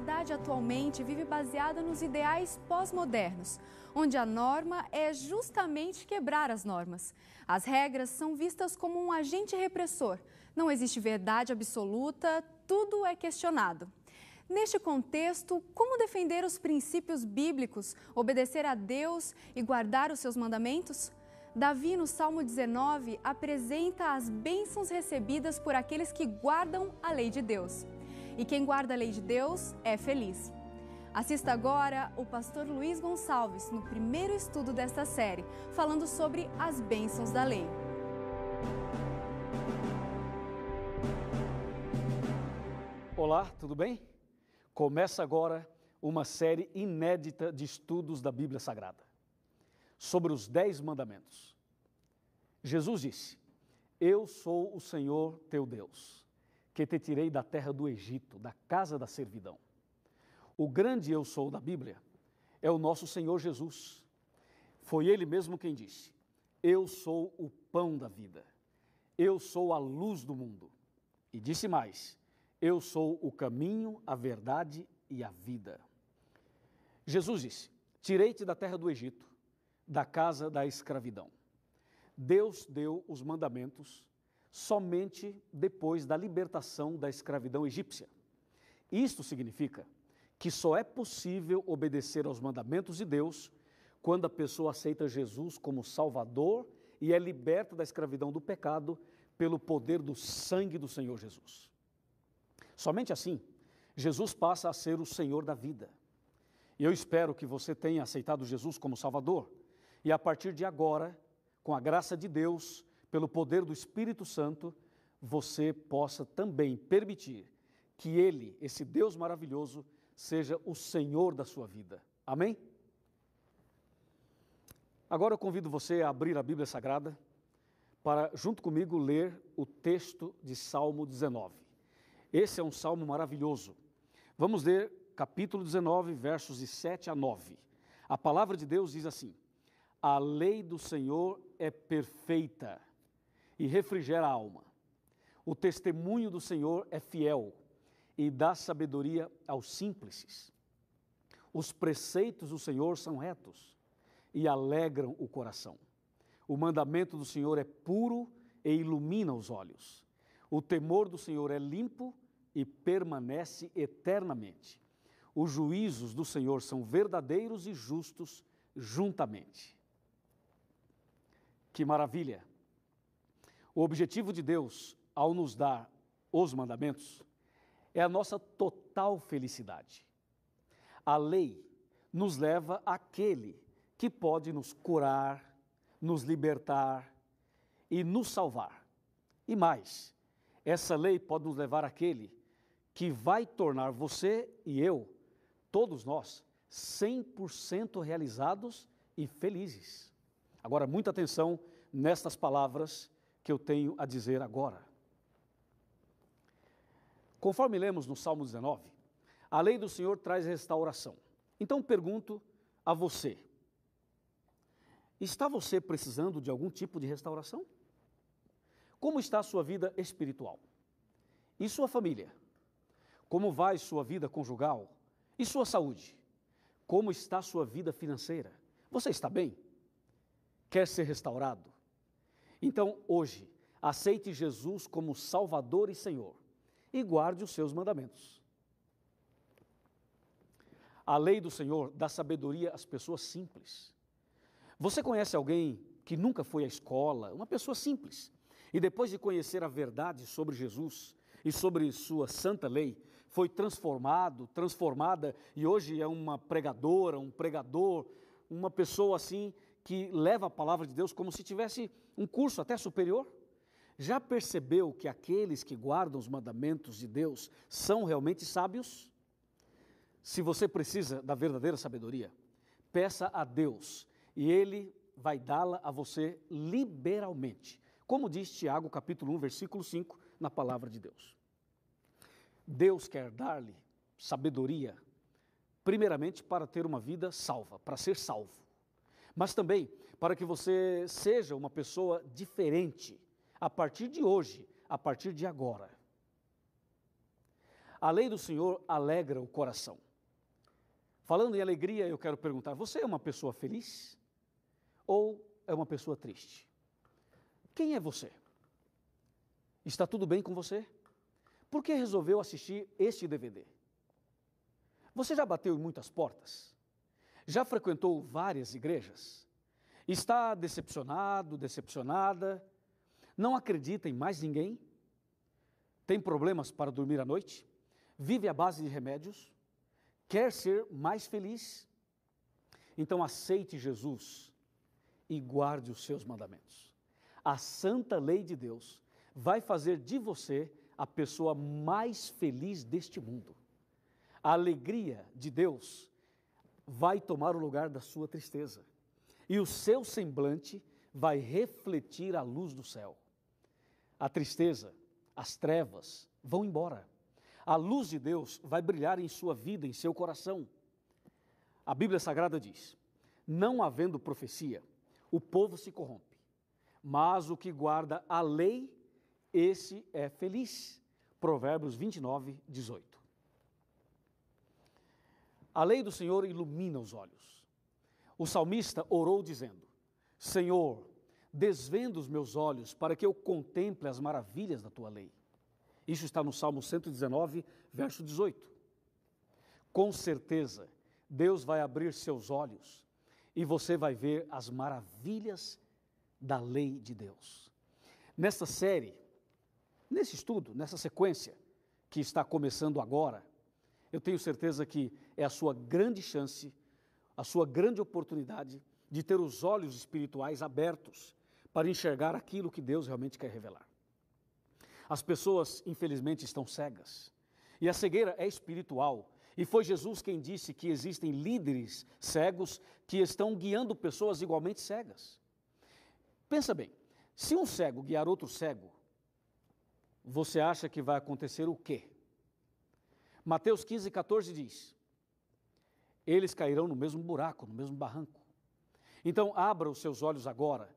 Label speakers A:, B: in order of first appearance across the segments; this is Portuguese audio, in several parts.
A: sociedade atualmente vive baseada nos ideais pós-modernos, onde a norma é justamente quebrar as normas. As regras são vistas como um agente repressor. Não existe verdade absoluta, tudo é questionado. Neste contexto, como defender os princípios bíblicos, obedecer a Deus e guardar os seus mandamentos? Davi, no Salmo 19, apresenta as bênçãos recebidas por aqueles que guardam a lei de Deus. E quem guarda a lei de Deus é feliz. Assista agora o pastor Luiz Gonçalves no primeiro estudo desta série, falando sobre as bênçãos da lei.
B: Olá, tudo bem? Começa agora uma série inédita de estudos da Bíblia Sagrada sobre os Dez Mandamentos. Jesus disse: Eu sou o Senhor teu Deus que te tirei da terra do Egito, da casa da servidão. O grande eu sou da Bíblia é o nosso Senhor Jesus. Foi ele mesmo quem disse: Eu sou o pão da vida. Eu sou a luz do mundo. E disse mais: Eu sou o caminho, a verdade e a vida. Jesus disse: Tirei-te da terra do Egito, da casa da escravidão. Deus deu os mandamentos somente depois da libertação da escravidão egípcia. Isto significa que só é possível obedecer aos mandamentos de Deus quando a pessoa aceita Jesus como Salvador e é liberta da escravidão do pecado pelo poder do sangue do Senhor Jesus. Somente assim, Jesus passa a ser o Senhor da vida. E eu espero que você tenha aceitado Jesus como Salvador e a partir de agora, com a graça de Deus, pelo poder do Espírito Santo, você possa também permitir que Ele, esse Deus maravilhoso, seja o Senhor da sua vida. Amém? Agora eu convido você a abrir a Bíblia Sagrada para, junto comigo, ler o texto de Salmo 19. Esse é um salmo maravilhoso. Vamos ler capítulo 19, versos de 7 a 9. A palavra de Deus diz assim: A lei do Senhor é perfeita e refrigera a alma. O testemunho do Senhor é fiel e dá sabedoria aos simples. Os preceitos do Senhor são retos e alegram o coração. O mandamento do Senhor é puro e ilumina os olhos. O temor do Senhor é limpo e permanece eternamente. Os juízos do Senhor são verdadeiros e justos juntamente. Que maravilha! O objetivo de Deus ao nos dar os mandamentos é a nossa total felicidade. A lei nos leva àquele que pode nos curar, nos libertar e nos salvar. E mais, essa lei pode nos levar àquele que vai tornar você e eu, todos nós, 100% realizados e felizes. Agora, muita atenção nestas palavras que eu tenho a dizer agora. Conforme lemos no Salmo 19, a lei do Senhor traz restauração. Então pergunto a você: está você precisando de algum tipo de restauração? Como está a sua vida espiritual? E sua família? Como vai sua vida conjugal? E sua saúde? Como está sua vida financeira? Você está bem? Quer ser restaurado? Então, hoje, aceite Jesus como Salvador e Senhor e guarde os seus mandamentos. A lei do Senhor dá sabedoria às pessoas simples. Você conhece alguém que nunca foi à escola, uma pessoa simples, e depois de conhecer a verdade sobre Jesus e sobre sua santa lei, foi transformado, transformada e hoje é uma pregadora, um pregador, uma pessoa assim que leva a palavra de Deus como se tivesse um curso até superior? Já percebeu que aqueles que guardam os mandamentos de Deus são realmente sábios? Se você precisa da verdadeira sabedoria, peça a Deus e Ele vai dá-la a você liberalmente, como diz Tiago capítulo 1, versículo 5, na palavra de Deus. Deus quer dar-lhe sabedoria, primeiramente para ter uma vida salva, para ser salvo mas também para que você seja uma pessoa diferente a partir de hoje, a partir de agora. A lei do Senhor alegra o coração. Falando em alegria, eu quero perguntar: você é uma pessoa feliz ou é uma pessoa triste? Quem é você? Está tudo bem com você? Por que resolveu assistir este DVD? Você já bateu em muitas portas? Já frequentou várias igrejas? Está decepcionado, decepcionada? Não acredita em mais ninguém? Tem problemas para dormir à noite? Vive à base de remédios? Quer ser mais feliz? Então aceite Jesus e guarde os seus mandamentos. A santa lei de Deus vai fazer de você a pessoa mais feliz deste mundo. A alegria de Deus vai tomar o lugar da sua tristeza, e o seu semblante vai refletir a luz do céu. A tristeza, as trevas vão embora. A luz de Deus vai brilhar em sua vida, em seu coração. A Bíblia Sagrada diz: Não havendo profecia, o povo se corrompe, mas o que guarda a lei, esse é feliz. Provérbios 29, 18. A lei do Senhor ilumina os olhos. O salmista orou dizendo: Senhor, desvenda os meus olhos para que eu contemple as maravilhas da tua lei. Isso está no Salmo 119, verso 18. Com certeza, Deus vai abrir seus olhos e você vai ver as maravilhas da lei de Deus. Nesta série, nesse estudo, nessa sequência que está começando agora, eu tenho certeza que é a sua grande chance, a sua grande oportunidade de ter os olhos espirituais abertos para enxergar aquilo que Deus realmente quer revelar. As pessoas, infelizmente, estão cegas. E a cegueira é espiritual. E foi Jesus quem disse que existem líderes cegos que estão guiando pessoas igualmente cegas. Pensa bem, se um cego guiar outro cego, você acha que vai acontecer o quê? Mateus 15, 14 diz: Eles cairão no mesmo buraco, no mesmo barranco. Então abra os seus olhos agora,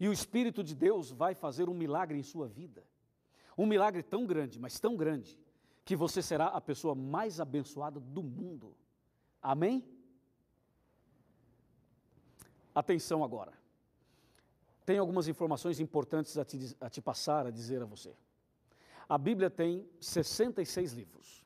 B: e o Espírito de Deus vai fazer um milagre em sua vida. Um milagre tão grande, mas tão grande, que você será a pessoa mais abençoada do mundo. Amém? Atenção agora. Tem algumas informações importantes a te, a te passar, a dizer a você. A Bíblia tem 66 livros.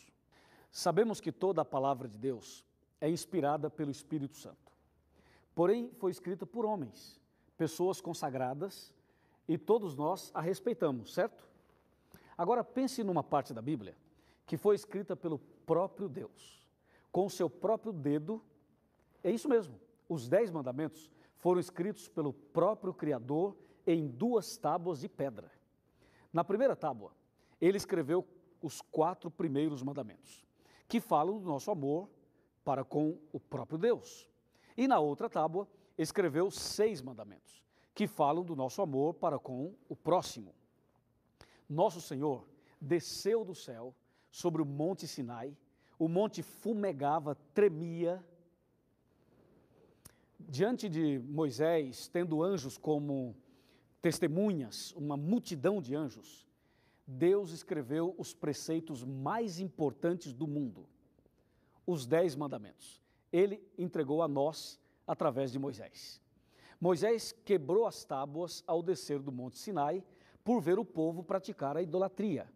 B: Sabemos que toda a palavra de Deus é inspirada pelo Espírito Santo. Porém, foi escrita por homens, pessoas consagradas, e todos nós a respeitamos, certo? Agora pense numa parte da Bíblia que foi escrita pelo próprio Deus, com o seu próprio dedo. É isso mesmo. Os dez mandamentos foram escritos pelo próprio Criador em duas tábuas de pedra. Na primeira tábua, ele escreveu os quatro primeiros mandamentos que falam do nosso amor para com o próprio Deus. E na outra tábua escreveu seis mandamentos, que falam do nosso amor para com o próximo. Nosso Senhor desceu do céu sobre o monte Sinai, o monte fumegava, tremia. Diante de Moisés, tendo anjos como testemunhas, uma multidão de anjos, Deus escreveu os preceitos mais importantes do mundo, os Dez Mandamentos. Ele entregou a nós através de Moisés. Moisés quebrou as tábuas ao descer do Monte Sinai por ver o povo praticar a idolatria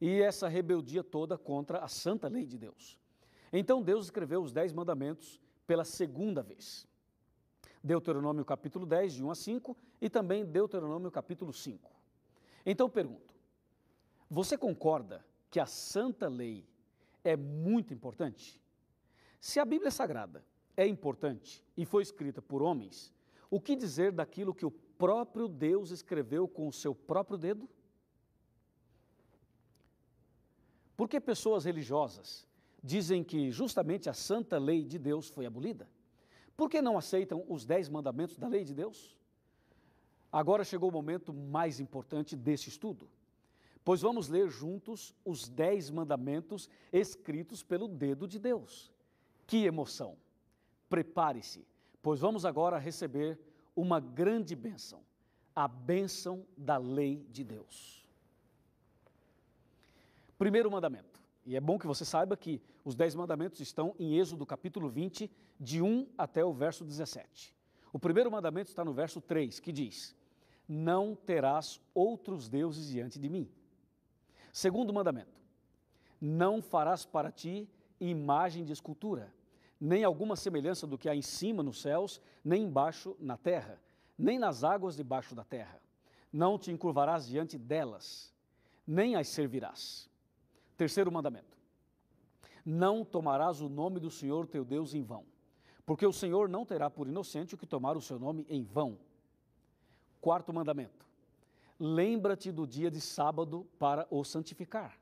B: e essa rebeldia toda contra a santa lei de Deus. Então Deus escreveu os Dez Mandamentos pela segunda vez. Deuteronômio capítulo 10, de 1 a 5, e também Deuteronômio capítulo 5. Então pergunto: você concorda que a santa lei é muito importante? Se a Bíblia Sagrada é importante e foi escrita por homens, o que dizer daquilo que o próprio Deus escreveu com o seu próprio dedo? Por que pessoas religiosas dizem que justamente a santa lei de Deus foi abolida? Por que não aceitam os dez mandamentos da lei de Deus? Agora chegou o momento mais importante desse estudo pois vamos ler juntos os dez mandamentos escritos pelo dedo de Deus. Que emoção! Prepare-se, pois vamos agora receber uma grande bênção a bênção da lei de Deus. Primeiro mandamento, e é bom que você saiba que os dez mandamentos estão em Êxodo capítulo 20, de 1 até o verso 17. O primeiro mandamento está no verso 3, que diz: Não terás outros deuses diante de mim. Segundo mandamento: Não farás para ti imagem de escultura, nem alguma semelhança do que há em cima nos céus, nem embaixo na terra, nem nas águas debaixo da terra. Não te encurvarás diante delas, nem as servirás. Terceiro mandamento: Não tomarás o nome do Senhor teu Deus em vão, porque o Senhor não terá por inocente o que tomar o seu nome em vão. Quarto mandamento: lembra-te do dia de sábado para o santificar.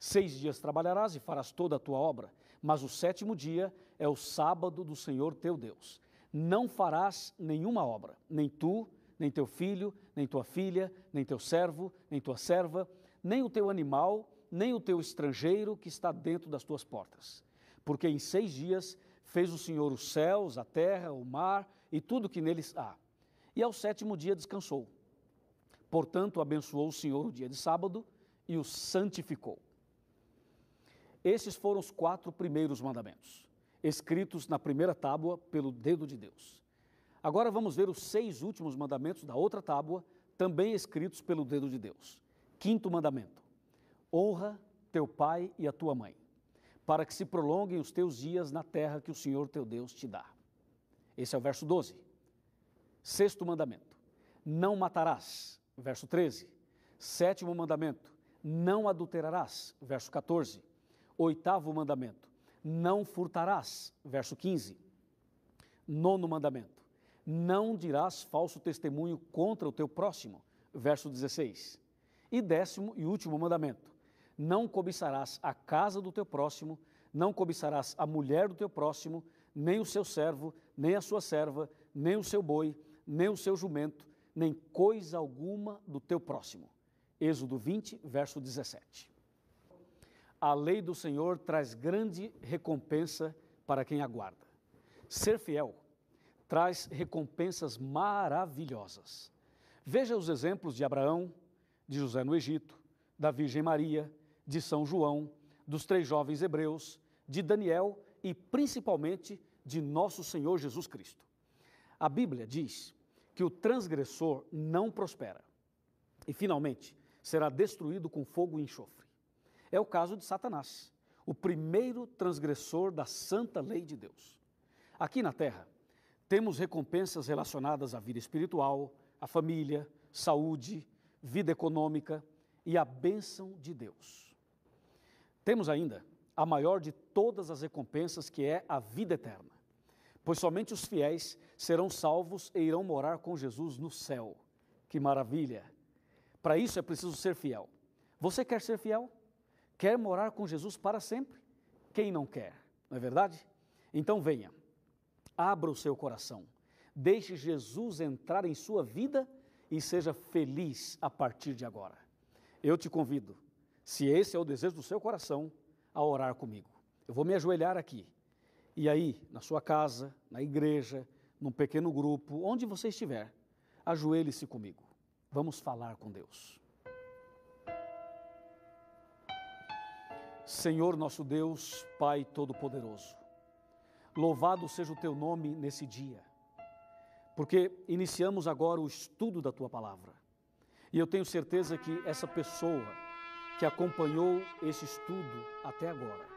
B: Seis dias trabalharás e farás toda a tua obra, mas o sétimo dia é o sábado do Senhor teu Deus. Não farás nenhuma obra, nem tu, nem teu filho, nem tua filha, nem teu servo, nem tua serva, nem o teu animal, nem o teu estrangeiro que está dentro das tuas portas. Porque em seis dias fez o Senhor os céus, a terra, o mar e tudo que neles há. E ao sétimo dia descansou Portanto, abençoou o Senhor o dia de sábado e o santificou. Esses foram os quatro primeiros mandamentos, escritos na primeira tábua pelo dedo de Deus. Agora vamos ver os seis últimos mandamentos da outra tábua, também escritos pelo dedo de Deus. Quinto mandamento: honra teu pai e a tua mãe, para que se prolonguem os teus dias na terra que o Senhor teu Deus te dá. Esse é o verso 12. Sexto mandamento: não matarás verso 13. Sétimo mandamento: não adulterarás, verso 14. Oitavo mandamento: não furtarás, verso 15. Nono mandamento: não dirás falso testemunho contra o teu próximo, verso 16. E décimo e último mandamento: não cobiçarás a casa do teu próximo, não cobiçarás a mulher do teu próximo, nem o seu servo, nem a sua serva, nem o seu boi, nem o seu jumento, nem coisa alguma do teu próximo. Êxodo 20, verso 17. A lei do Senhor traz grande recompensa para quem aguarda. Ser fiel traz recompensas maravilhosas. Veja os exemplos de Abraão, de José no Egito, da Virgem Maria, de São João, dos três jovens hebreus, de Daniel e principalmente de nosso Senhor Jesus Cristo. A Bíblia diz que o transgressor não prospera e, finalmente, será destruído com fogo e enxofre. É o caso de Satanás, o primeiro transgressor da santa lei de Deus. Aqui na Terra, temos recompensas relacionadas à vida espiritual, à família, saúde, vida econômica e à bênção de Deus. Temos ainda a maior de todas as recompensas, que é a vida eterna pois somente os fiéis serão salvos e irão morar com Jesus no céu. Que maravilha! Para isso é preciso ser fiel. Você quer ser fiel? Quer morar com Jesus para sempre? Quem não quer? Não é verdade? Então venha, abra o seu coração, deixe Jesus entrar em sua vida e seja feliz a partir de agora. Eu te convido, se esse é o desejo do seu coração, a orar comigo. Eu vou me ajoelhar aqui e aí, na sua casa, na igreja, num pequeno grupo, onde você estiver, ajoelhe-se comigo. Vamos falar com Deus. Senhor nosso Deus, Pai Todo-Poderoso, louvado seja o teu nome nesse dia, porque iniciamos agora o estudo da tua palavra. E eu tenho certeza que essa pessoa que acompanhou esse estudo até agora,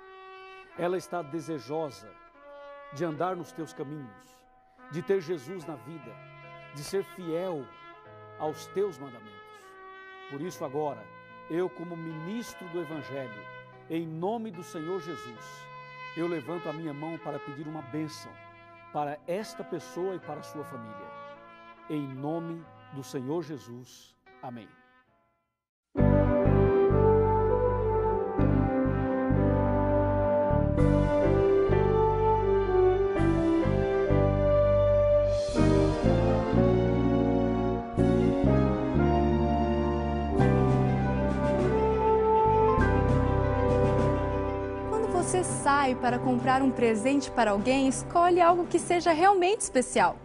B: ela está desejosa de andar nos teus caminhos, de ter Jesus na vida, de ser fiel aos teus mandamentos. Por isso, agora, eu, como ministro do Evangelho, em nome do Senhor Jesus, eu levanto a minha mão para pedir uma bênção para esta pessoa e para a sua família. Em nome do Senhor Jesus. Amém.
A: você sai para comprar um presente para alguém, escolhe algo que seja realmente especial.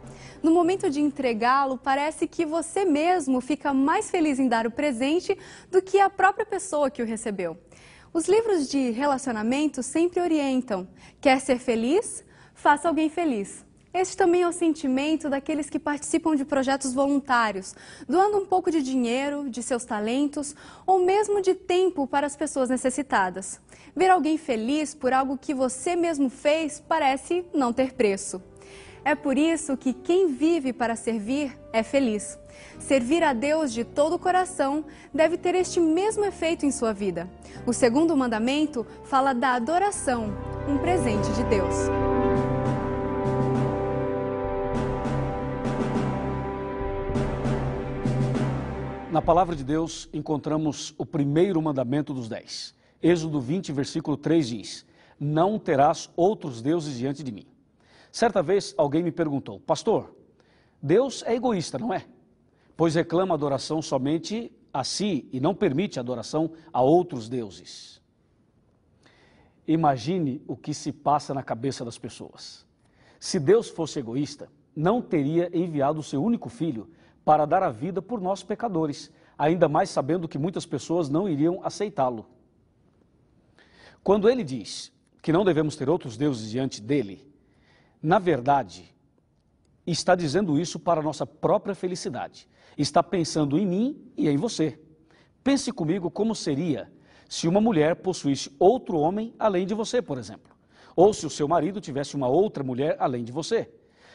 A: No momento de entregá-lo, parece que você mesmo fica mais feliz em dar o presente do que a própria pessoa que o recebeu. Os livros de relacionamento sempre orientam: quer ser feliz? Faça alguém feliz. Este também é o sentimento daqueles que participam de projetos voluntários, doando um pouco de dinheiro, de seus talentos ou mesmo de tempo para as pessoas necessitadas. Ver alguém feliz por algo que você mesmo fez parece não ter preço. É por isso que quem vive para servir é feliz. Servir a Deus de todo o coração deve ter este mesmo efeito em sua vida. O segundo mandamento fala da adoração, um presente de Deus.
B: Na palavra de Deus encontramos o primeiro mandamento dos dez. Êxodo 20, versículo 3 diz: Não terás outros deuses diante de mim. Certa vez alguém me perguntou: Pastor, Deus é egoísta, não é? Pois reclama adoração somente a si e não permite adoração a outros deuses. Imagine o que se passa na cabeça das pessoas. Se Deus fosse egoísta, não teria enviado o seu único filho para dar a vida por nós pecadores, ainda mais sabendo que muitas pessoas não iriam aceitá-lo. Quando ele diz que não devemos ter outros deuses diante dele, na verdade, está dizendo isso para nossa própria felicidade. Está pensando em mim e em você. Pense comigo como seria se uma mulher possuísse outro homem além de você, por exemplo. Ou se o seu marido tivesse uma outra mulher além de você.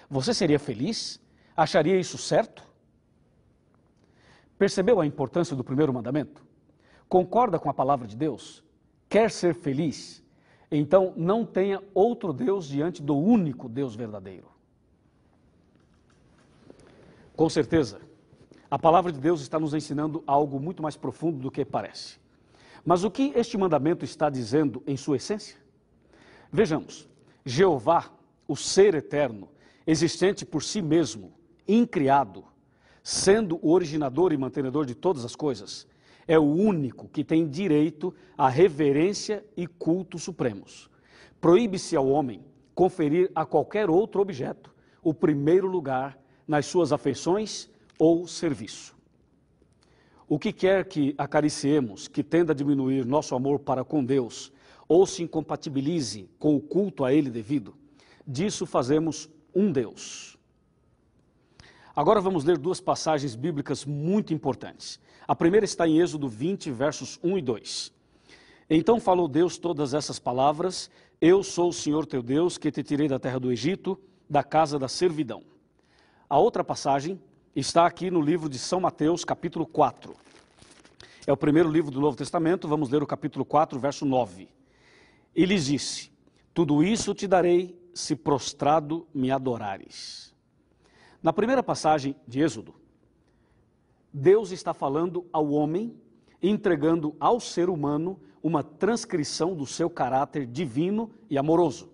B: Você seria feliz? Acharia isso certo? Percebeu a importância do primeiro mandamento? Concorda com a palavra de Deus? Quer ser feliz? Então não tenha outro Deus diante do único Deus verdadeiro. Com certeza, a palavra de Deus está nos ensinando algo muito mais profundo do que parece. Mas o que este mandamento está dizendo em sua essência? Vejamos, Jeová, o ser eterno, existente por si mesmo, incriado, sendo o originador e mantenedor de todas as coisas, é o único que tem direito à reverência e culto supremos. Proíbe-se ao homem conferir a qualquer outro objeto o primeiro lugar nas suas afeições ou serviço. O que quer que acariciemos, que tenda a diminuir nosso amor para com Deus, ou se incompatibilize com o culto a Ele devido, disso fazemos um Deus. Agora vamos ler duas passagens bíblicas muito importantes. A primeira está em Êxodo 20, versos 1 e 2. Então falou Deus todas essas palavras: Eu sou o Senhor teu Deus, que te tirei da terra do Egito, da casa da servidão. A outra passagem está aqui no livro de São Mateus, capítulo 4. É o primeiro livro do Novo Testamento, vamos ler o capítulo 4, verso 9. E lhes disse: Tudo isso te darei se prostrado me adorares. Na primeira passagem de Êxodo, Deus está falando ao homem, entregando ao ser humano uma transcrição do seu caráter divino e amoroso.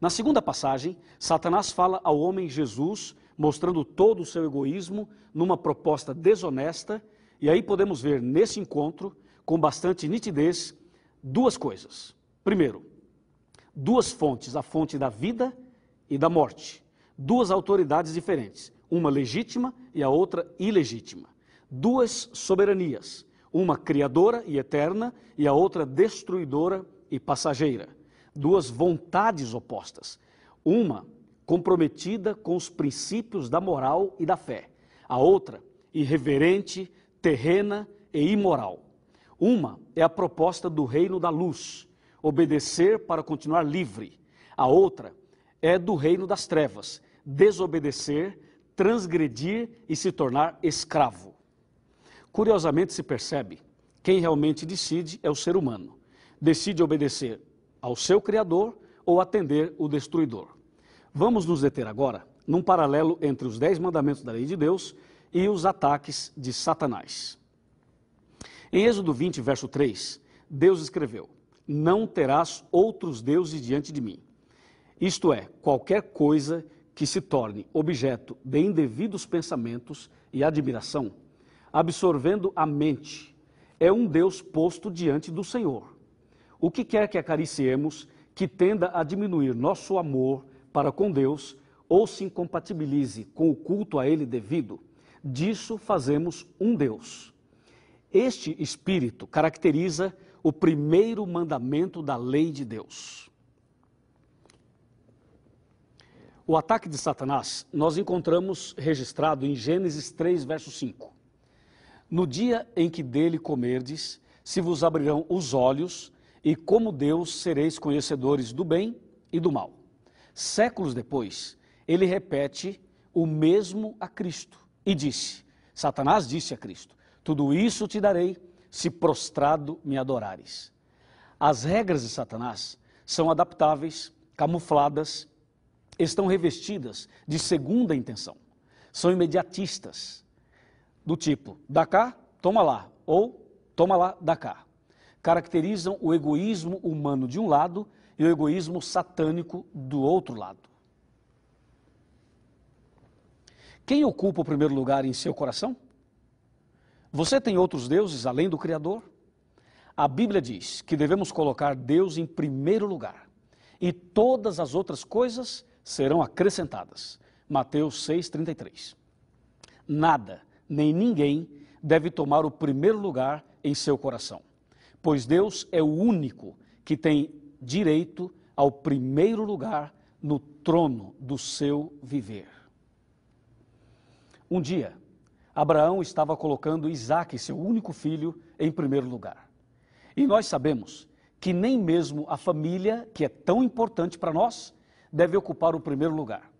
B: Na segunda passagem, Satanás fala ao homem Jesus, mostrando todo o seu egoísmo numa proposta desonesta, e aí podemos ver nesse encontro, com bastante nitidez, duas coisas. Primeiro, duas fontes, a fonte da vida e da morte duas autoridades diferentes, uma legítima e a outra ilegítima. Duas soberanias, uma criadora e eterna e a outra destruidora e passageira. Duas vontades opostas, uma comprometida com os princípios da moral e da fé, a outra irreverente, terrena e imoral. Uma é a proposta do reino da luz, obedecer para continuar livre. A outra é do reino das trevas, desobedecer, transgredir e se tornar escravo. Curiosamente se percebe, quem realmente decide é o ser humano. Decide obedecer ao seu Criador ou atender o destruidor. Vamos nos deter agora num paralelo entre os dez mandamentos da lei de Deus e os ataques de Satanás. Em Êxodo 20, verso 3, Deus escreveu: Não terás outros deuses diante de mim. Isto é, qualquer coisa que se torne objeto de indevidos pensamentos e admiração, absorvendo a mente, é um Deus posto diante do Senhor. O que quer que acariciemos, que tenda a diminuir nosso amor para com Deus ou se incompatibilize com o culto a Ele devido, disso fazemos um Deus. Este espírito caracteriza o primeiro mandamento da lei de Deus. O ataque de Satanás nós encontramos registrado em Gênesis 3, verso 5. No dia em que dele comerdes, se vos abrirão os olhos, e como Deus sereis conhecedores do bem e do mal. Séculos depois, ele repete o mesmo a Cristo e disse: Satanás disse a Cristo: Tudo isso te darei se prostrado me adorares. As regras de Satanás são adaptáveis, camufladas estão revestidas de segunda intenção. São imediatistas, do tipo, dá cá, toma lá, ou toma lá, dá cá. Caracterizam o egoísmo humano de um lado e o egoísmo satânico do outro lado. Quem ocupa o primeiro lugar em seu coração? Você tem outros deuses além do Criador? A Bíblia diz que devemos colocar Deus em primeiro lugar e todas as outras coisas serão acrescentadas. Mateus 6,33. Nada, nem ninguém, deve tomar o primeiro lugar em seu coração, pois Deus é o único que tem direito ao primeiro lugar no trono do seu viver. Um dia, Abraão estava colocando Isaac, seu único filho, em primeiro lugar. E nós sabemos que nem mesmo a família, que é tão importante para nós, deve ocupar o primeiro lugar.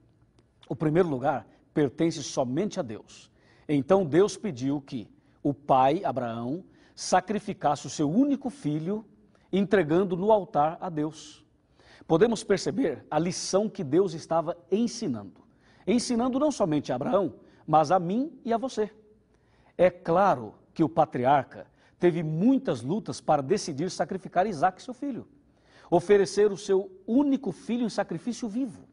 B: O primeiro lugar pertence somente a Deus. Então Deus pediu que o pai, Abraão, sacrificasse o seu único filho, entregando no altar a Deus. Podemos perceber a lição que Deus estava ensinando. Ensinando não somente a Abraão, mas a mim e a você. É claro que o patriarca teve muitas lutas para decidir sacrificar Isaac, seu filho oferecer o seu único filho em sacrifício vivo.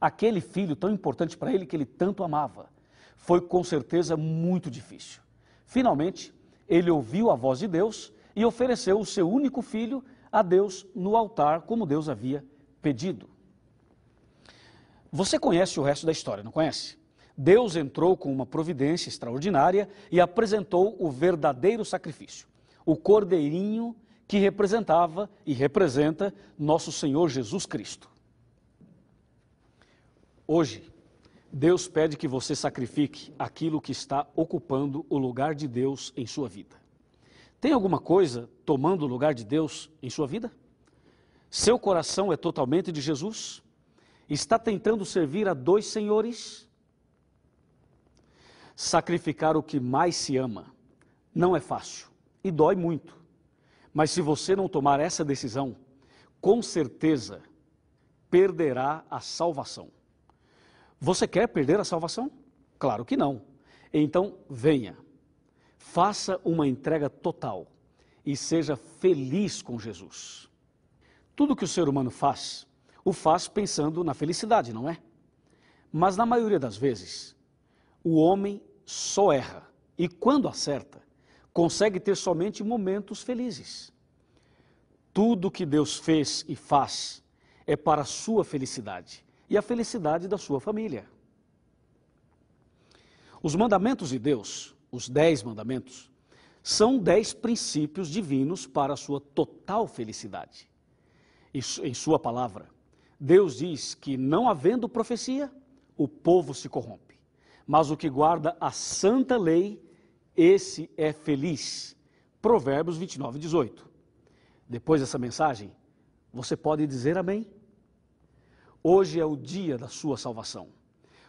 B: Aquele filho tão importante para ele que ele tanto amava. Foi com certeza muito difícil. Finalmente, ele ouviu a voz de Deus e ofereceu o seu único filho a Deus no altar, como Deus havia pedido. Você conhece o resto da história, não conhece? Deus entrou com uma providência extraordinária e apresentou o verdadeiro sacrifício, o cordeirinho que representava e representa nosso Senhor Jesus Cristo. Hoje, Deus pede que você sacrifique aquilo que está ocupando o lugar de Deus em sua vida. Tem alguma coisa tomando o lugar de Deus em sua vida? Seu coração é totalmente de Jesus? Está tentando servir a dois senhores? Sacrificar o que mais se ama não é fácil e dói muito mas se você não tomar essa decisão, com certeza perderá a salvação. Você quer perder a salvação? Claro que não. Então, venha, faça uma entrega total e seja feliz com Jesus. Tudo que o ser humano faz, o faz pensando na felicidade, não é? Mas na maioria das vezes, o homem só erra e quando acerta, consegue ter somente momentos felizes. Tudo que Deus fez e faz é para a sua felicidade e a felicidade da sua família. Os mandamentos de Deus, os dez mandamentos, são dez princípios divinos para a sua total felicidade. Em sua palavra, Deus diz que, não havendo profecia, o povo se corrompe, mas o que guarda a santa lei esse é feliz. Provérbios 29, 18. Depois dessa mensagem, você pode dizer amém? Hoje é o dia da sua salvação.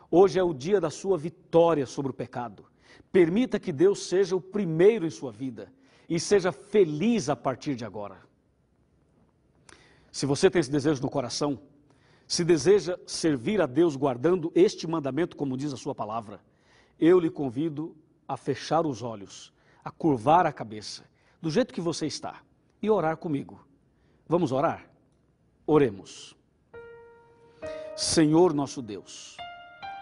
B: Hoje é o dia da sua vitória sobre o pecado. Permita que Deus seja o primeiro em sua vida e seja feliz a partir de agora. Se você tem esse desejo no coração, se deseja servir a Deus guardando este mandamento, como diz a sua palavra, eu lhe convido a fechar os olhos, a curvar a cabeça, do jeito que você está, e orar comigo. Vamos orar? Oremos. Senhor nosso Deus,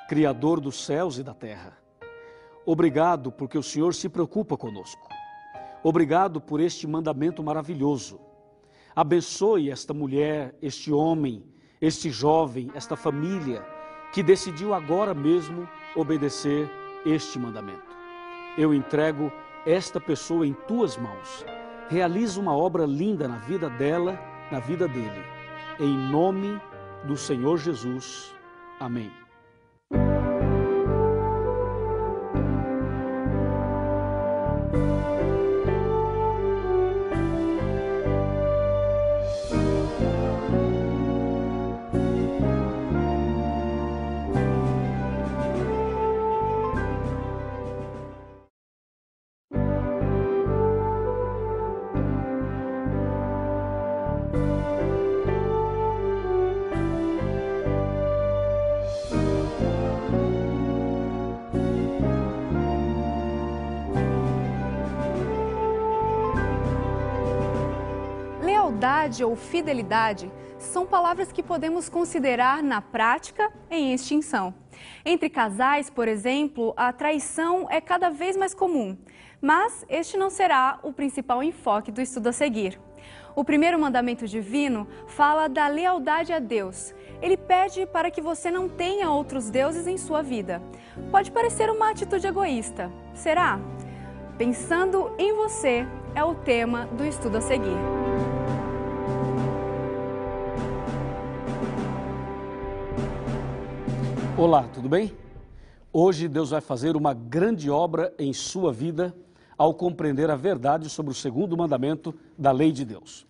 B: Criador dos céus e da terra, obrigado porque o Senhor se preocupa conosco. Obrigado por este mandamento maravilhoso. Abençoe esta mulher, este homem, este jovem, esta família que decidiu agora mesmo obedecer este mandamento. Eu entrego esta pessoa em tuas mãos. Realiza uma obra linda na vida dela, na vida dele. Em nome do Senhor Jesus. Amém.
A: lealdade ou fidelidade são palavras que podemos considerar, na prática, em extinção. Entre casais, por exemplo, a traição é cada vez mais comum, mas este não será o principal enfoque do estudo a seguir. O primeiro mandamento divino fala da lealdade a Deus. Ele pede para que você não tenha outros deuses em sua vida. Pode parecer uma atitude egoísta, será? Pensando em você é o tema do estudo a seguir.
B: Olá, tudo bem? Hoje Deus vai fazer uma grande obra em sua vida ao compreender a verdade sobre o segundo mandamento da lei de Deus.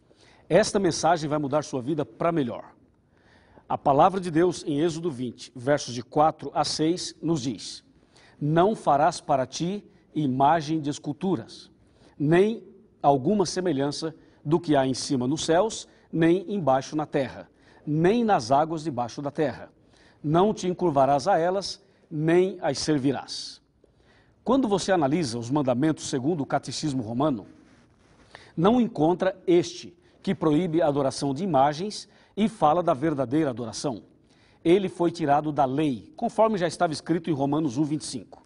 B: Esta mensagem vai mudar sua vida para melhor. A palavra de Deus em Êxodo 20, versos de 4 a 6, nos diz: Não farás para ti imagem de esculturas, nem alguma semelhança do que há em cima nos céus, nem embaixo na terra, nem nas águas debaixo da terra não te encurvarás a elas, nem as servirás. Quando você analisa os mandamentos segundo o Catecismo Romano, não encontra este, que proíbe a adoração de imagens e fala da verdadeira adoração. Ele foi tirado da lei, conforme já estava escrito em Romanos 1, 25.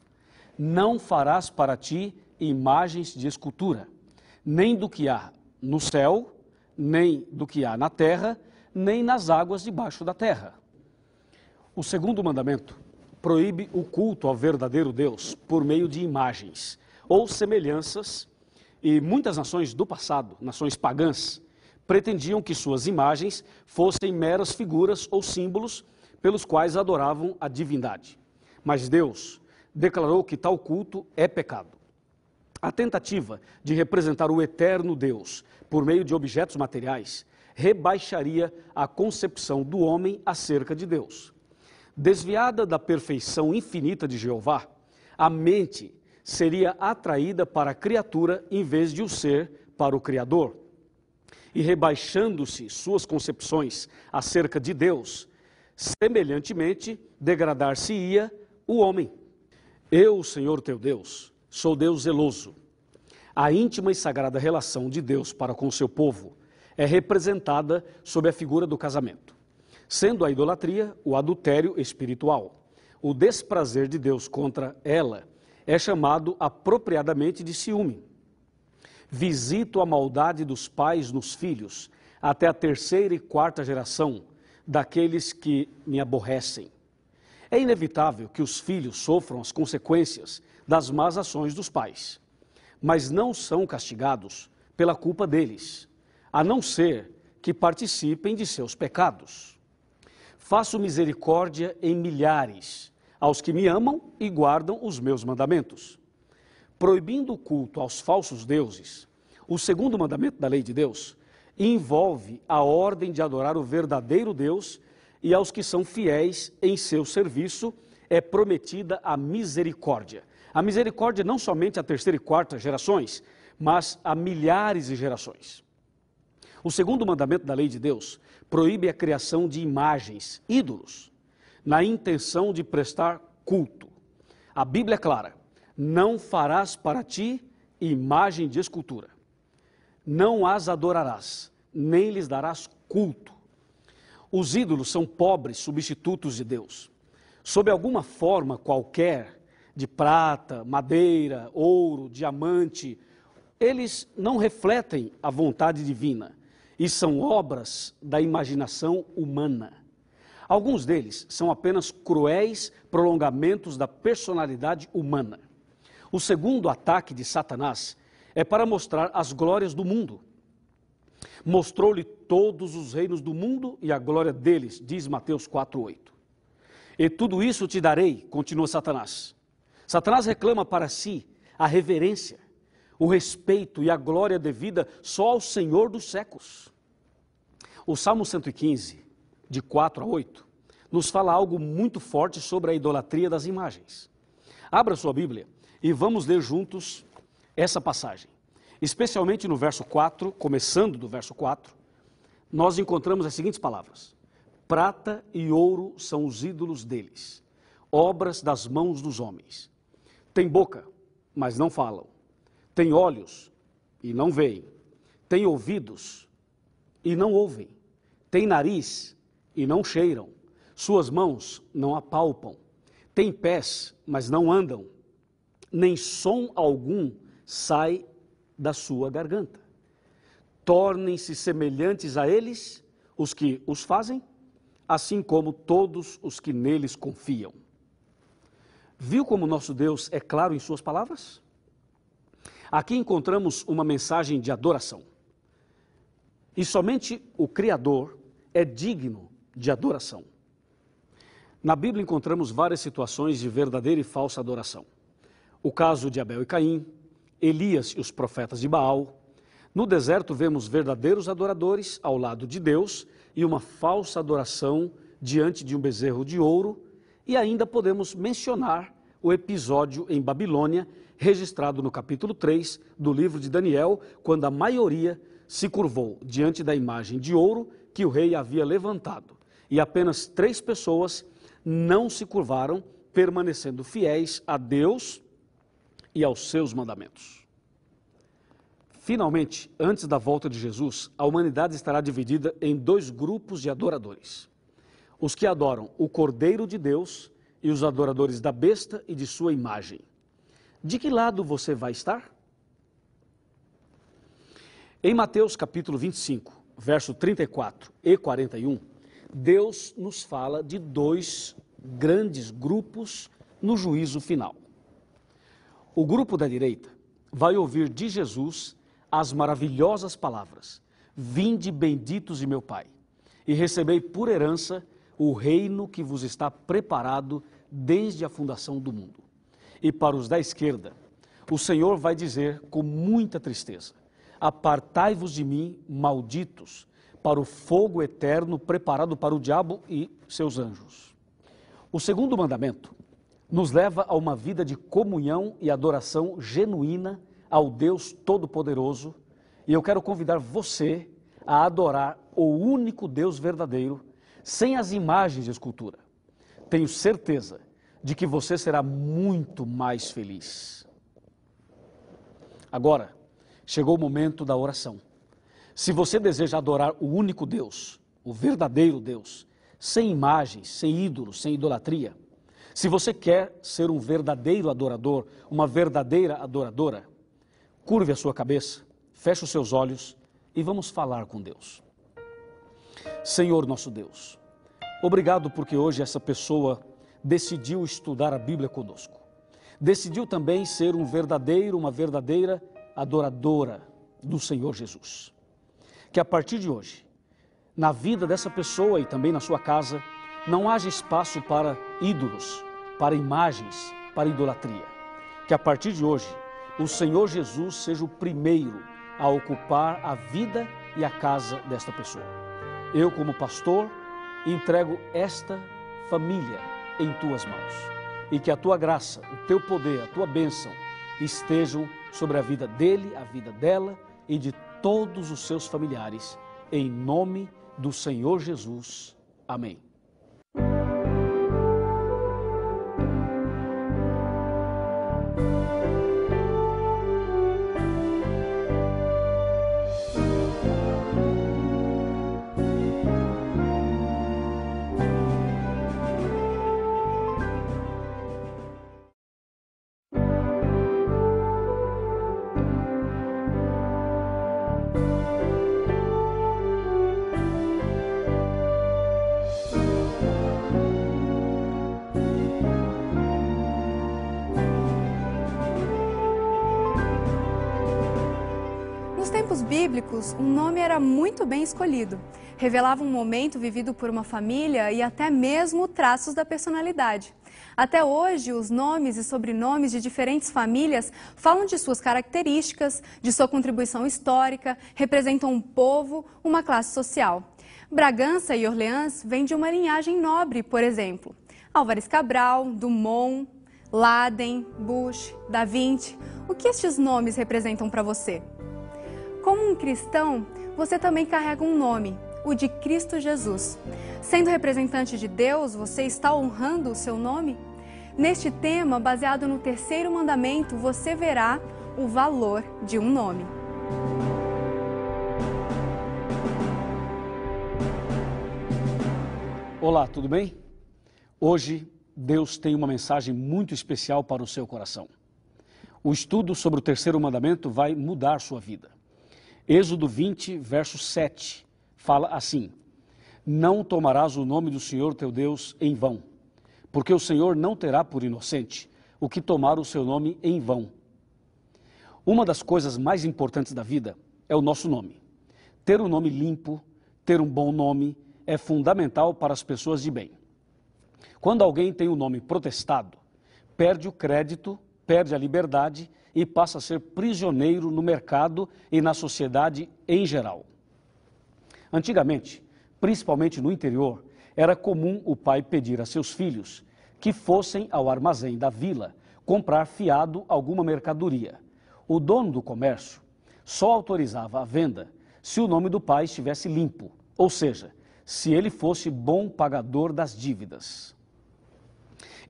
B: Não farás para ti imagens de escultura, nem do que há no céu, nem do que há na terra, nem nas águas debaixo da terra. O segundo mandamento proíbe o culto ao verdadeiro Deus por meio de imagens ou semelhanças, e muitas nações do passado, nações pagãs, pretendiam que suas imagens fossem meras figuras ou símbolos pelos quais adoravam a divindade. Mas Deus declarou que tal culto é pecado. A tentativa de representar o eterno Deus por meio de objetos materiais rebaixaria a concepção do homem acerca de Deus. Desviada da perfeição infinita de Jeová, a mente seria atraída para a criatura em vez de o ser para o Criador. E rebaixando-se suas concepções acerca de Deus, semelhantemente degradar-se-ia o homem. Eu, Senhor teu Deus, sou Deus zeloso. A íntima e sagrada relação de Deus para com seu povo é representada sob a figura do casamento sendo a idolatria o adultério espiritual. O desprazer de Deus contra ela é chamado apropriadamente de ciúme. Visito a maldade dos pais nos filhos, até a terceira e quarta geração daqueles que me aborrecem. É inevitável que os filhos sofram as consequências das más ações dos pais, mas não são castigados pela culpa deles, a não ser que participem de seus pecados. Faço misericórdia em milhares, aos que me amam e guardam os meus mandamentos. Proibindo o culto aos falsos deuses, o segundo mandamento da lei de Deus envolve a ordem de adorar o verdadeiro Deus e aos que são fiéis em seu serviço é prometida a misericórdia. A misericórdia não somente a terceira e quarta gerações, mas a milhares de gerações. O segundo mandamento da lei de Deus proíbe a criação de imagens, ídolos, na intenção de prestar culto. A Bíblia é clara: não farás para ti imagem de escultura, não as adorarás, nem lhes darás culto. Os ídolos são pobres substitutos de Deus. Sob alguma forma qualquer, de prata, madeira, ouro, diamante, eles não refletem a vontade divina e são obras da imaginação humana. Alguns deles são apenas cruéis prolongamentos da personalidade humana. O segundo ataque de Satanás é para mostrar as glórias do mundo. Mostrou-lhe todos os reinos do mundo e a glória deles, diz Mateus 4:8. E tudo isso te darei, continua Satanás. Satanás reclama para si a reverência, o respeito e a glória devida só ao Senhor dos séculos. O Salmo 115, de 4 a 8, nos fala algo muito forte sobre a idolatria das imagens. Abra sua Bíblia e vamos ler juntos essa passagem. Especialmente no verso 4, começando do verso 4, nós encontramos as seguintes palavras: Prata e ouro são os ídolos deles, obras das mãos dos homens. Tem boca, mas não falam tem olhos e não veem. Tem ouvidos e não ouvem. Tem nariz e não cheiram. Suas mãos não apalpam. Tem pés, mas não andam. Nem som algum sai da sua garganta. Tornem-se semelhantes a eles os que os fazem, assim como todos os que neles confiam. Viu como nosso Deus é claro em Suas palavras? Aqui encontramos uma mensagem de adoração. E somente o Criador é digno de adoração. Na Bíblia encontramos várias situações de verdadeira e falsa adoração. O caso de Abel e Caim, Elias e os profetas de Baal. No deserto vemos verdadeiros adoradores ao lado de Deus e uma falsa adoração diante de um bezerro de ouro. E ainda podemos mencionar o episódio em Babilônia registrado no capítulo 3 do livro de Daniel, quando a maioria se curvou diante da imagem de ouro que o rei havia levantado. E apenas três pessoas não se curvaram, permanecendo fiéis a Deus e aos seus mandamentos. Finalmente, antes da volta de Jesus, a humanidade estará dividida em dois grupos de adoradores: os que adoram o Cordeiro de Deus e os adoradores da besta e de sua imagem de que lado você vai estar? Em Mateus capítulo 25, verso 34 e 41, Deus nos fala de dois grandes grupos no juízo final. O grupo da direita vai ouvir de Jesus as maravilhosas palavras: Vinde benditos de meu Pai, e recebei por herança o reino que vos está preparado desde a fundação do mundo e para os da esquerda. O Senhor vai dizer com muita tristeza: Apartai-vos de mim, malditos, para o fogo eterno preparado para o diabo e seus anjos. O segundo mandamento nos leva a uma vida de comunhão e adoração genuína ao Deus Todo-Poderoso, e eu quero convidar você a adorar o único Deus verdadeiro, sem as imagens de escultura. Tenho certeza de que você será muito mais feliz. Agora, chegou o momento da oração. Se você deseja adorar o único Deus, o verdadeiro Deus, sem imagens, sem ídolos, sem idolatria, se você quer ser um verdadeiro adorador, uma verdadeira adoradora, curve a sua cabeça, feche os seus olhos e vamos falar com Deus. Senhor nosso Deus, obrigado porque hoje essa pessoa decidiu estudar a Bíblia conosco. Decidiu também ser um verdadeiro, uma verdadeira adoradora do Senhor Jesus. Que a partir de hoje, na vida dessa pessoa e também na sua casa, não haja espaço para ídolos, para imagens, para idolatria. Que a partir de hoje, o Senhor Jesus seja o primeiro a ocupar a vida e a casa desta pessoa. Eu, como pastor, entrego esta família em tuas mãos e que a tua graça, o teu poder, a tua bênção estejam sobre a vida dele, a vida dela e de todos os seus familiares. Em nome do Senhor Jesus. Amém.
A: anos, nome era muito bem escolhido. Revelava um momento vivido por uma família e até mesmo traços da personalidade. Até hoje, os nomes e sobrenomes de diferentes famílias falam de suas características, de sua contribuição histórica, representam um povo, uma classe social. Bragança e Orleans vêm de uma linhagem nobre, por exemplo. Álvares Cabral, Dumont, Laden, Bush, Da Vinci. O que estes nomes representam para você? Como um cristão, você também carrega um nome, o de Cristo Jesus. Sendo representante de Deus, você está honrando o seu nome? Neste tema, baseado no terceiro mandamento, você verá o valor de um nome.
B: Olá, tudo bem? Hoje Deus tem uma mensagem muito especial para o seu coração. O estudo sobre o terceiro mandamento vai mudar sua vida. Êxodo 20, verso 7, fala assim: Não tomarás o nome do Senhor teu Deus em vão, porque o Senhor não terá por inocente o que tomar o seu nome em vão. Uma das coisas mais importantes da vida é o nosso nome. Ter um nome limpo, ter um bom nome, é fundamental para as pessoas de bem. Quando alguém tem o um nome protestado, perde o crédito perde a liberdade e passa a ser prisioneiro no mercado e na sociedade em geral. Antigamente, principalmente no interior, era comum o pai pedir a seus filhos que fossem ao armazém da vila comprar fiado alguma mercadoria. O dono do comércio só autorizava a venda se o nome do pai estivesse limpo, ou seja, se ele fosse bom pagador das dívidas.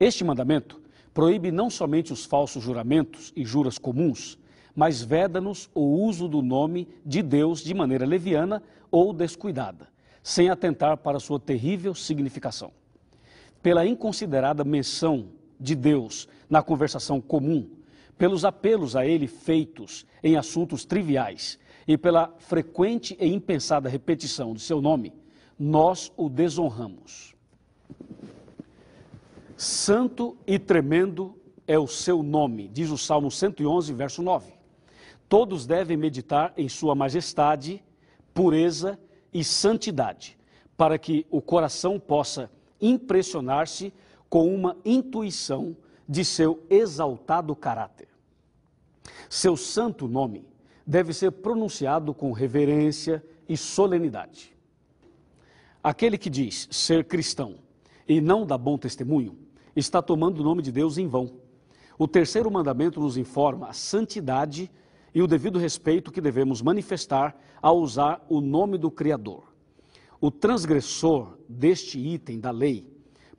B: Este mandamento proíbe não somente os falsos juramentos e juras comuns, mas veda-nos o uso do nome de Deus de maneira leviana ou descuidada, sem atentar para sua terrível significação. Pela inconsiderada menção de Deus na conversação comum, pelos apelos a ele feitos em assuntos triviais e pela frequente e impensada repetição de seu nome, nós o desonramos. Santo e tremendo é o seu nome, diz o Salmo 111, verso 9. Todos devem meditar em sua majestade, pureza e santidade, para que o coração possa impressionar-se com uma intuição de seu exaltado caráter. Seu santo nome deve ser pronunciado com reverência e solenidade. Aquele que diz ser cristão e não dá bom testemunho, está tomando o nome de Deus em vão. O terceiro mandamento nos informa a santidade e o devido respeito que devemos manifestar ao usar o nome do Criador. O transgressor deste item da lei,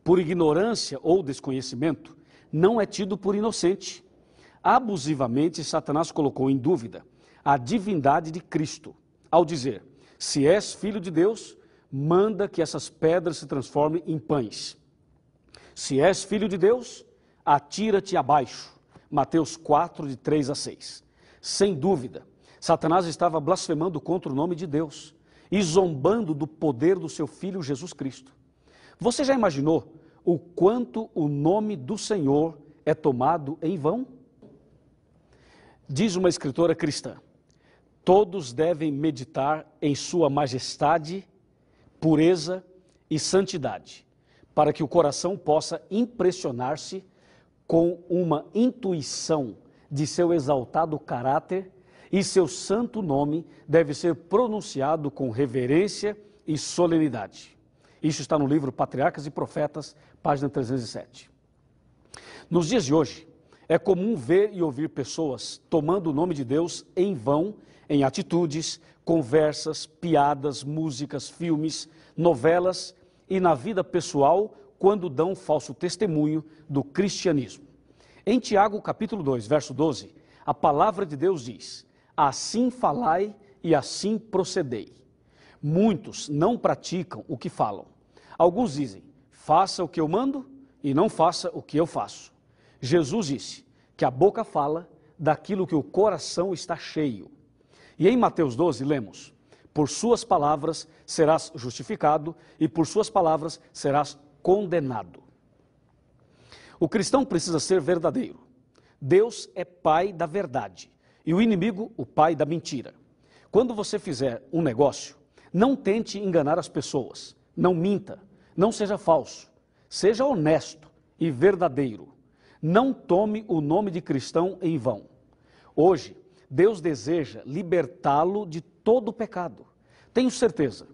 B: por ignorância ou desconhecimento, não é tido por inocente. Abusivamente, Satanás colocou em dúvida a divindade de Cristo, ao dizer: Se és filho de Deus, manda que essas pedras se transformem em pães. Se és filho de Deus, atira-te abaixo. Mateus 4, de 3 a 6. Sem dúvida, Satanás estava blasfemando contra o nome de Deus e zombando do poder do seu filho Jesus Cristo. Você já imaginou o quanto o nome do Senhor é tomado em vão? Diz uma escritora cristã: todos devem meditar em Sua majestade, pureza e santidade para que o coração possa impressionar-se com uma intuição de seu exaltado caráter e seu santo nome deve ser pronunciado com reverência e solenidade. Isso está no livro Patriarcas e Profetas, página 307. Nos dias de hoje, é comum ver e ouvir pessoas tomando o nome de Deus em vão em atitudes, conversas, piadas, músicas, filmes, novelas e na vida pessoal quando dão falso testemunho do cristianismo. Em Tiago capítulo 2, verso 12, a palavra de Deus diz: Assim falai e assim procedei. Muitos não praticam o que falam. Alguns dizem: Faça o que eu mando e não faça o que eu faço. Jesus disse que a boca fala daquilo que o coração está cheio. E em Mateus 12 lemos: por suas palavras serás justificado e por suas palavras serás condenado. O cristão precisa ser verdadeiro. Deus é pai da verdade e o inimigo, o pai da mentira. Quando você fizer um negócio, não tente enganar as pessoas, não minta, não seja falso, seja honesto e verdadeiro. Não tome o nome de cristão em vão. Hoje, Deus deseja libertá-lo de todo o pecado. Tenho certeza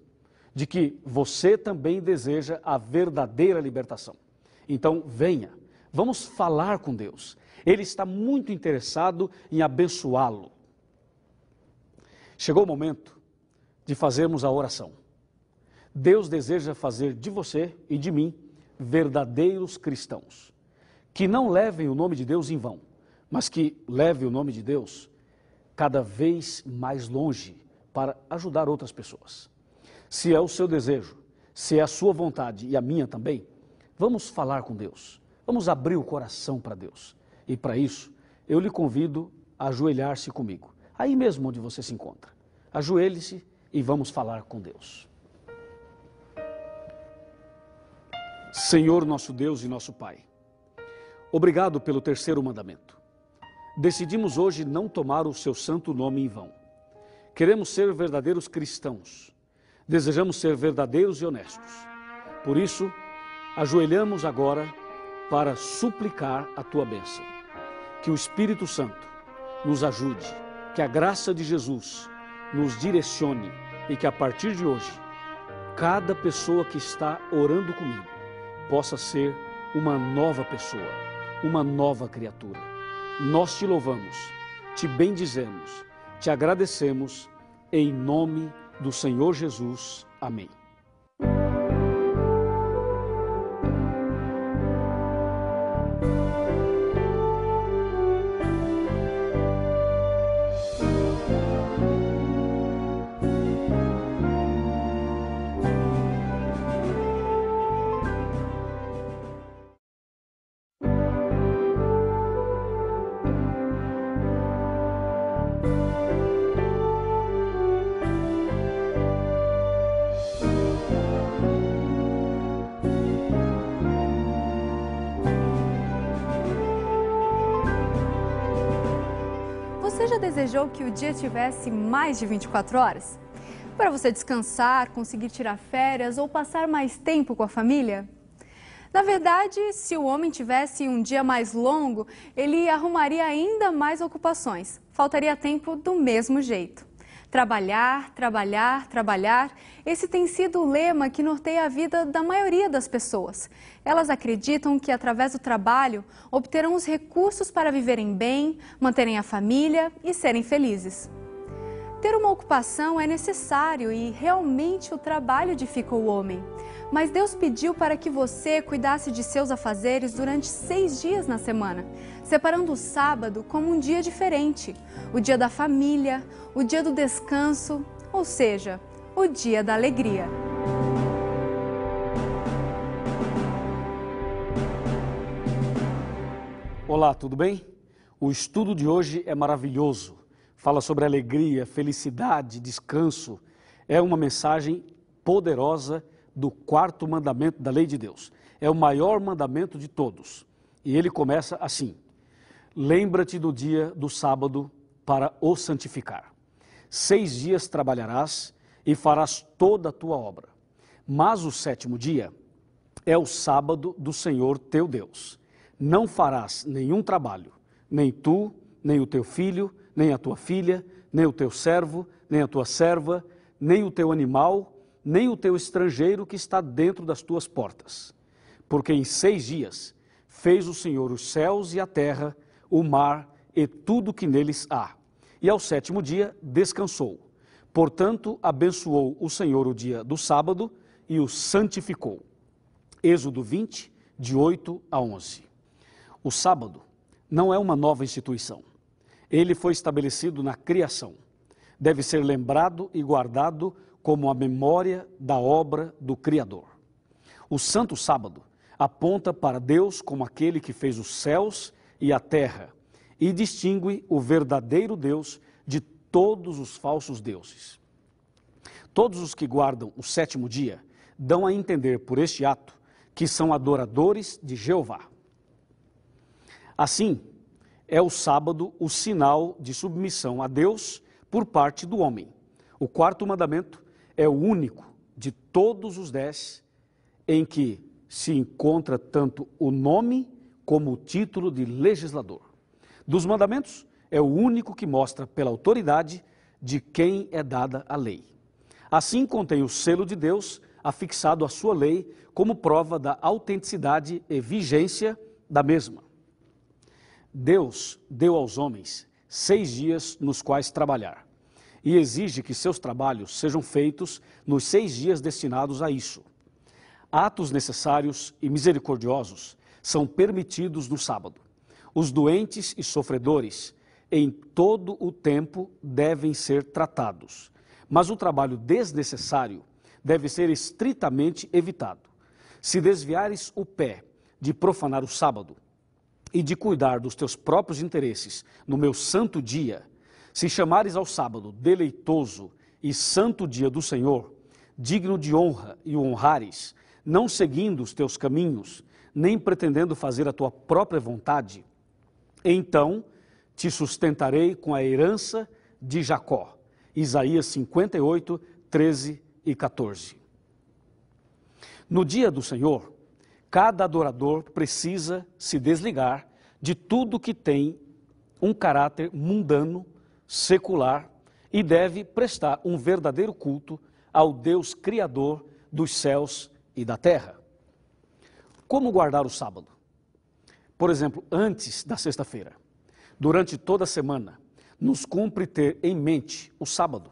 B: de que você também deseja a verdadeira libertação. Então, venha, vamos falar com Deus. Ele está muito interessado em abençoá-lo. Chegou o momento de fazermos a oração. Deus deseja fazer de você e de mim verdadeiros cristãos, que não levem o nome de Deus em vão, mas que levem o nome de Deus cada vez mais longe para ajudar outras pessoas. Se é o seu desejo, se é a sua vontade e a minha também, vamos falar com Deus. Vamos abrir o coração para Deus. E para isso, eu lhe convido a ajoelhar-se comigo, aí mesmo onde você se encontra. Ajoelhe-se e vamos falar com Deus. Senhor nosso Deus e nosso Pai, obrigado pelo terceiro mandamento. Decidimos hoje não tomar o seu santo nome em vão Queremos ser verdadeiros cristãos. Desejamos ser verdadeiros e honestos. Por isso, ajoelhamos agora para suplicar a tua bênção. Que o Espírito Santo nos ajude, que a graça de Jesus nos direcione e que a partir de hoje, cada pessoa que está orando comigo possa ser uma nova pessoa, uma nova criatura. Nós te louvamos, te bendizemos te agradecemos, em nome do Senhor Jesus. Amém.
A: que o dia tivesse mais de 24 horas? Para você descansar, conseguir tirar férias ou passar mais tempo com a família? Na verdade, se o homem tivesse um dia mais longo, ele arrumaria ainda mais ocupações. Faltaria tempo do mesmo jeito. Trabalhar, trabalhar, trabalhar. Esse tem sido o lema que norteia a vida da maioria das pessoas. Elas acreditam que, através do trabalho, obterão os recursos para viverem bem, manterem a família e serem felizes. Ter uma ocupação é necessário e realmente o trabalho edifica o homem. Mas Deus pediu para que você cuidasse de seus afazeres durante seis dias na semana, separando o sábado como um dia diferente o dia da família, o dia do descanso, ou seja, o dia da alegria.
B: Olá, tudo bem? O estudo de hoje é maravilhoso fala sobre alegria, felicidade, descanso. É uma mensagem poderosa do quarto mandamento da lei de Deus. É o maior mandamento de todos. E ele começa assim: Lembra-te do dia do sábado para o santificar. Seis dias trabalharás e farás toda a tua obra. Mas o sétimo dia é o sábado do Senhor teu Deus. Não farás nenhum trabalho, nem tu, nem o teu filho, nem a tua filha, nem o teu servo, nem a tua serva, nem o teu animal, nem o teu estrangeiro que está dentro das tuas portas. Porque em seis dias fez o Senhor os céus e a terra, o mar e tudo que neles há. E ao sétimo dia descansou. Portanto, abençoou o Senhor o dia do sábado e o santificou. Êxodo 20, de 8 a 11. O sábado não é uma nova instituição. Ele foi estabelecido na criação. Deve ser lembrado e guardado como a memória da obra do Criador. O Santo Sábado aponta para Deus como aquele que fez os céus e a terra e distingue o verdadeiro Deus de todos os falsos deuses. Todos os que guardam o sétimo dia dão a entender por este ato que são adoradores de Jeová. Assim, é o sábado o sinal de submissão a Deus por parte do homem. O quarto mandamento é o único de todos os dez em que se encontra tanto o nome como o título de legislador. Dos mandamentos, é o único que mostra pela autoridade de quem é dada a lei. Assim contém o selo de Deus afixado à sua lei como prova da autenticidade e vigência da mesma. Deus deu aos homens seis dias nos quais trabalhar, e exige que seus trabalhos sejam feitos nos seis dias destinados a isso. Atos necessários e misericordiosos são permitidos no sábado. Os doentes e sofredores em todo o tempo devem ser tratados, mas o trabalho desnecessário deve ser estritamente evitado. Se desviares o pé de profanar o sábado, e de cuidar dos teus próprios interesses no meu santo dia, se chamares ao sábado deleitoso e santo dia do Senhor, digno de honra e o honrares, não seguindo os teus caminhos, nem pretendendo fazer a tua própria vontade, então te sustentarei com a herança de Jacó. Isaías 58, 13 e 14. No dia do Senhor, Cada adorador precisa se desligar de tudo que tem um caráter mundano, secular e deve prestar um verdadeiro culto ao Deus Criador dos céus e da terra. Como guardar o sábado? Por exemplo, antes da sexta-feira. Durante toda a semana, nos cumpre ter em mente o sábado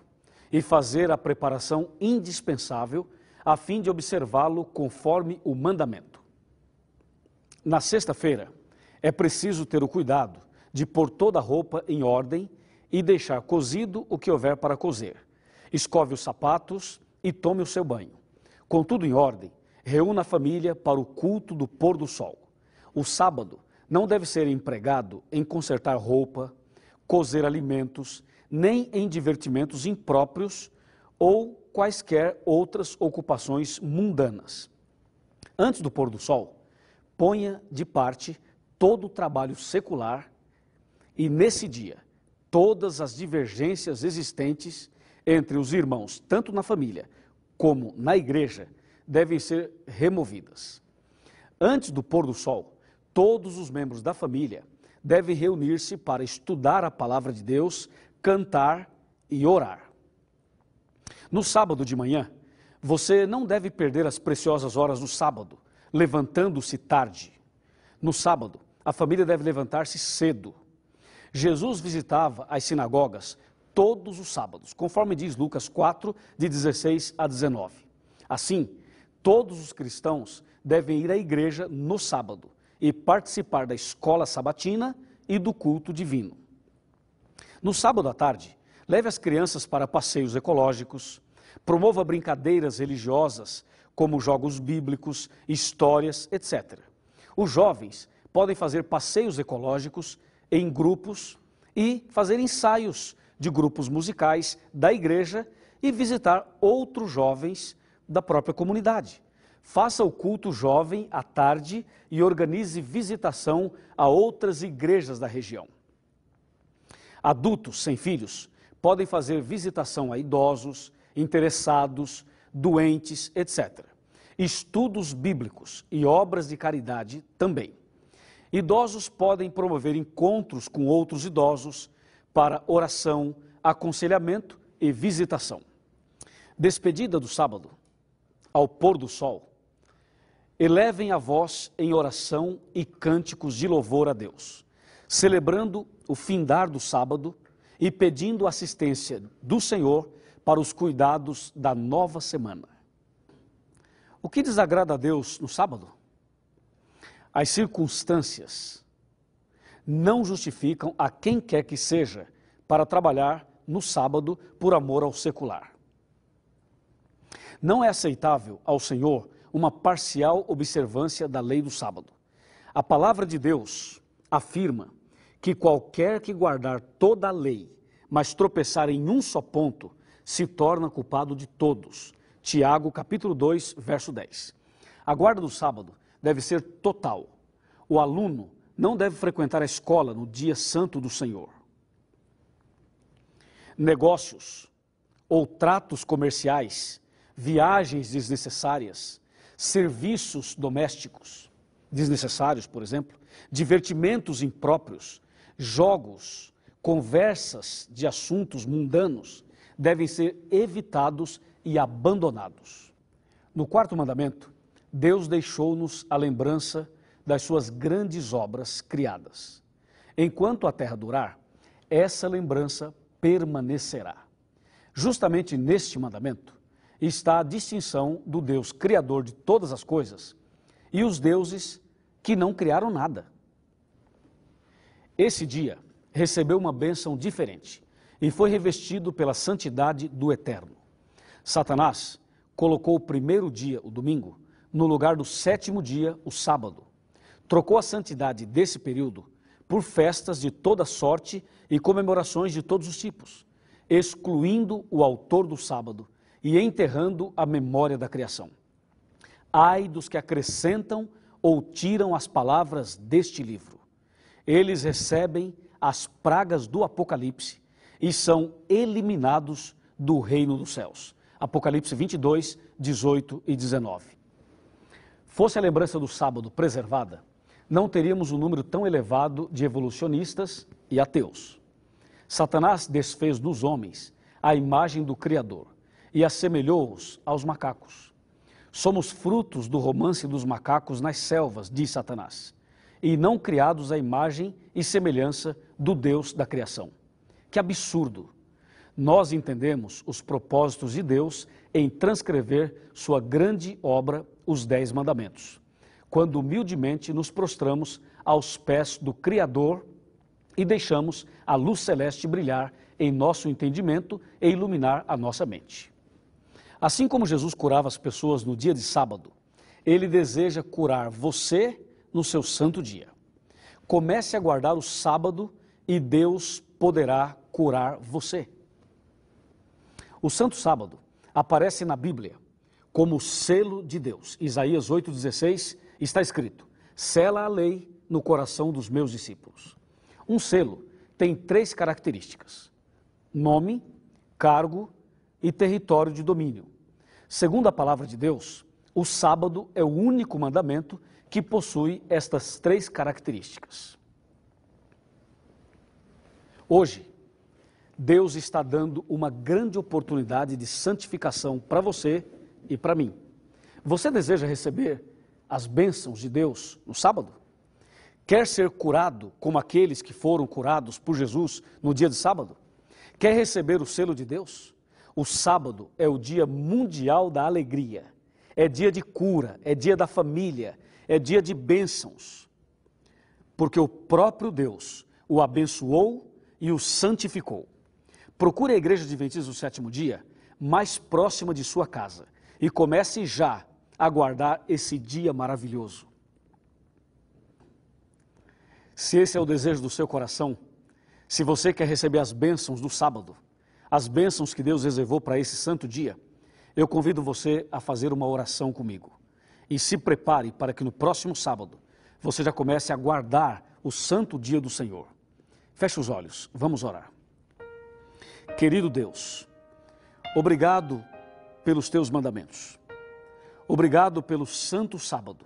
B: e fazer a preparação indispensável a fim de observá-lo conforme o mandamento. Na sexta-feira, é preciso ter o cuidado de pôr toda a roupa em ordem e deixar cozido o que houver para cozer. Escove os sapatos e tome o seu banho. Com tudo em ordem, reúna a família para o culto do pôr do sol. O sábado não deve ser empregado em consertar roupa, cozer alimentos, nem em divertimentos impróprios ou quaisquer outras ocupações mundanas. Antes do pôr do sol, ponha de parte todo o trabalho secular e, nesse dia, todas as divergências existentes entre os irmãos, tanto na família como na igreja, devem ser removidas. Antes do pôr do sol, todos os membros da família devem reunir-se para estudar a palavra de Deus, cantar e orar. No sábado de manhã, você não deve perder as preciosas horas do sábado levantando-se tarde. No sábado, a família deve levantar-se cedo. Jesus visitava as sinagogas todos os sábados, conforme diz Lucas 4, de 16 a 19. Assim, todos os cristãos devem ir à igreja no sábado e participar da escola sabatina e do culto divino. No sábado à tarde, leve as crianças para passeios ecológicos, promova brincadeiras religiosas como jogos bíblicos, histórias, etc. Os jovens podem fazer passeios ecológicos em grupos e fazer ensaios de grupos musicais da igreja e visitar outros jovens da própria comunidade. Faça o culto jovem à tarde e organize visitação a outras igrejas da região. Adultos sem filhos podem fazer visitação a idosos, interessados, doentes, etc. Estudos bíblicos e obras de caridade também. Idosos podem promover encontros com outros idosos para oração, aconselhamento e visitação. Despedida do sábado, ao pôr do sol, elevem a voz em oração e cânticos de louvor a Deus, celebrando o findar do sábado e pedindo assistência do Senhor para os cuidados da nova semana. O que desagrada a Deus no sábado? As circunstâncias não justificam a quem quer que seja para trabalhar no sábado por amor ao secular. Não é aceitável ao Senhor uma parcial observância da lei do sábado. A palavra de Deus afirma que qualquer que guardar toda a lei, mas tropeçar em um só ponto, se torna culpado de todos. Tiago, capítulo 2, verso 10. A guarda do sábado deve ser total. O aluno não deve frequentar a escola no dia santo do Senhor. Negócios ou tratos comerciais, viagens desnecessárias, serviços domésticos desnecessários, por exemplo, divertimentos impróprios, jogos, conversas de assuntos mundanos, devem ser evitados e abandonados. No quarto mandamento, Deus deixou-nos a lembrança das suas grandes obras criadas. Enquanto a terra durar, essa lembrança permanecerá. Justamente neste mandamento está a distinção do Deus criador de todas as coisas e os deuses que não criaram nada. Esse dia recebeu uma bênção diferente e foi revestido pela santidade do Eterno. Satanás colocou o primeiro dia, o domingo, no lugar do sétimo dia, o sábado. Trocou a santidade desse período por festas de toda sorte e comemorações de todos os tipos, excluindo o autor do sábado e enterrando a memória da criação. Ai dos que acrescentam ou tiram as palavras deste livro. Eles recebem as pragas do Apocalipse e são eliminados do reino dos céus. Apocalipse 22, 18 e 19. Fosse a lembrança do sábado preservada, não teríamos um número tão elevado de evolucionistas e ateus. Satanás desfez dos homens a imagem do Criador e assemelhou-os aos macacos. Somos frutos do romance dos macacos nas selvas, diz Satanás, e não criados à imagem e semelhança do Deus da criação. Que absurdo! Nós entendemos os propósitos de Deus em transcrever sua grande obra, os Dez Mandamentos, quando humildemente nos prostramos aos pés do Criador e deixamos a luz celeste brilhar em nosso entendimento e iluminar a nossa mente. Assim como Jesus curava as pessoas no dia de sábado, ele deseja curar você no seu santo dia. Comece a guardar o sábado e Deus poderá curar você. O Santo Sábado aparece na Bíblia como selo de Deus. Isaías 8,16 está escrito: Sela a lei no coração dos meus discípulos. Um selo tem três características: nome, cargo e território de domínio. Segundo a palavra de Deus, o sábado é o único mandamento que possui estas três características. Hoje, Deus está dando uma grande oportunidade de santificação para você e para mim. Você deseja receber as bênçãos de Deus no sábado? Quer ser curado como aqueles que foram curados por Jesus no dia de sábado? Quer receber o selo de Deus? O sábado é o dia mundial da alegria. É dia de cura, é dia da família, é dia de bênçãos. Porque o próprio Deus o abençoou e o santificou. Procure a Igreja Adventista do Sétimo Dia mais próxima de sua casa e comece já a guardar esse dia maravilhoso. Se esse é o desejo do seu coração, se você quer receber as bênçãos do sábado, as bênçãos que Deus reservou para esse santo dia, eu convido você a fazer uma oração comigo. E se prepare para que no próximo sábado você já comece a guardar o santo dia do Senhor. Feche os olhos, vamos orar. Querido Deus, obrigado pelos teus mandamentos. Obrigado pelo santo sábado.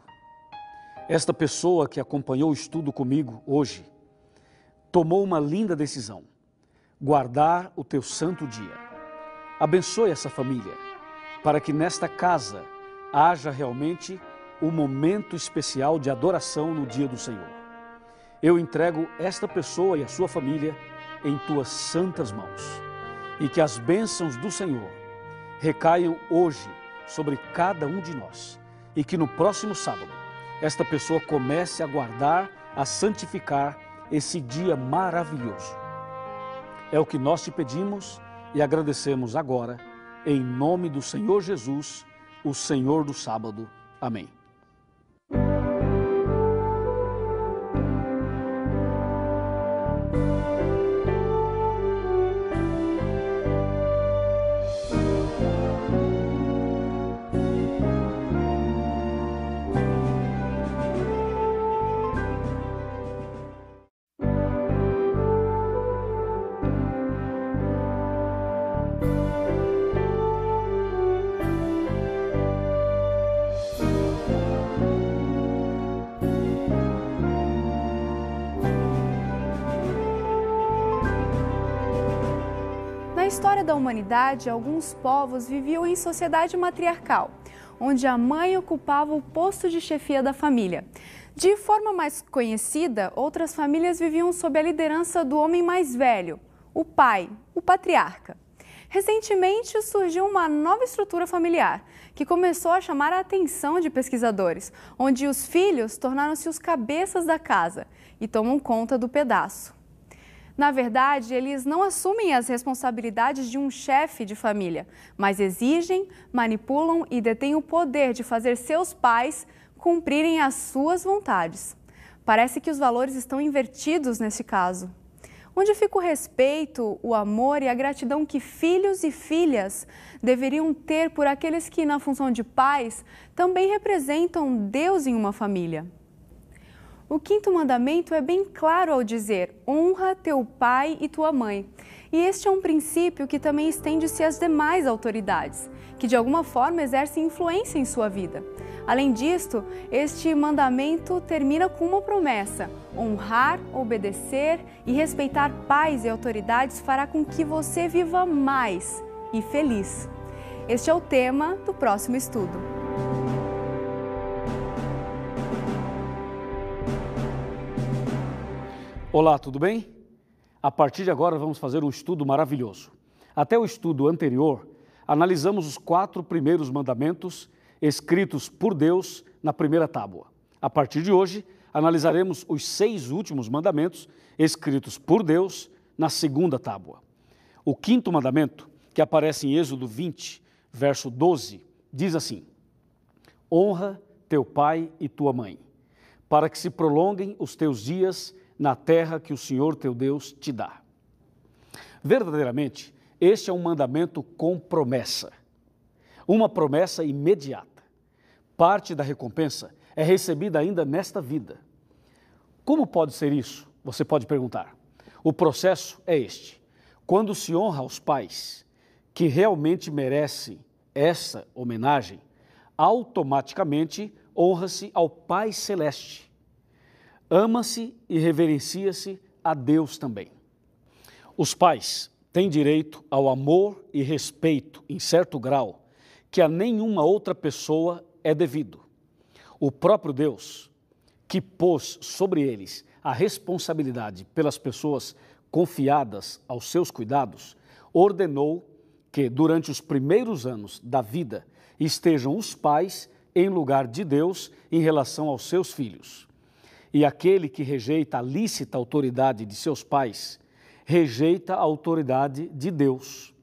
B: Esta pessoa que acompanhou o estudo comigo hoje tomou uma linda decisão: guardar o teu santo dia. Abençoe essa família, para que nesta casa haja realmente o um momento especial de adoração no dia do Senhor. Eu entrego esta pessoa e a sua família em tuas santas mãos e que as bênçãos do Senhor recaiam hoje sobre cada um de nós e que no próximo sábado esta pessoa comece a guardar, a santificar esse dia maravilhoso. É o que nós te pedimos e agradecemos agora, em nome do Senhor Jesus, o Senhor do sábado. Amém.
A: Na história da humanidade, alguns povos viviam em sociedade matriarcal, onde a mãe ocupava o posto de chefia da família. De forma mais conhecida, outras famílias viviam sob a liderança do homem mais velho, o pai, o patriarca. Recentemente surgiu uma nova estrutura familiar que começou a chamar a atenção de pesquisadores, onde os filhos tornaram-se os cabeças da casa e tomam conta do pedaço. Na verdade, eles não assumem as responsabilidades de um chefe de família, mas exigem, manipulam e detêm o poder de fazer seus pais cumprirem as suas vontades. Parece que os valores estão invertidos nesse caso. Onde fica o respeito, o amor e a gratidão que filhos e filhas deveriam ter por aqueles que, na função de pais, também representam Deus em uma família? O quinto mandamento é bem claro ao dizer: honra teu pai e tua mãe. E este é um princípio que também estende-se às demais autoridades, que de alguma forma exercem influência em sua vida. Além disto, este mandamento termina com uma promessa: honrar, obedecer e respeitar pais e autoridades fará com que você viva mais e feliz. Este é o tema do próximo estudo.
B: Olá, tudo bem? A partir de agora vamos fazer um estudo maravilhoso. Até o estudo anterior, analisamos os quatro primeiros mandamentos escritos por Deus na primeira tábua. A partir de hoje, analisaremos os seis últimos mandamentos escritos por Deus na segunda tábua. O quinto mandamento, que aparece em Êxodo 20, verso 12, diz assim: Honra teu pai e tua mãe, para que se prolonguem os teus dias na terra que o Senhor teu Deus te dá. Verdadeiramente, este é um mandamento com promessa, uma promessa imediata. Parte da recompensa é recebida ainda nesta vida. Como pode ser isso? Você pode perguntar. O processo é este: quando se honra aos pais, que realmente merecem essa homenagem, automaticamente honra-se ao Pai Celeste, ama-se e reverencia-se a Deus também. Os pais têm direito ao amor e respeito, em certo grau, que a nenhuma outra pessoa é devido. O próprio Deus, que pôs sobre eles a responsabilidade pelas pessoas confiadas aos seus cuidados, ordenou que, durante os primeiros anos da vida, estejam os pais em lugar de Deus em relação aos seus filhos. E aquele que rejeita a lícita autoridade de seus pais, rejeita a autoridade de Deus.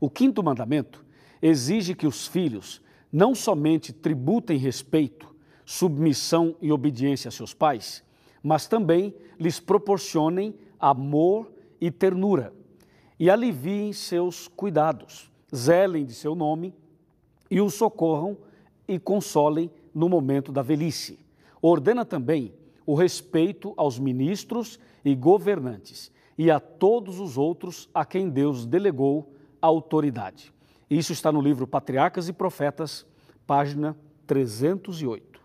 B: O quinto mandamento exige que os filhos não somente tributem respeito, submissão e obediência a seus pais, mas também lhes proporcionem amor e ternura, e aliviem seus cuidados, zelem de seu nome e o socorram e consolem no momento da velhice. Ordena também o respeito aos ministros e governantes e a todos os outros a quem Deus delegou a autoridade. Isso está no livro Patriarcas e Profetas, página 308.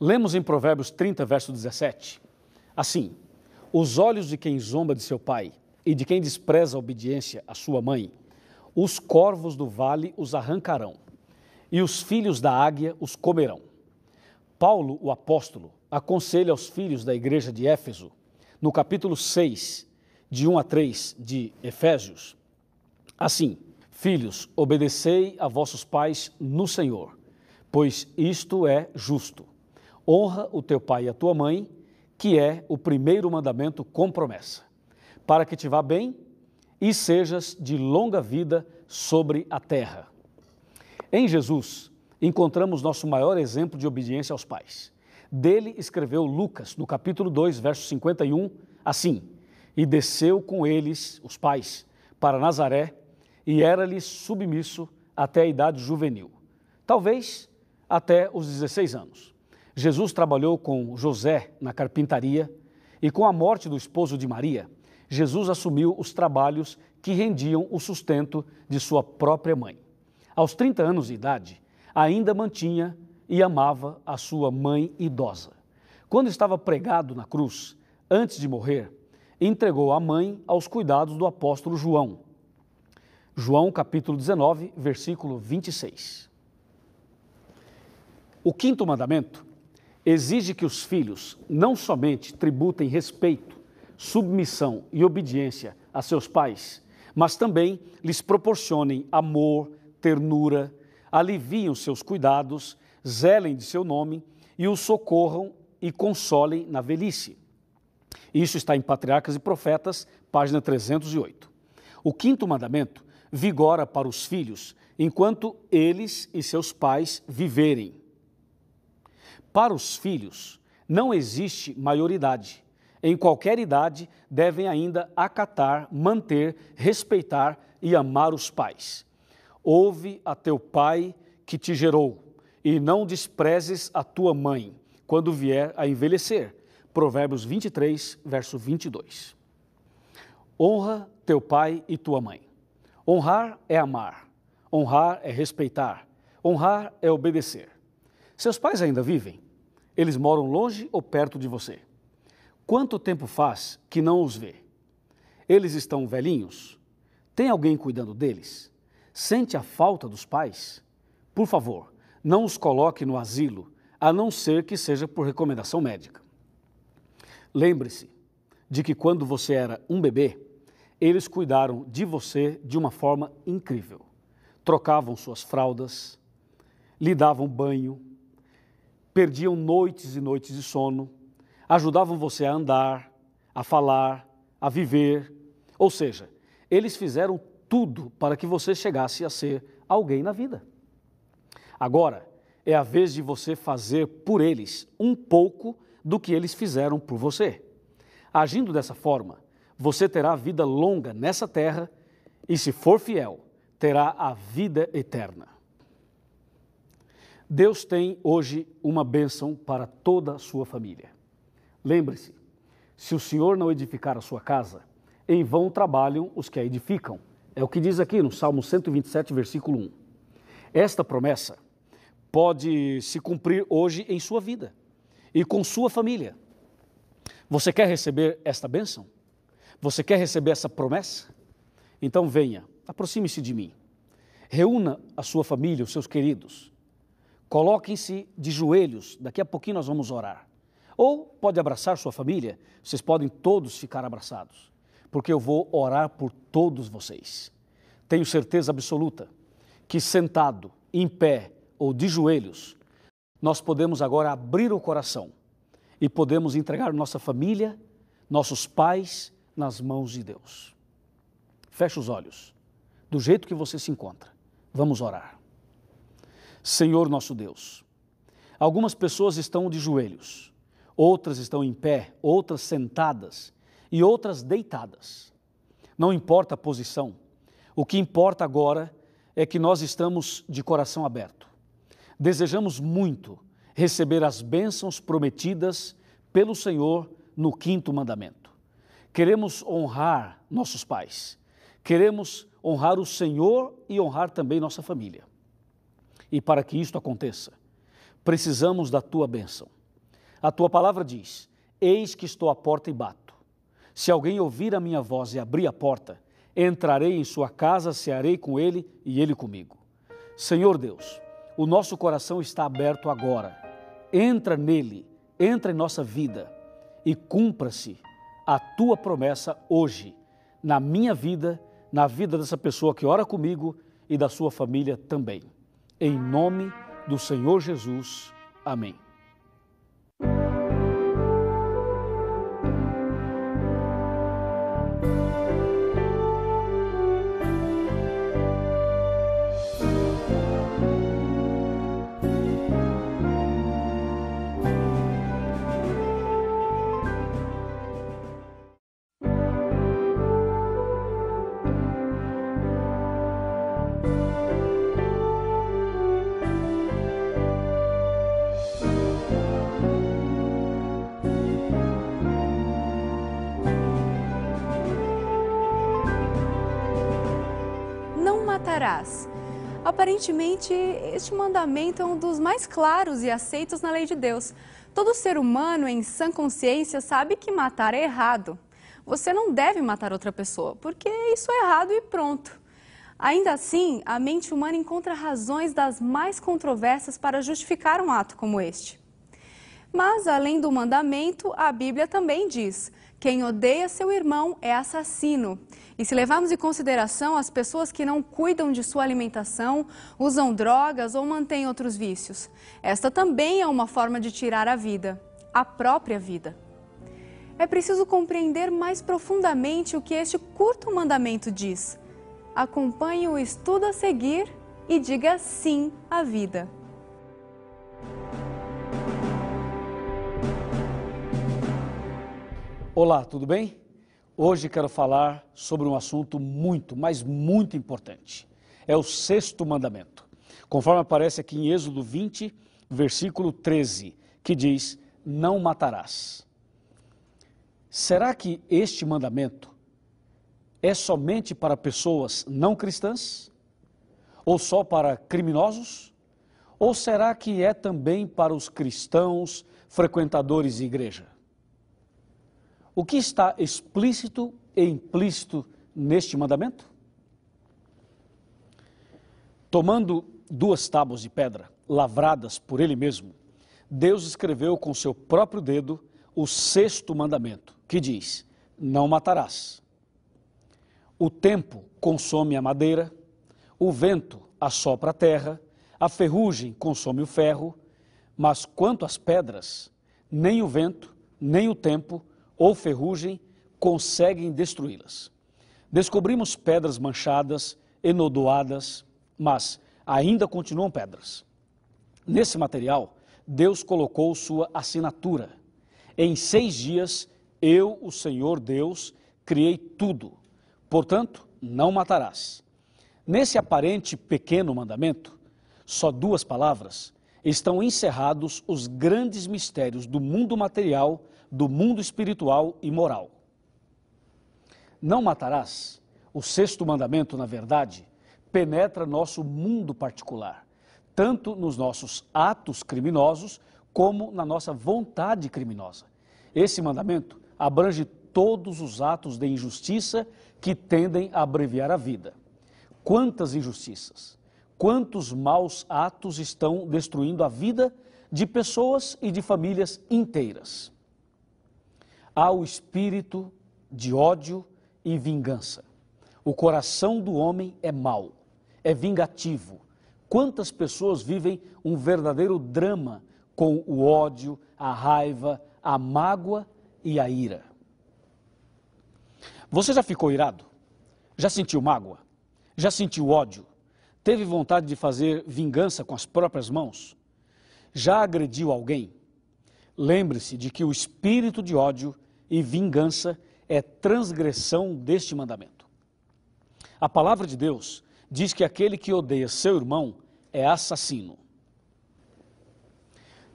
B: Lemos em Provérbios 30, verso 17: Assim, os olhos de quem zomba de seu pai e de quem despreza a obediência à sua mãe, os corvos do vale os arrancarão, e os filhos da águia os comerão. Paulo, o apóstolo, aconselha aos filhos da igreja de Éfeso, no capítulo 6, de 1 a 3 de Efésios, assim: Filhos, obedecei a vossos pais no Senhor, pois isto é justo. Honra o teu pai e a tua mãe, que é o primeiro mandamento com promessa, para que te vá bem e sejas de longa vida sobre a terra. Em Jesus, encontramos nosso maior exemplo de obediência aos pais. Dele escreveu Lucas, no capítulo 2, verso 51, assim: E desceu com eles, os pais, para Nazaré, e era-lhe submisso até a idade juvenil, talvez até os 16 anos. Jesus trabalhou com José na carpintaria e, com a morte do esposo de Maria, Jesus assumiu os trabalhos que rendiam o sustento de sua própria mãe. Aos 30 anos de idade, ainda mantinha e amava a sua mãe idosa. Quando estava pregado na cruz, antes de morrer, entregou a mãe aos cuidados do apóstolo João. João capítulo 19, versículo 26. O quinto mandamento exige que os filhos não somente tributem respeito, submissão e obediência a seus pais, mas também lhes proporcionem amor, ternura, os seus cuidados, zelem de seu nome e o socorram e consolem na velhice. Isso está em Patriarcas e Profetas, página 308. O quinto mandamento vigora para os filhos enquanto eles e seus pais viverem. Para os filhos, não existe maioridade. Em qualquer idade, devem ainda acatar, manter, respeitar e amar os pais. Ouve a teu pai que te gerou, e não desprezes a tua mãe quando vier a envelhecer. Provérbios 23, verso 22. Honra teu pai e tua mãe. Honrar é amar. Honrar é respeitar. Honrar é obedecer. Seus pais ainda vivem? Eles moram longe ou perto de você? Quanto tempo faz que não os vê? Eles estão velhinhos? Tem alguém cuidando deles? sente a falta dos pais, por favor, não os coloque no asilo, a não ser que seja por recomendação médica. Lembre-se de que quando você era um bebê, eles cuidaram de você de uma forma incrível. Trocavam suas fraldas, lhe davam banho, perdiam noites e noites de sono, ajudavam você a andar, a falar, a viver. Ou seja, eles fizeram tudo para que você chegasse a ser alguém na vida. Agora é a vez de você fazer por eles um pouco do que eles fizeram por você. Agindo dessa forma, você terá vida longa nessa terra e, se for fiel, terá a vida eterna. Deus tem hoje uma bênção para toda a sua família. Lembre-se: se o Senhor não edificar a sua casa, em vão trabalham os que a edificam. É o que diz aqui no Salmo 127, versículo 1. Esta promessa pode se cumprir hoje em sua vida e com sua família. Você quer receber esta bênção? Você quer receber essa promessa? Então venha, aproxime-se de mim. Reúna a sua família, os seus queridos. Coloquem-se de joelhos, daqui a pouquinho nós vamos orar. Ou pode abraçar sua família, vocês podem todos ficar abraçados porque eu vou orar por todos vocês. Tenho certeza absoluta que sentado, em pé ou de joelhos, nós podemos agora abrir o coração e podemos entregar nossa família, nossos pais nas mãos de Deus. Feche os olhos, do jeito que você se encontra. Vamos orar. Senhor nosso Deus, algumas pessoas estão de joelhos, outras estão em pé, outras sentadas e outras deitadas. Não importa a posição, o que importa agora é que nós estamos de coração aberto. Desejamos muito receber as bênçãos prometidas pelo Senhor no quinto mandamento. Queremos honrar nossos pais, queremos honrar o Senhor e honrar também nossa família. E para que isto aconteça, precisamos da tua bênção. A tua palavra diz: Eis que estou à porta e bato. Se alguém ouvir a minha voz e abrir a porta, entrarei em sua casa, cearei com ele e ele comigo. Senhor Deus, o nosso coração está aberto agora. Entra nele, entra em nossa vida e cumpra-se a tua promessa hoje, na minha vida, na vida dessa pessoa que ora comigo e da sua família também. Em nome do Senhor Jesus. Amém.
A: Aparentemente, este mandamento é um dos mais claros e aceitos na lei de Deus. Todo ser humano em sã consciência sabe que matar é errado. Você não deve matar outra pessoa, porque isso é errado e pronto. Ainda assim, a mente humana encontra razões das mais controversas para justificar um ato como este. Mas, além do mandamento, a Bíblia também diz: quem odeia seu irmão é assassino. E se levarmos em consideração as pessoas que não cuidam de sua alimentação, usam drogas ou mantêm outros vícios, esta também é uma forma de tirar a vida, a própria vida. É preciso compreender mais profundamente o que este curto mandamento diz. Acompanhe o estudo a seguir e diga sim à vida.
B: Olá, tudo bem? Hoje quero falar sobre um assunto muito, mas muito importante. É o sexto mandamento, conforme aparece aqui em Êxodo 20, versículo 13, que diz: Não matarás. Será que este mandamento é somente para pessoas não cristãs? Ou só para criminosos? Ou será que é também para os cristãos frequentadores de igreja? O que está explícito e implícito neste mandamento? Tomando duas tábuas de pedra, lavradas por ele mesmo, Deus escreveu com seu próprio dedo o sexto mandamento, que diz: Não matarás. O tempo consome a madeira, o vento assopra a terra, a ferrugem consome o ferro, mas quanto às pedras, nem o vento, nem o tempo, ou ferrugem conseguem destruí-las. Descobrimos pedras manchadas, enodoadas, mas ainda continuam pedras. Nesse material, Deus colocou sua assinatura. Em seis dias, eu, o Senhor Deus, criei tudo. Portanto, não matarás. Nesse aparente pequeno mandamento, só duas palavras, estão encerrados os grandes mistérios do mundo material do mundo espiritual e moral. Não matarás, o sexto mandamento, na verdade, penetra nosso mundo particular, tanto nos nossos atos criminosos como na nossa vontade criminosa. Esse mandamento abrange todos os atos de injustiça que tendem a abreviar a vida. Quantas injustiças, quantos maus atos estão destruindo a vida de pessoas e de famílias inteiras ao espírito de ódio e vingança. O coração do homem é mau, é vingativo. Quantas pessoas vivem um verdadeiro drama com o ódio, a raiva, a mágoa e a ira? Você já ficou irado? Já sentiu mágoa? Já sentiu ódio? Teve vontade de fazer vingança com as próprias mãos? Já agrediu alguém? Lembre-se de que o espírito de ódio e vingança é transgressão deste mandamento. A palavra de Deus diz que aquele que odeia seu irmão é assassino.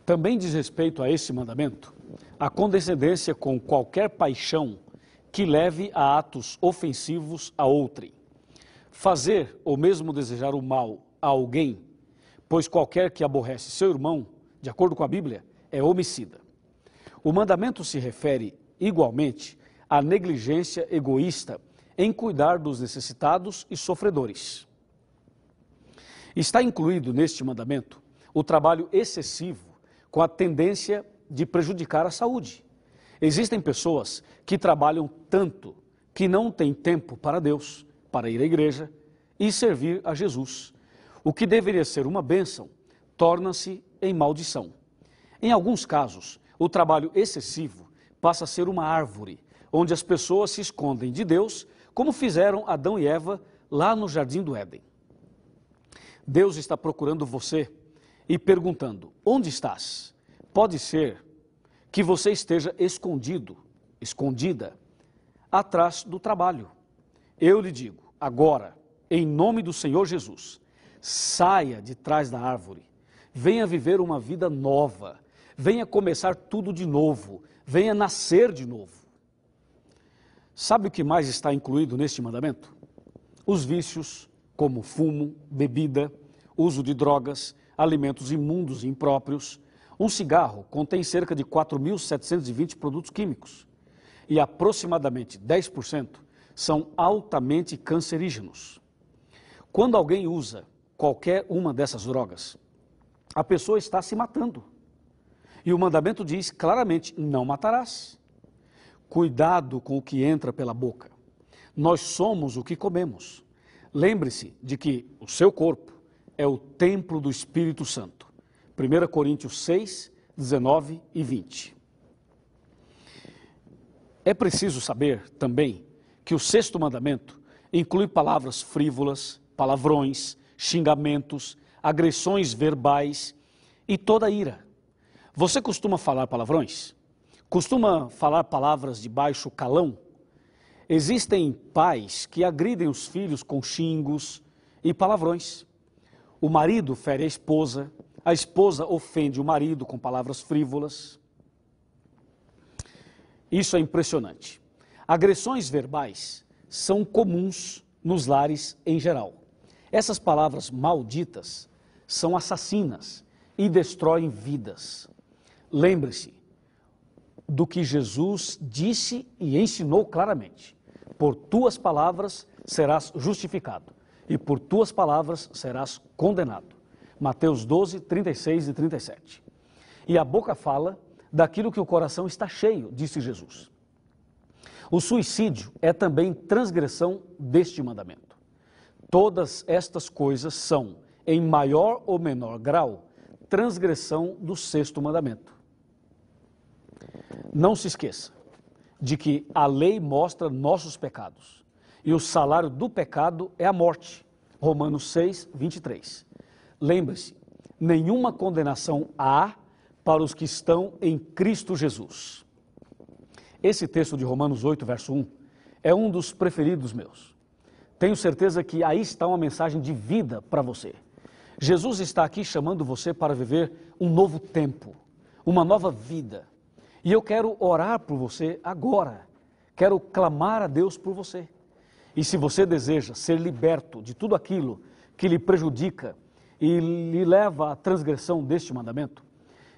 B: Também diz respeito a esse mandamento a condescendência com qualquer paixão que leve a atos ofensivos a outrem. Fazer ou mesmo desejar o mal a alguém, pois qualquer que aborrece seu irmão, de acordo com a Bíblia, é homicida. O mandamento se refere igualmente, a negligência egoísta em cuidar dos necessitados e sofredores. Está incluído neste mandamento o trabalho excessivo com a tendência de prejudicar a saúde. Existem pessoas que trabalham tanto que não têm tempo para Deus, para ir à igreja e servir a Jesus. O que deveria ser uma bênção torna-se em maldição. Em alguns casos, o trabalho excessivo passa a ser uma árvore, onde as pessoas se escondem de Deus, como fizeram Adão e Eva lá no jardim do Éden. Deus está procurando você e perguntando: onde estás? Pode ser que você esteja escondido, escondida, atrás do trabalho. Eu lhe digo, agora, em nome do Senhor Jesus, saia de trás da árvore, venha viver uma vida nova, venha começar tudo de novo, venha nascer de novo. Sabe o que mais está incluído neste mandamento? Os vícios, como fumo, bebida, uso de drogas, alimentos imundos e impróprios. Um cigarro contém cerca de 4.720 produtos químicos e aproximadamente 10% são altamente cancerígenos. Quando alguém usa qualquer uma dessas drogas, a pessoa está se matando. E o mandamento diz claramente: não matarás. Cuidado com o que entra pela boca. Nós somos o que comemos. Lembre-se de que o seu corpo é o templo do Espírito Santo. 1 Coríntios 6, 19 e 20. É preciso saber também que o sexto mandamento inclui palavras frívolas, palavrões, xingamentos, agressões verbais e toda ira. Você costuma falar palavrões? Costuma falar palavras de baixo calão? Existem pais que agridem os filhos com xingos e palavrões. O marido fere a esposa, a esposa ofende o marido com palavras frívolas. Isso é impressionante. Agressões verbais são comuns nos lares em geral. Essas palavras malditas são assassinas e destroem vidas. Lembre-se do que Jesus disse e ensinou claramente: por tuas palavras serás justificado, e por tuas palavras serás condenado. Mateus 12, 36 e 37. E a boca fala daquilo que o coração está cheio, disse Jesus. O suicídio é também transgressão deste mandamento. Todas estas coisas são, em maior ou menor grau, transgressão do sexto mandamento. Não se esqueça de que a lei mostra nossos pecados e o salário do pecado é a morte. Romanos 6, 23. Lembre-se, nenhuma condenação há para os que estão em Cristo Jesus. Esse texto de Romanos 8, verso 1, é um dos preferidos meus. Tenho certeza que aí está uma mensagem de vida para você. Jesus está aqui chamando você para viver um novo tempo, uma nova vida. E eu quero orar por você agora. Quero clamar a Deus por você. E se você deseja ser liberto de tudo aquilo que lhe prejudica e lhe leva à transgressão deste mandamento,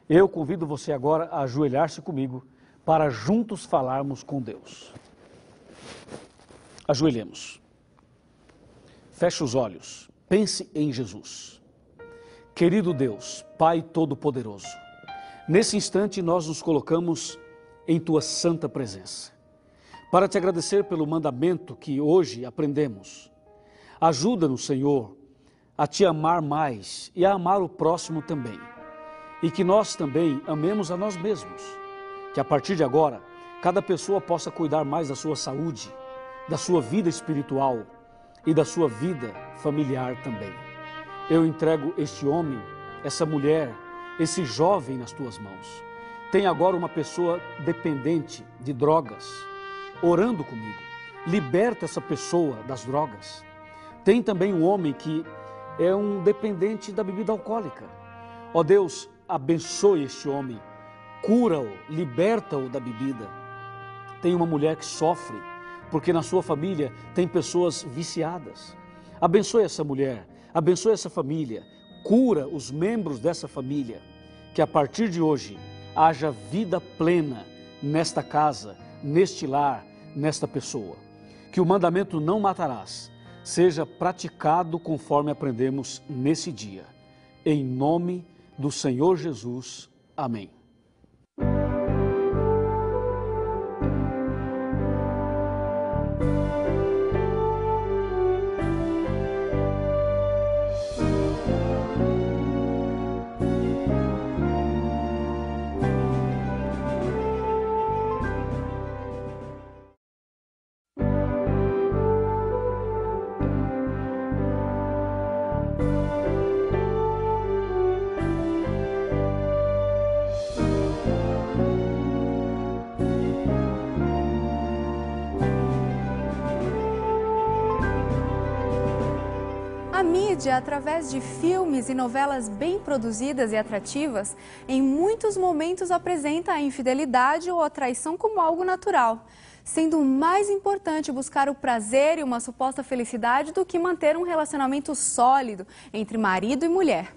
B: eu convido você agora a ajoelhar-se comigo para juntos falarmos com Deus. Ajoelhemos. Feche os olhos. Pense em Jesus. Querido Deus, Pai Todo-Poderoso, Nesse instante, nós nos colocamos em tua santa presença. Para te agradecer pelo mandamento que hoje aprendemos. Ajuda-nos, Senhor, a te amar mais e a amar o próximo também. E que nós também amemos a nós mesmos. Que a partir de agora, cada pessoa possa cuidar mais da sua saúde, da sua vida espiritual e da sua vida familiar também. Eu entrego este homem, essa mulher, esse jovem nas tuas mãos. Tem agora uma pessoa dependente de drogas, orando comigo. Liberta essa pessoa das drogas. Tem também um homem que é um dependente da bebida alcoólica. Ó oh Deus, abençoe este homem, cura-o, liberta-o da bebida. Tem uma mulher que sofre, porque na sua família tem pessoas viciadas. Abençoe essa mulher, abençoe essa família, cura os membros dessa família. Que a partir de hoje haja vida plena nesta casa, neste lar, nesta pessoa. Que o mandamento não matarás seja praticado conforme aprendemos nesse dia. Em nome do Senhor Jesus. Amém.
A: mídia através de filmes e novelas bem produzidas e atrativas, em muitos momentos apresenta a infidelidade ou a traição como algo natural, sendo mais importante buscar o prazer e uma suposta felicidade do que manter um relacionamento sólido entre marido e mulher.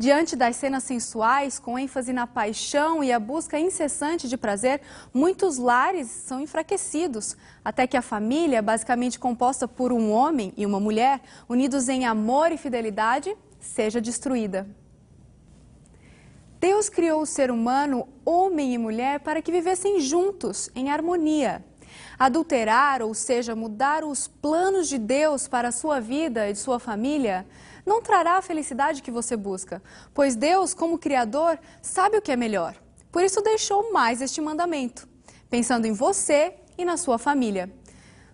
A: Diante das cenas sensuais, com ênfase na paixão e a busca incessante de prazer, muitos lares são enfraquecidos, até que a família, basicamente composta por um homem e uma mulher, unidos em amor e fidelidade, seja destruída. Deus criou o ser humano, homem e mulher, para que vivessem juntos, em harmonia. Adulterar, ou seja, mudar os planos de Deus para a sua vida e de sua família, não trará a felicidade que você busca, pois Deus, como Criador, sabe o que é melhor. Por isso deixou mais este mandamento, pensando em você e na sua família.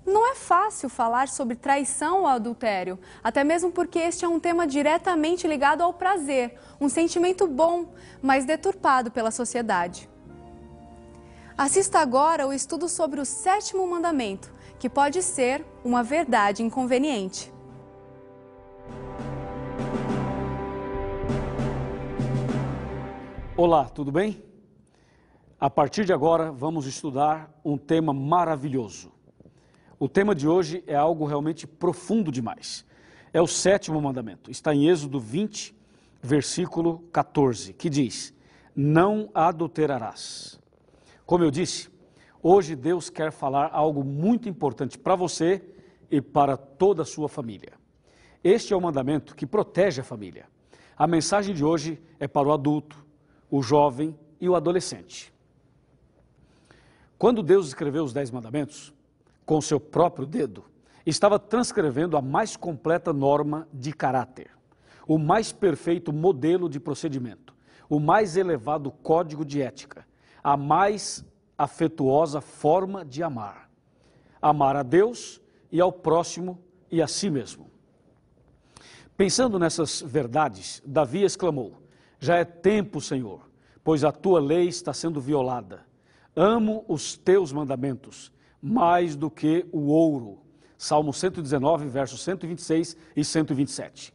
A: Não é fácil falar sobre traição ou adultério, até mesmo porque este é um tema diretamente ligado ao prazer, um sentimento bom, mas deturpado pela sociedade. Assista agora o estudo sobre o sétimo mandamento, que pode ser uma verdade inconveniente.
B: Olá, tudo bem? A partir de agora vamos estudar um tema maravilhoso. O tema de hoje é algo realmente profundo demais. É o sétimo mandamento. Está em Êxodo 20, versículo 14, que diz: Não adulterarás. Como eu disse, hoje Deus quer falar algo muito importante para você e para toda a sua família. Este é o mandamento que protege a família. A mensagem de hoje é para o adulto, o jovem e o adolescente. Quando Deus escreveu os Dez Mandamentos, com seu próprio dedo, estava transcrevendo a mais completa norma de caráter, o mais perfeito modelo de procedimento, o mais elevado código de ética, a mais afetuosa forma de amar. Amar a Deus e ao próximo e a si mesmo. Pensando nessas verdades, Davi exclamou: Já é tempo, Senhor, pois a tua lei está sendo violada. Amo os teus mandamentos mais do que o ouro. Salmo 119, versos 126 e 127.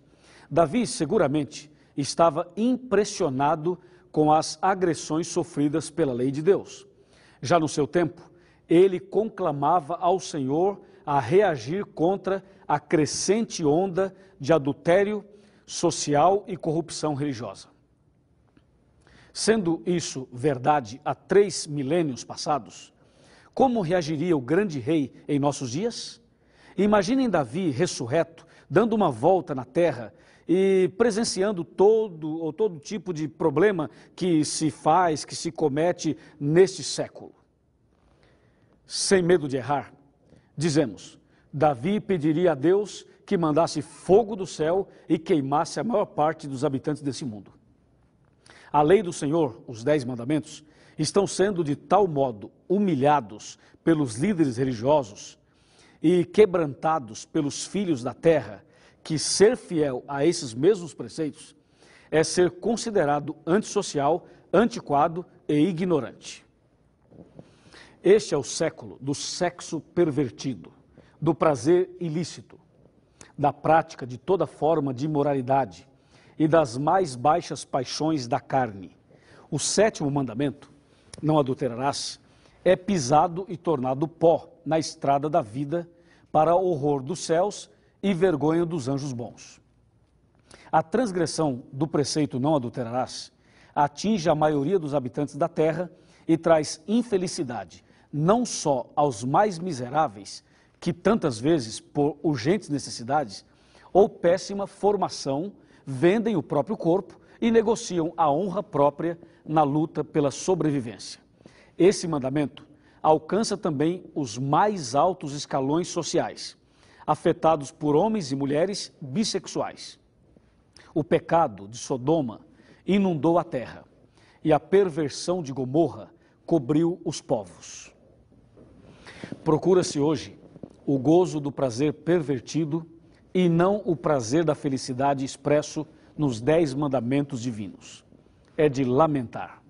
B: Davi seguramente estava impressionado com as agressões sofridas pela lei de Deus. Já no seu tempo, ele conclamava ao Senhor a reagir contra a crescente onda de adultério social e corrupção religiosa. Sendo isso verdade há três milênios passados, como reagiria o grande rei em nossos dias? Imaginem Davi ressurreto, dando uma volta na terra e presenciando todo ou todo tipo de problema que se faz, que se comete neste século. Sem medo de errar, Dizemos: Davi pediria a Deus que mandasse fogo do céu e queimasse a maior parte dos habitantes desse mundo. A lei do Senhor, os Dez Mandamentos, estão sendo de tal modo humilhados pelos líderes religiosos e quebrantados pelos filhos da terra que ser fiel a esses mesmos preceitos é ser considerado antissocial, antiquado e ignorante. Este é o século do sexo pervertido, do prazer ilícito, da prática de toda forma de imoralidade e das mais baixas paixões da carne. O sétimo mandamento, não adulterarás, é pisado e tornado pó na estrada da vida para horror dos céus e vergonha dos anjos bons. A transgressão do preceito não adulterarás atinge a maioria dos habitantes da terra e traz infelicidade não só aos mais miseráveis, que tantas vezes, por urgentes necessidades ou péssima formação, vendem o próprio corpo e negociam a honra própria na luta pela sobrevivência. Esse mandamento alcança também os mais altos escalões sociais, afetados por homens e mulheres bissexuais. O pecado de Sodoma inundou a terra e a perversão de Gomorra cobriu os povos. Procura-se hoje o gozo do prazer pervertido e não o prazer da felicidade expresso nos dez mandamentos divinos. É de lamentar.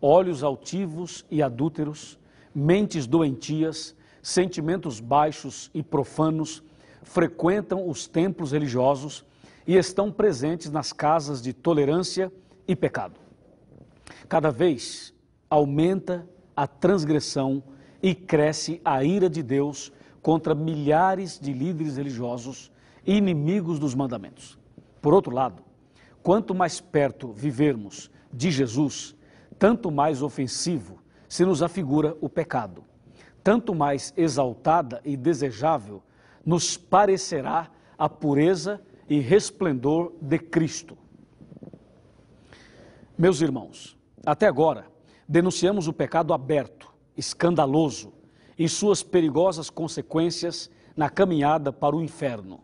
B: Olhos altivos e adúlteros, mentes doentias, sentimentos baixos e profanos frequentam os templos religiosos e estão presentes nas casas de tolerância e pecado. Cada vez aumenta a transgressão e cresce a ira de Deus contra milhares de líderes religiosos inimigos dos mandamentos. Por outro lado, quanto mais perto vivermos de Jesus, tanto mais ofensivo se nos afigura o pecado, tanto mais exaltada e desejável nos parecerá a pureza e resplendor de Cristo. Meus irmãos, até agora denunciamos o pecado aberto escandaloso e suas perigosas consequências na caminhada para o inferno.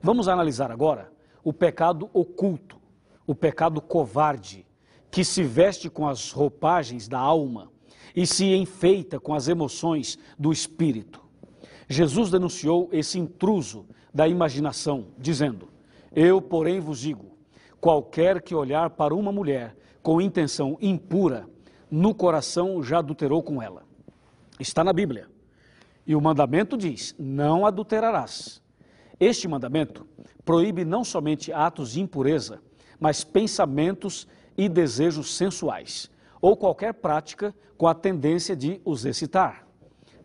B: Vamos analisar agora o pecado oculto, o pecado covarde, que se veste com as roupagens da alma e se enfeita com as emoções do espírito. Jesus denunciou esse intruso da imaginação, dizendo: Eu, porém, vos digo: qualquer que olhar para uma mulher com intenção impura no coração já adulterou com ela. Está na Bíblia. E o mandamento diz: não adulterarás. Este mandamento proíbe não somente atos de impureza, mas pensamentos e desejos sensuais, ou qualquer prática com a tendência de os excitar.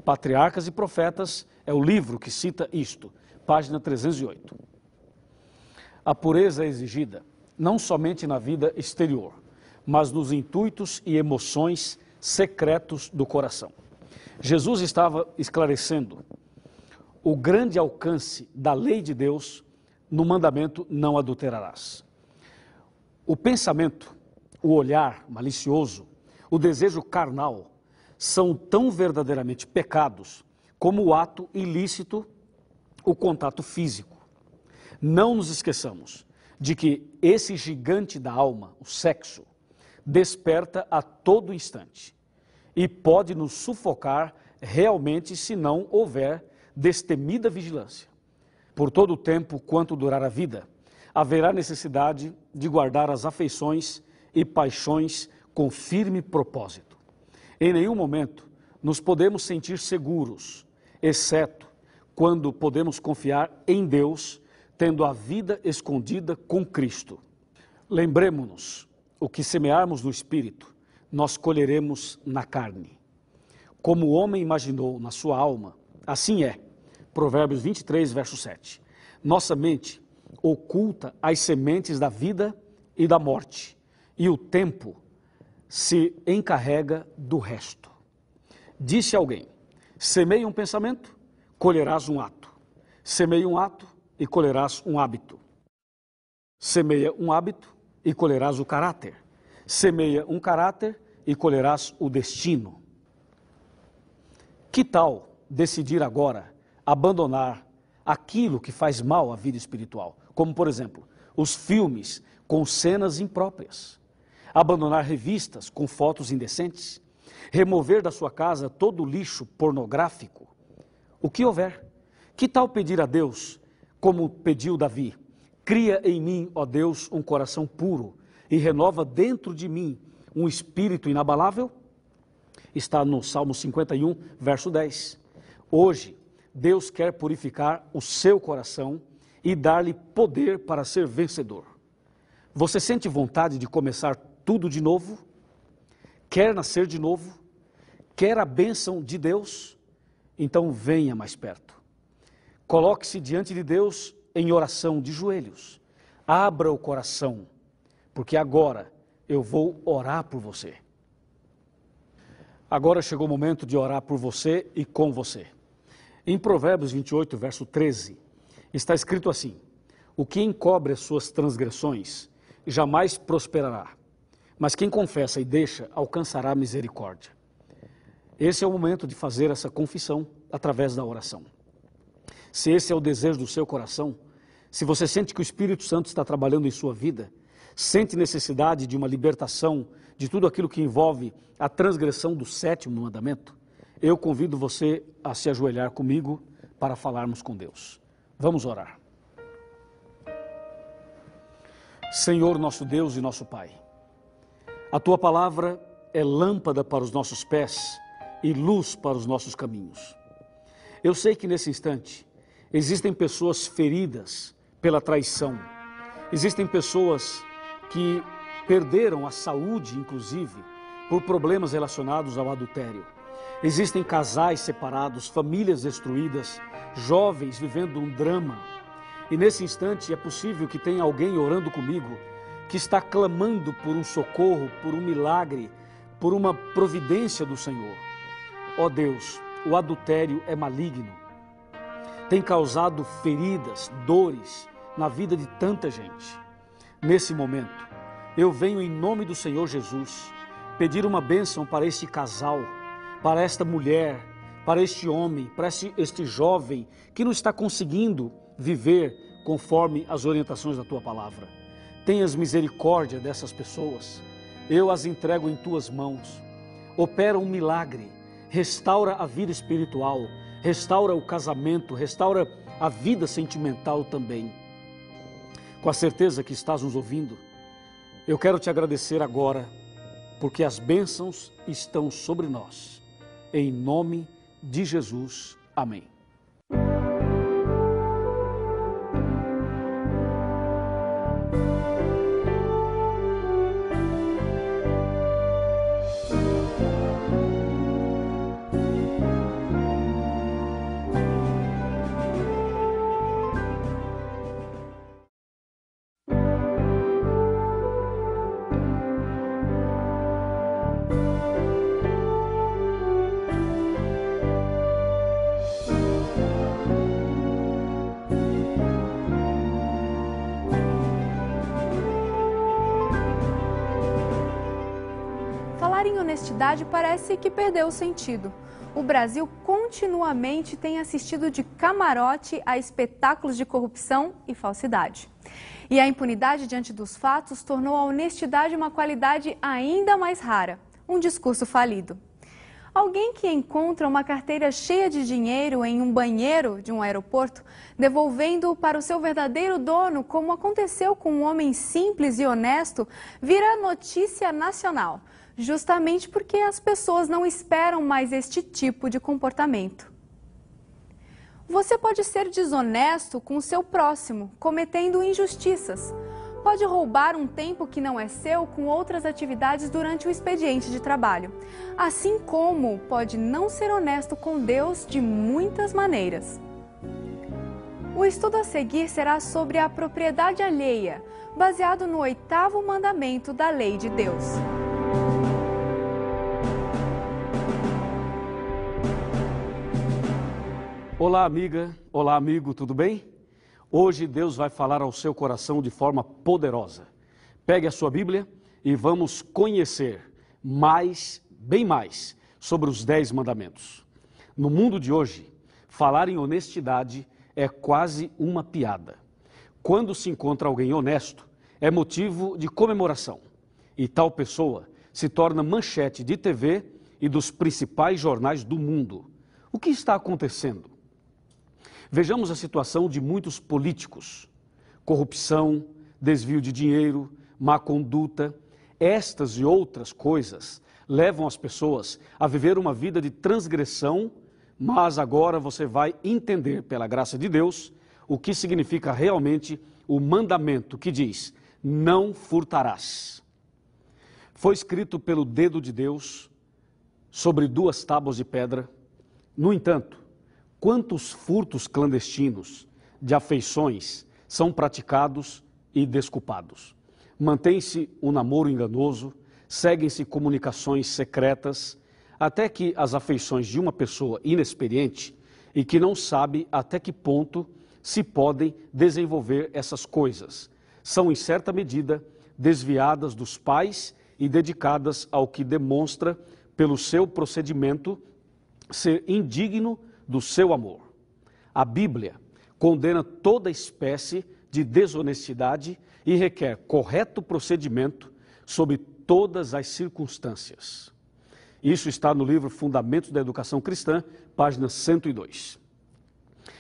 B: Patriarcas e Profetas é o livro que cita isto, página 308. A pureza é exigida não somente na vida exterior, mas nos intuitos e emoções secretos do coração. Jesus estava esclarecendo o grande alcance da lei de Deus no mandamento não adulterarás. O pensamento, o olhar malicioso, o desejo carnal são tão verdadeiramente pecados como o ato ilícito, o contato físico. Não nos esqueçamos de que esse gigante da alma, o sexo, desperta a todo instante e pode nos sufocar realmente se não houver destemida vigilância. Por todo o tempo quanto durar a vida, haverá necessidade de guardar as afeições e paixões com firme propósito. Em nenhum momento nos podemos sentir seguros, exceto quando podemos confiar em Deus, tendo a vida escondida com Cristo. Lembremos-nos o que semearmos no espírito, nós colheremos na carne. Como o homem imaginou na sua alma, assim é. Provérbios 23, verso 7. Nossa mente oculta as sementes da vida e da morte, e o tempo se encarrega do resto. Disse alguém: semeia um pensamento, colherás um ato. Semeia um ato e colherás um hábito. Semeia um hábito e colherás o caráter. Semeia um caráter e colherás o destino. Que tal decidir agora abandonar aquilo que faz mal à vida espiritual? Como, por exemplo, os filmes com cenas impróprias, abandonar revistas com fotos indecentes, remover da sua casa todo o lixo pornográfico, o que houver. Que tal pedir a Deus, como pediu Davi, Cria em mim, ó Deus, um coração puro e renova dentro de mim um espírito inabalável? Está no Salmo 51, verso 10. Hoje, Deus quer purificar o seu coração e dar-lhe poder para ser vencedor. Você sente vontade de começar tudo de novo? Quer nascer de novo? Quer a bênção de Deus? Então venha mais perto. Coloque-se diante de Deus em oração de joelhos. Abra o coração, porque agora eu vou orar por você. Agora chegou o momento de orar por você e com você. Em Provérbios 28, verso 13, está escrito assim: O que encobre as suas transgressões jamais prosperará, mas quem confessa e deixa alcançará misericórdia. Esse é o momento de fazer essa confissão através da oração. Se esse é o desejo do seu coração, se você sente que o Espírito Santo está trabalhando em sua vida, sente necessidade de uma libertação de tudo aquilo que envolve a transgressão do sétimo mandamento, eu convido você a se ajoelhar comigo para falarmos com Deus. Vamos orar. Senhor, nosso Deus e nosso Pai, a tua palavra é lâmpada para os nossos pés e luz para os nossos caminhos. Eu sei que nesse instante existem pessoas feridas pela traição. Existem pessoas que perderam a saúde, inclusive, por problemas relacionados ao adultério. Existem casais separados, famílias destruídas, jovens vivendo um drama. E nesse instante é possível que tenha alguém orando comigo que está clamando por um socorro, por um milagre, por uma providência do Senhor. Ó oh Deus, o adultério é maligno tem causado feridas, dores na vida de tanta gente. Nesse momento, eu venho em nome do Senhor Jesus pedir uma bênção para este casal, para esta mulher, para este homem, para este, este jovem que não está conseguindo viver conforme as orientações da tua palavra. Tenhas misericórdia dessas pessoas. Eu as entrego em tuas mãos. Opera um milagre, restaura a vida espiritual restaura o casamento, restaura a vida sentimental também. Com a certeza que estás nos ouvindo, eu quero te agradecer agora, porque as bênçãos estão sobre nós. Em nome de Jesus. Amém.
A: parece que perdeu o sentido. O Brasil continuamente tem assistido de camarote a espetáculos de corrupção e falsidade. E a impunidade diante dos fatos tornou a honestidade uma qualidade ainda mais rara um discurso falido. Alguém que encontra uma carteira cheia de dinheiro em um banheiro de um aeroporto, devolvendo-o para o seu verdadeiro dono, como aconteceu com um homem simples e honesto, vira notícia nacional justamente porque as pessoas não esperam mais este tipo de comportamento. Você pode ser desonesto com o seu próximo, cometendo injustiças. Pode roubar um tempo que não é seu com outras atividades durante o expediente de trabalho. Assim como pode não ser honesto com Deus de muitas maneiras. O estudo a seguir será sobre a propriedade alheia, baseado no oitavo mandamento da lei de Deus.
B: Olá, amiga. Olá, amigo. Tudo bem? Hoje Deus vai falar ao seu coração de forma poderosa. Pegue a sua Bíblia e vamos conhecer mais, bem mais, sobre os Dez Mandamentos. No mundo de hoje, falar em honestidade é quase uma piada. Quando se encontra alguém honesto, é motivo de comemoração. E tal pessoa se torna manchete de TV e dos principais jornais do mundo. O que está acontecendo? Vejamos a situação de muitos políticos: corrupção, desvio de dinheiro, má conduta. Estas e outras coisas levam as pessoas a viver uma vida de transgressão, mas agora você vai entender, pela graça de Deus, o que significa realmente o mandamento que diz: não furtarás. Foi escrito pelo dedo de Deus sobre duas tábuas de pedra. No entanto, quantos furtos clandestinos de afeições são praticados e desculpados. Mantém-se o um namoro enganoso, seguem-se comunicações secretas, até que as afeições de uma pessoa inexperiente e que não sabe até que ponto se podem desenvolver essas coisas, são em certa medida desviadas dos pais e dedicadas ao que demonstra, pelo seu procedimento, ser indigno do seu amor. A Bíblia condena toda espécie de desonestidade e requer correto procedimento sob todas as circunstâncias. Isso está no livro Fundamentos da Educação Cristã, página 102.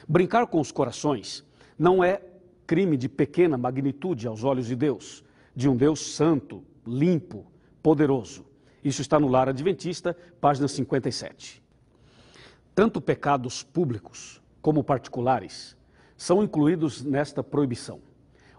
B: Brincar com os corações não é crime de pequena magnitude aos olhos de Deus, de um Deus santo, limpo, poderoso. Isso está no Lar Adventista, página 57 tanto pecados públicos como particulares são incluídos nesta proibição.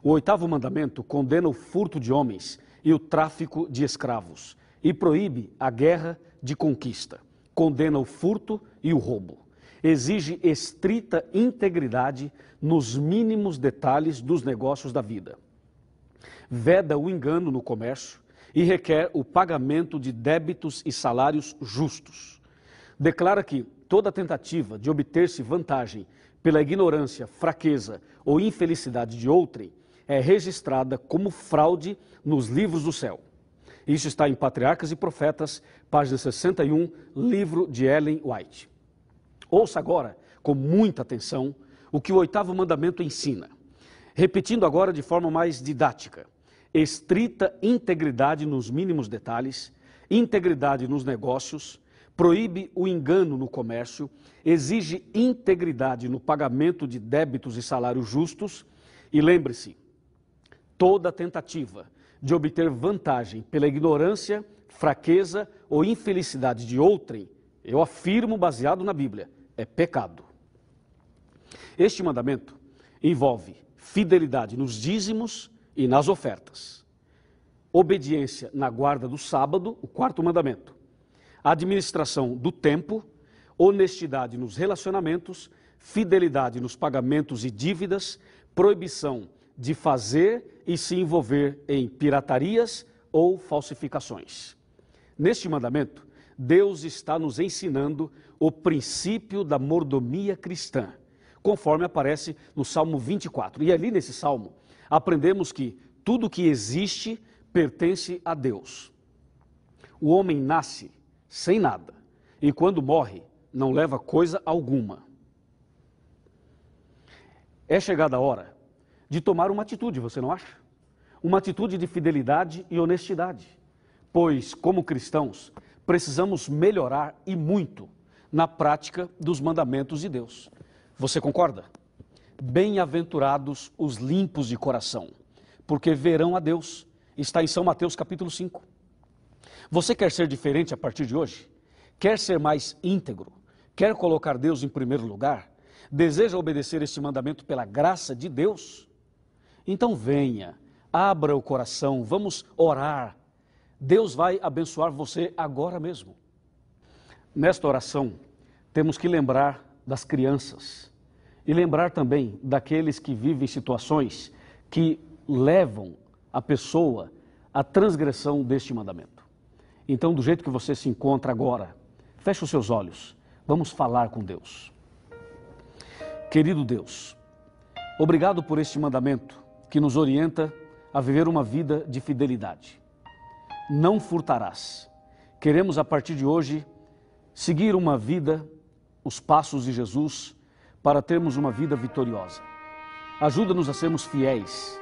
B: O oitavo mandamento condena o furto de homens e o tráfico de escravos e proíbe a guerra de conquista. Condena o furto e o roubo. Exige estrita integridade nos mínimos detalhes dos negócios da vida. Veda o engano no comércio e requer o pagamento de débitos e salários justos. Declara que toda tentativa de obter-se vantagem pela ignorância, fraqueza ou infelicidade de outrem é registrada como fraude nos livros do céu. Isso está em Patriarcas e Profetas, página 61, livro de Ellen White. Ouça agora, com muita atenção, o que o oitavo mandamento ensina. Repetindo agora de forma mais didática: estrita integridade nos mínimos detalhes, integridade nos negócios, proíbe o engano no comércio, exige integridade no pagamento de débitos e salários justos. E lembre-se, toda tentativa de obter vantagem pela ignorância, fraqueza ou infelicidade de outrem, eu afirmo baseado na Bíblia, é pecado. Este mandamento envolve fidelidade nos dízimos e nas ofertas, obediência na guarda do sábado, o quarto mandamento, administração do tempo, honestidade nos relacionamentos, fidelidade nos pagamentos e dívidas, proibição de fazer e se envolver em piratarias ou falsificações. Neste mandamento, Deus está nos ensinando o princípio da mordomia cristã, conforme aparece no Salmo 24. E ali nesse salmo, aprendemos que tudo que existe pertence a Deus. O homem nasce sem nada. E quando morre, não leva coisa alguma. É chegada a hora de tomar uma atitude, você não acha? Uma atitude de fidelidade e honestidade. Pois, como cristãos, precisamos melhorar e muito na prática dos mandamentos de Deus. Você concorda? Bem-aventurados os limpos de coração, porque verão a Deus. Está em São Mateus capítulo 5. Você quer ser diferente a partir de hoje? Quer ser mais íntegro? Quer colocar Deus em primeiro lugar? Deseja obedecer este mandamento pela graça de Deus? Então venha, abra o coração, vamos orar. Deus vai abençoar você agora mesmo. Nesta oração, temos que lembrar das crianças e lembrar também daqueles que vivem situações que levam a pessoa à transgressão deste mandamento. Então, do jeito que você se encontra agora, feche os seus olhos. Vamos falar com Deus. Querido Deus, obrigado por este mandamento que nos orienta a viver uma vida de fidelidade. Não furtarás. Queremos a partir de hoje seguir uma vida, os passos de Jesus, para termos uma vida vitoriosa. Ajuda-nos a sermos fiéis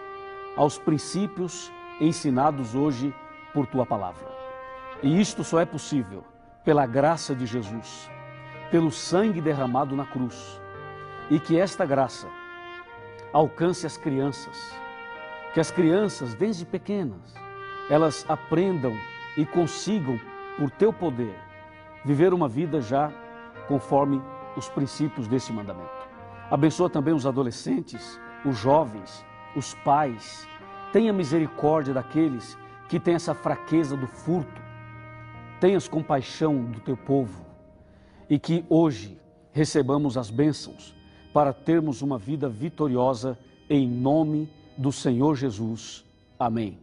B: aos princípios ensinados hoje por tua palavra. E isto só é possível pela graça de Jesus, pelo sangue derramado na cruz. E que esta graça alcance as crianças, que as crianças, desde pequenas, elas aprendam e consigam, por teu poder, viver uma vida já conforme os princípios desse mandamento. Abençoa também os adolescentes, os jovens, os pais. Tenha misericórdia daqueles que têm essa fraqueza do furto, tenhas compaixão do teu povo e que hoje recebamos as bênçãos para termos uma vida vitoriosa em nome do Senhor Jesus. Amém.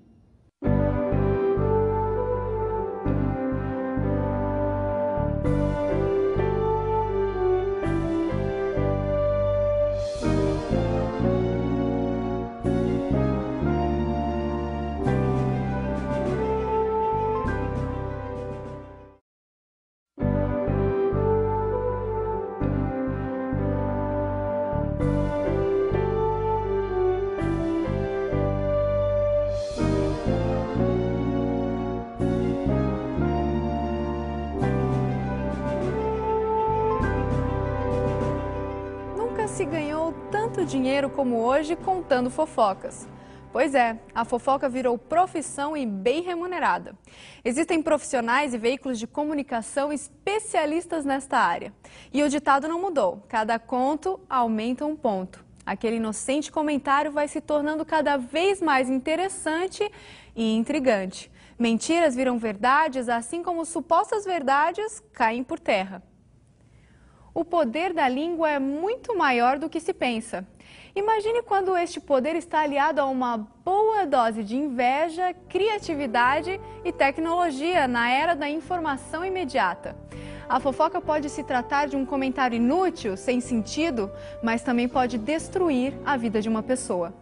A: como hoje contando fofocas. Pois é, a fofoca virou profissão e bem remunerada. Existem profissionais e veículos de comunicação especialistas nesta área. E o ditado não mudou: cada conto aumenta um ponto. Aquele inocente comentário vai se tornando cada vez mais interessante e intrigante. Mentiras viram verdades, assim como supostas verdades caem por terra. O poder da língua é muito maior do que se pensa. Imagine quando este poder está aliado a uma boa dose de inveja, criatividade e tecnologia na era da informação imediata. A fofoca pode se tratar de um comentário inútil, sem sentido, mas também pode destruir a vida de uma pessoa.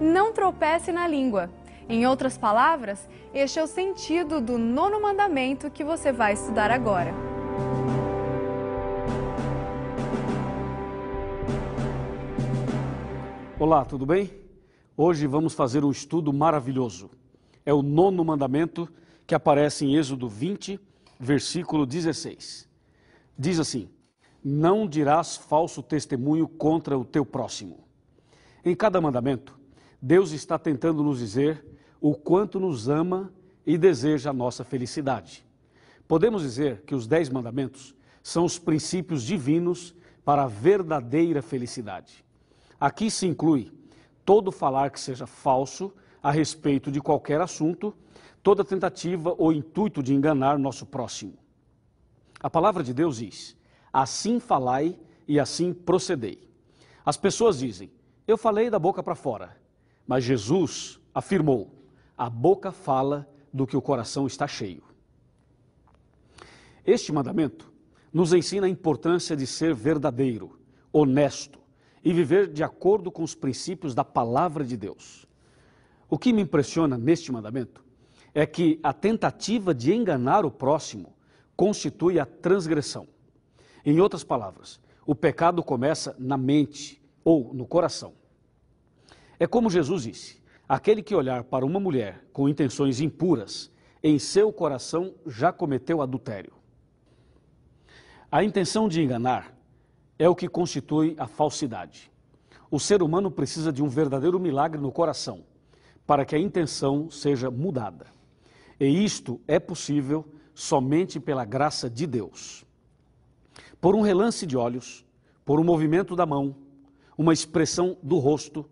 A: Não tropece na língua. Em outras palavras, este é o sentido do nono mandamento que você vai estudar agora.
B: Olá, tudo bem? Hoje vamos fazer um estudo maravilhoso. É o nono mandamento que aparece em Êxodo 20, versículo 16. Diz assim: Não dirás falso testemunho contra o teu próximo. Em cada mandamento, Deus está tentando nos dizer o quanto nos ama e deseja a nossa felicidade. Podemos dizer que os Dez Mandamentos são os princípios divinos para a verdadeira felicidade. Aqui se inclui todo falar que seja falso a respeito de qualquer assunto, toda tentativa ou intuito de enganar nosso próximo. A palavra de Deus diz: Assim falai e assim procedei. As pessoas dizem: Eu falei da boca para fora. Mas Jesus afirmou: A boca fala do que o coração está cheio. Este mandamento nos ensina a importância de ser verdadeiro, honesto, e viver de acordo com os princípios da palavra de Deus. O que me impressiona neste mandamento é que a tentativa de enganar o próximo constitui a transgressão. Em outras palavras, o pecado começa na mente ou no coração. É como Jesus disse: aquele que olhar para uma mulher com intenções impuras, em seu coração já cometeu adultério. A intenção de enganar é o que constitui a falsidade. O ser humano precisa de um verdadeiro milagre no coração para que a intenção seja mudada. E isto é possível somente pela graça de Deus. Por um relance de olhos, por um movimento da mão, uma expressão do rosto,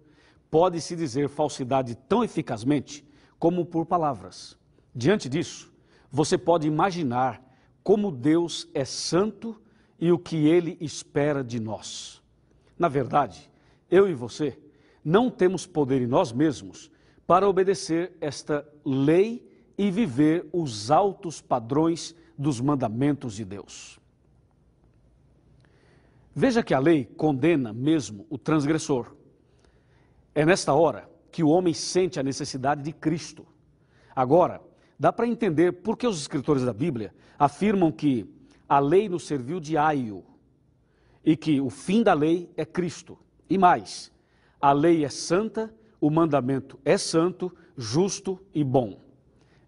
B: pode-se dizer falsidade tão eficazmente como por palavras. Diante disso, você pode imaginar como Deus é santo e o que ele espera de nós. Na verdade, eu e você não temos poder em nós mesmos para obedecer esta lei e viver os altos padrões dos mandamentos de Deus. Veja que a lei condena mesmo o transgressor. É nesta hora que o homem sente a necessidade de Cristo. Agora, dá para entender por que os escritores da Bíblia afirmam que a lei nos serviu de aio e que o fim da lei é Cristo. E mais, a lei é santa, o mandamento é santo, justo e bom.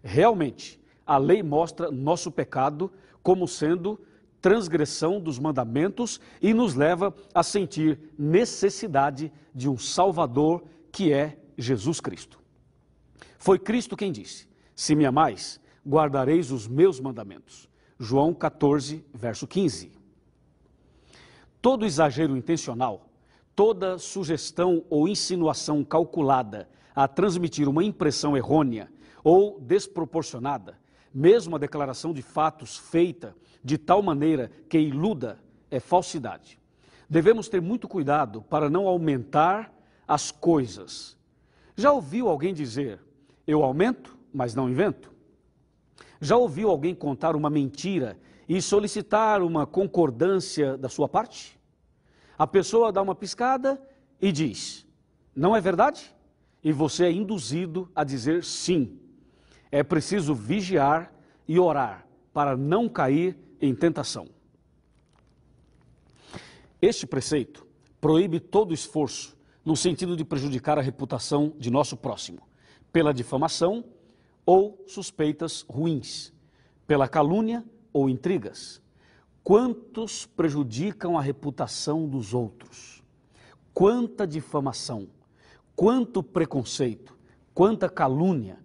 B: Realmente, a lei mostra nosso pecado como sendo transgressão dos mandamentos e nos leva a sentir necessidade de um Salvador que é Jesus Cristo. Foi Cristo quem disse: Se me amais, guardareis os meus mandamentos. João 14, verso 15. Todo exagero intencional, toda sugestão ou insinuação calculada a transmitir uma impressão errônea ou desproporcionada, mesmo a declaração de fatos feita de tal maneira que iluda, é falsidade. Devemos ter muito cuidado para não aumentar as coisas. Já ouviu alguém dizer: eu aumento, mas não invento? Já ouviu alguém contar uma mentira e solicitar uma concordância da sua parte? A pessoa dá uma piscada e diz: Não é verdade? E você é induzido a dizer sim. É preciso vigiar e orar para não cair em tentação. Este preceito proíbe todo esforço no sentido de prejudicar a reputação de nosso próximo, pela difamação ou suspeitas ruins, pela calúnia ou intrigas. Quantos prejudicam a reputação dos outros? Quanta difamação, quanto preconceito, quanta calúnia,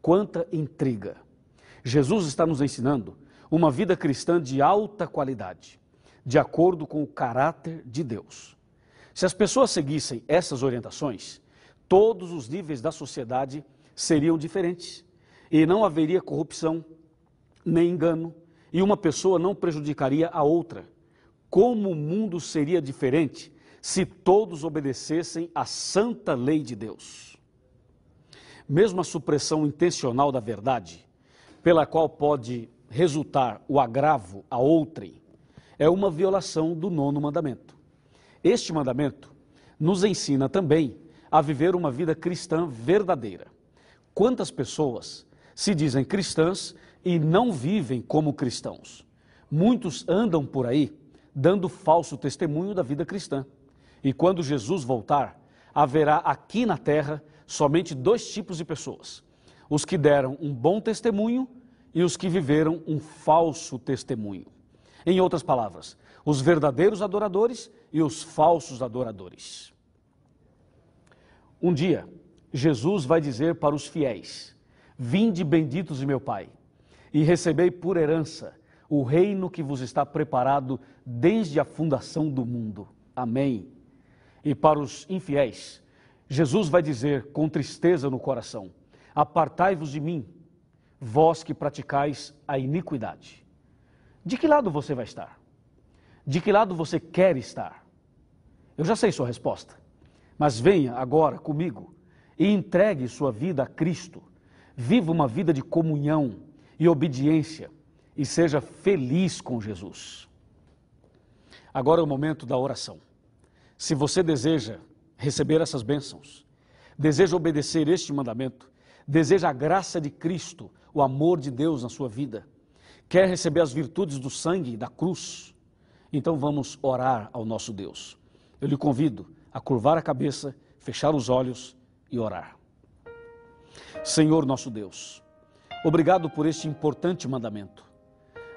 B: quanta intriga. Jesus está nos ensinando uma vida cristã de alta qualidade, de acordo com o caráter de Deus. Se as pessoas seguissem essas orientações, todos os níveis da sociedade seriam diferentes e não haveria corrupção, nem engano, e uma pessoa não prejudicaria a outra. Como o mundo seria diferente se todos obedecessem à santa lei de Deus? Mesmo a supressão intencional da verdade, pela qual pode resultar o agravo a outrem, é uma violação do nono mandamento. Este mandamento nos ensina também a viver uma vida cristã verdadeira. Quantas pessoas se dizem cristãs e não vivem como cristãos. Muitos andam por aí dando falso testemunho da vida cristã. E quando Jesus voltar, haverá aqui na terra somente dois tipos de pessoas: os que deram um bom testemunho e os que viveram um falso testemunho. Em outras palavras, os verdadeiros adoradores e os falsos adoradores. Um dia, Jesus vai dizer para os fiéis: Vinde benditos de meu Pai, e recebei por herança o reino que vos está preparado desde a fundação do mundo. Amém. E para os infiéis, Jesus vai dizer com tristeza no coração: Apartai-vos de mim, vós que praticais a iniquidade. De que lado você vai estar? De que lado você quer estar? Eu já sei sua resposta, mas venha agora comigo e entregue sua vida a Cristo Viva uma vida de comunhão e obediência e seja feliz com Jesus. Agora é o momento da oração. Se você deseja receber essas bênçãos, deseja obedecer este mandamento, deseja a graça de Cristo, o amor de Deus na sua vida, quer receber as virtudes do sangue da cruz, então vamos orar ao nosso Deus. Eu lhe convido a curvar a cabeça, fechar os olhos e orar. Senhor nosso Deus, obrigado por este importante mandamento.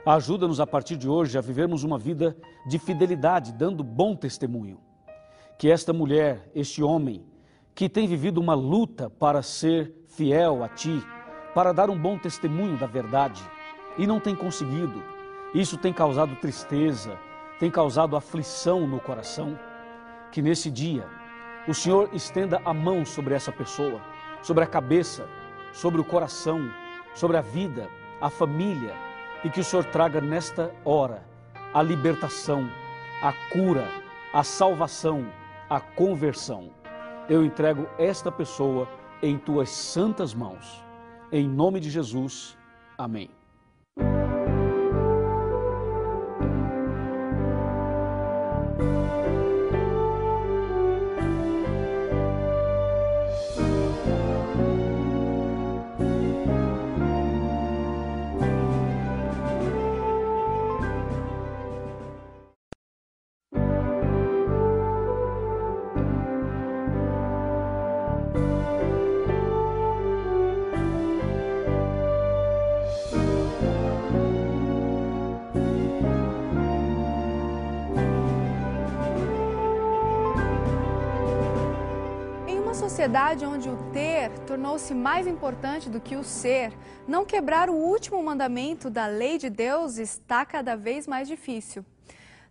B: Ajuda-nos a partir de hoje a vivermos uma vida de fidelidade, dando bom testemunho. Que esta mulher, este homem, que tem vivido uma luta para ser fiel a Ti, para dar um bom testemunho da verdade, e não tem conseguido, isso tem causado tristeza, tem causado aflição no coração. Que nesse dia o Senhor estenda a mão sobre essa pessoa sobre a cabeça, sobre o coração, sobre a vida, a família, e que o Senhor traga nesta hora a libertação, a cura, a salvação, a conversão. Eu entrego esta pessoa em tuas santas mãos. Em nome de Jesus. Amém.
A: sociedade onde o ter tornou-se mais importante do que o ser, não quebrar o último mandamento da lei de Deus está cada vez mais difícil.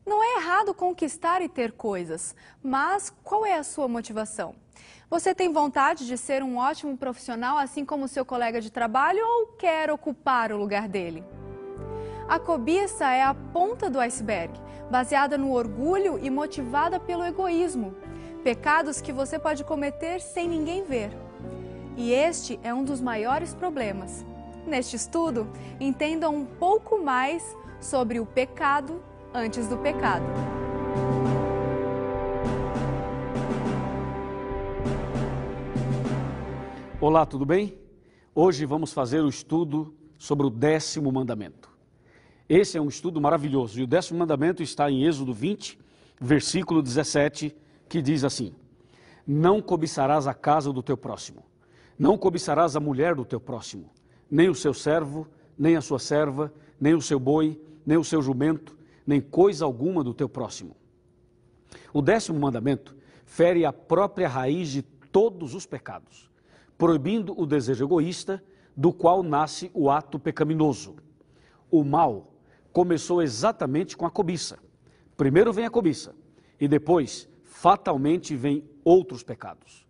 A: Não é errado conquistar e ter coisas, mas qual é a sua motivação? Você tem vontade de ser um ótimo profissional, assim como seu colega de trabalho, ou quer ocupar o lugar dele? A cobiça é a ponta do iceberg, baseada no orgulho e motivada pelo egoísmo pecados que você pode cometer sem ninguém ver. E este é um dos maiores problemas. Neste estudo, entendam um pouco mais sobre o pecado antes do pecado.
B: Olá, tudo bem? Hoje vamos fazer o estudo sobre o décimo mandamento. Esse é um estudo maravilhoso e o décimo mandamento está em Êxodo 20, versículo 17 que diz assim: Não cobiçarás a casa do teu próximo, não cobiçarás a mulher do teu próximo, nem o seu servo, nem a sua serva, nem o seu boi, nem o seu jumento, nem coisa alguma do teu próximo. O décimo mandamento fere a própria raiz de todos os pecados, proibindo o desejo egoísta, do qual nasce o ato pecaminoso. O mal começou exatamente com a cobiça. Primeiro vem a cobiça e depois fatalmente vêm outros pecados.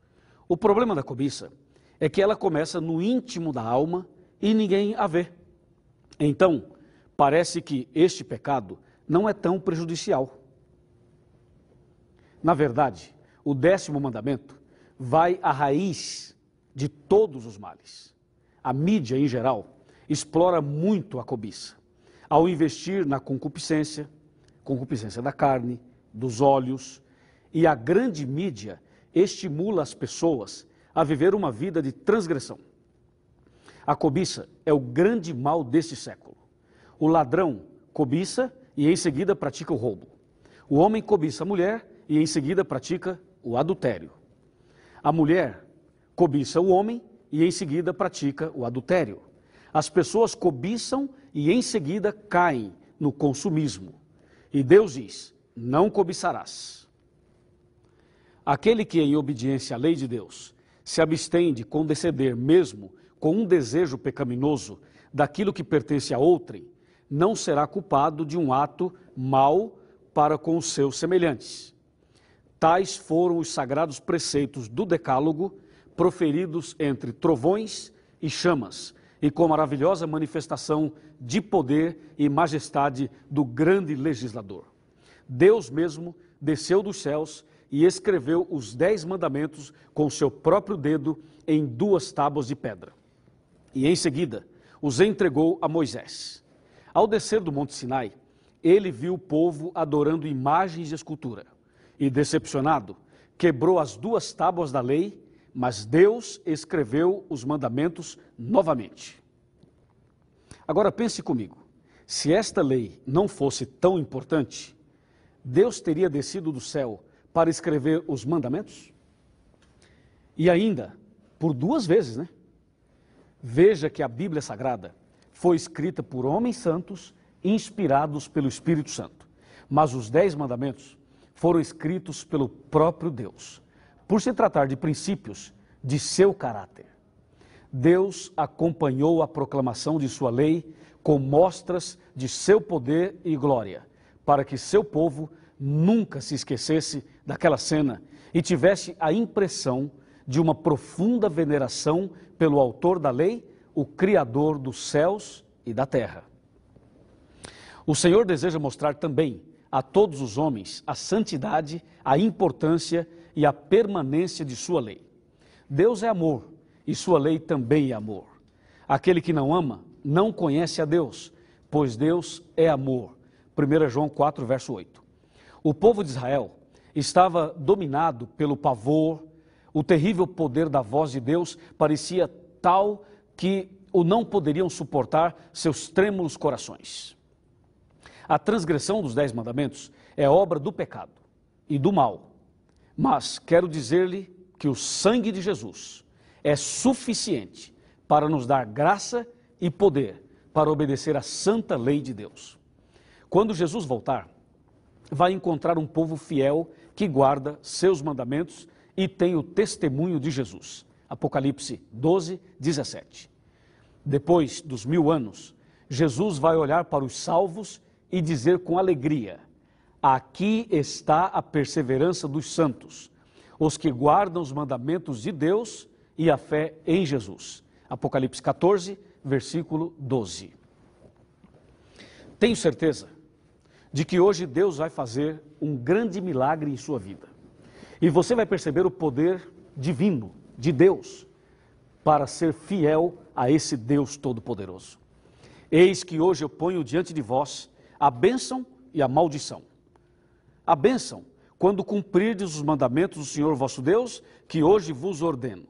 B: O problema da cobiça é que ela começa no íntimo da alma e ninguém a vê. Então, parece que este pecado não é tão prejudicial. Na verdade, o décimo mandamento vai à raiz de todos os males. A mídia, em geral, explora muito a cobiça, ao investir na concupiscência, concupiscência da carne, dos olhos, e a grande mídia estimula as pessoas a viver uma vida de transgressão. A cobiça é o grande mal deste século. O ladrão cobiça e em seguida pratica o roubo. O homem cobiça a mulher e em seguida pratica o adultério. A mulher cobiça o homem e em seguida pratica o adultério. As pessoas cobiçam e em seguida caem no consumismo. E Deus diz: não cobiçarás. Aquele que, em obediência à lei de Deus, se abstém de condescender, mesmo com um desejo pecaminoso, daquilo que pertence a outrem, não será culpado de um ato mau para com os seus semelhantes. Tais foram os sagrados preceitos do Decálogo, proferidos entre trovões e chamas, e com maravilhosa manifestação de poder e majestade do grande legislador. Deus mesmo desceu dos céus e escreveu os dez mandamentos com seu próprio dedo em duas tábuas de pedra. E em seguida os entregou a Moisés. Ao descer do Monte Sinai, ele viu o povo adorando imagens de escultura. E decepcionado, quebrou as duas tábuas da lei, mas Deus escreveu os mandamentos novamente. Agora pense comigo: se esta lei não fosse tão importante, Deus teria descido do céu para escrever os mandamentos? E ainda, por duas vezes, né? Veja que a Bíblia Sagrada foi escrita por homens santos, inspirados pelo Espírito Santo. Mas os dez mandamentos foram escritos pelo próprio Deus, por se tratar de princípios de seu caráter. Deus acompanhou a proclamação de sua lei com mostras de seu poder e glória, para que seu povo nunca se esquecesse daquela cena e tivesse a impressão de uma profunda veneração pelo autor da lei, o Criador dos céus e da terra. O Senhor deseja mostrar também a todos os homens a santidade, a importância e a permanência de sua lei. Deus é amor e sua lei também é amor. Aquele que não ama não conhece a Deus, pois Deus é amor. 1 João 4, verso 8. O povo de Israel estava dominado pelo pavor, o terrível poder da voz de Deus parecia tal que o não poderiam suportar seus trêmulos corações. A transgressão dos Dez Mandamentos é obra do pecado e do mal, mas quero dizer-lhe que o sangue de Jesus é suficiente para nos dar graça e poder para obedecer à santa lei de Deus. Quando Jesus voltar, vai encontrar um povo fiel que guarda seus mandamentos e tem o testemunho de Jesus. Apocalipse 12, 17. Depois dos mil anos, Jesus vai olhar para os salvos e dizer com alegria: Aqui está a perseverança dos santos, os que guardam os mandamentos de Deus e a fé em Jesus. Apocalipse 14, versículo 12. Tenho certeza de que hoje Deus vai fazer um grande milagre em sua vida. E você vai perceber o poder divino de Deus para ser fiel a esse Deus Todo-Poderoso. Eis que hoje eu ponho diante de vós a bênção e a maldição. A bênção, quando cumprirdes os mandamentos do Senhor vosso Deus, que hoje vos ordeno.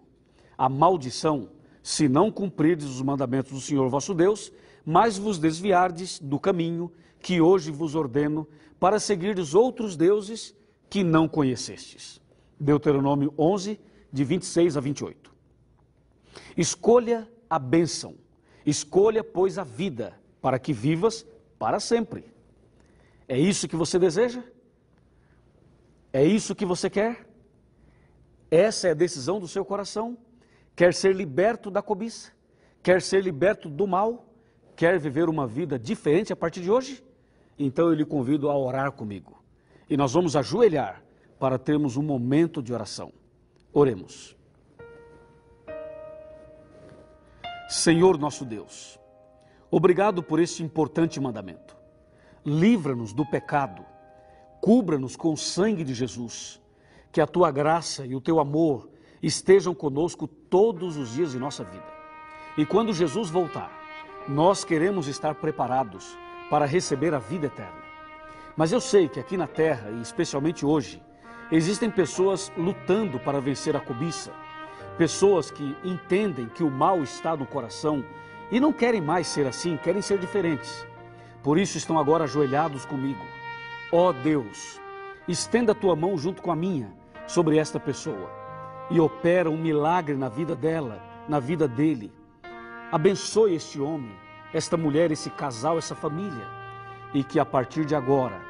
B: A maldição, se não cumprirdes os mandamentos do Senhor vosso Deus, mas vos desviardes do caminho que hoje vos ordeno, para seguirdes outros deuses que não conhecestes. Deuteronômio 11, de 26 a 28. Escolha a bênção, escolha, pois, a vida, para que vivas para sempre. É isso que você deseja? É isso que você quer? Essa é a decisão do seu coração? Quer ser liberto da cobiça? Quer ser liberto do mal? Quer viver uma vida diferente a partir de hoje? Então eu lhe convido a orar comigo. E nós vamos ajoelhar para termos um momento de oração. Oremos. Senhor nosso Deus, obrigado por este importante mandamento. Livra-nos do pecado, cubra-nos com o sangue de Jesus, que a tua graça e o teu amor estejam conosco todos os dias de nossa vida. E quando Jesus voltar, nós queremos estar preparados para receber a vida eterna. Mas eu sei que aqui na Terra, e especialmente hoje, existem pessoas lutando para vencer a cobiça, pessoas que entendem que o mal está no coração e não querem mais ser assim, querem ser diferentes. Por isso estão agora ajoelhados comigo. Ó oh Deus, estenda a tua mão junto com a minha sobre esta pessoa e opera um milagre na vida dela, na vida dele. Abençoe este homem, esta mulher, esse casal, essa família. E que a partir de agora,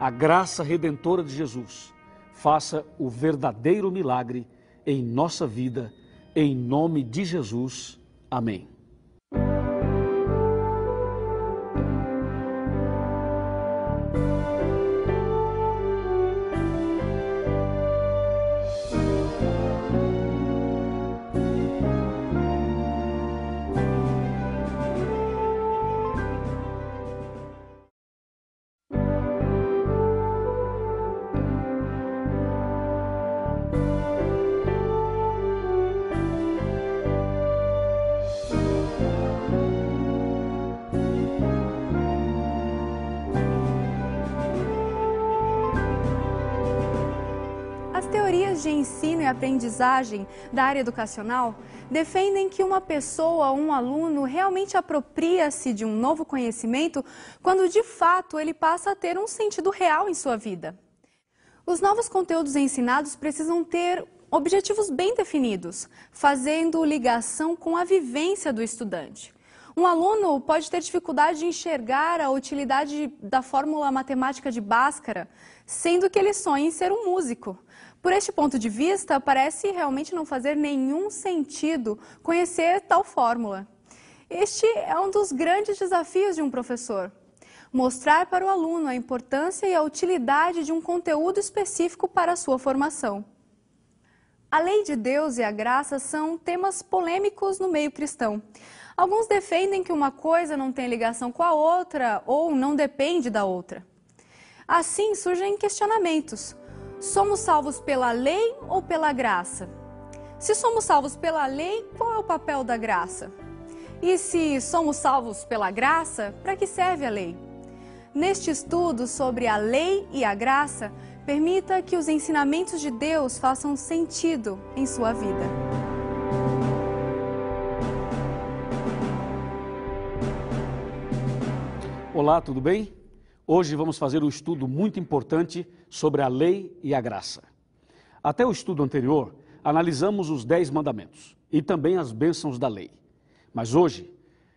B: a graça redentora de Jesus faça o verdadeiro milagre em nossa vida, em nome de Jesus. Amém.
A: aprendizagem da área educacional defendem que uma pessoa, um aluno, realmente apropria-se de um novo conhecimento quando de fato ele passa a ter um sentido real em sua vida. Os novos conteúdos ensinados precisam ter objetivos bem definidos, fazendo ligação com a vivência do estudante. Um aluno pode ter dificuldade de enxergar a utilidade da fórmula matemática de Bhaskara, sendo que ele sonha em ser um músico. Por este ponto de vista, parece realmente não fazer nenhum sentido conhecer tal fórmula. Este é um dos grandes desafios de um professor. Mostrar para o aluno a importância e a utilidade de um conteúdo específico para a sua formação. A lei de Deus e a graça são temas polêmicos no meio cristão. Alguns defendem que uma coisa não tem ligação com a outra ou não depende da outra. Assim surgem questionamentos. Somos salvos pela lei ou pela graça? Se somos salvos pela lei, qual é o papel da graça? E se somos salvos pela graça, para que serve a lei? Neste estudo sobre a lei e a graça, permita que os ensinamentos de Deus façam sentido em sua vida.
B: Olá, tudo bem? Hoje vamos fazer um estudo muito importante sobre a lei e a graça. Até o estudo anterior, analisamos os dez mandamentos e também as bênçãos da lei. Mas hoje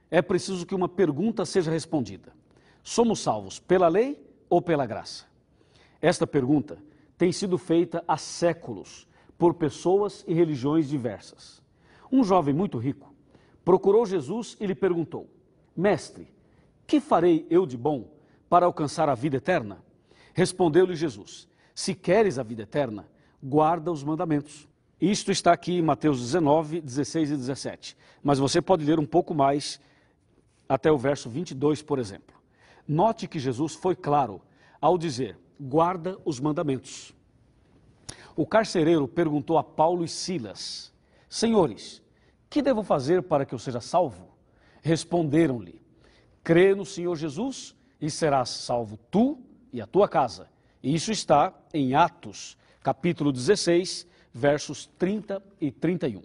B: é preciso que uma pergunta seja respondida: somos salvos pela lei ou pela graça? Esta pergunta tem sido feita há séculos por pessoas e religiões diversas. Um jovem muito rico procurou Jesus e lhe perguntou: Mestre, que farei eu de bom para alcançar a vida eterna? Respondeu-lhe Jesus: Se queres a vida eterna, guarda os mandamentos. Isto está aqui em Mateus 19, 16 e 17. Mas você pode ler um pouco mais, até o verso 22, por exemplo. Note que Jesus foi claro ao dizer: guarda os mandamentos. O carcereiro perguntou a Paulo e Silas: Senhores, que devo fazer para que eu seja salvo? Responderam-lhe: Crê no Senhor Jesus e serás salvo tu e a tua casa. E isso está em Atos, capítulo 16, versos 30 e 31.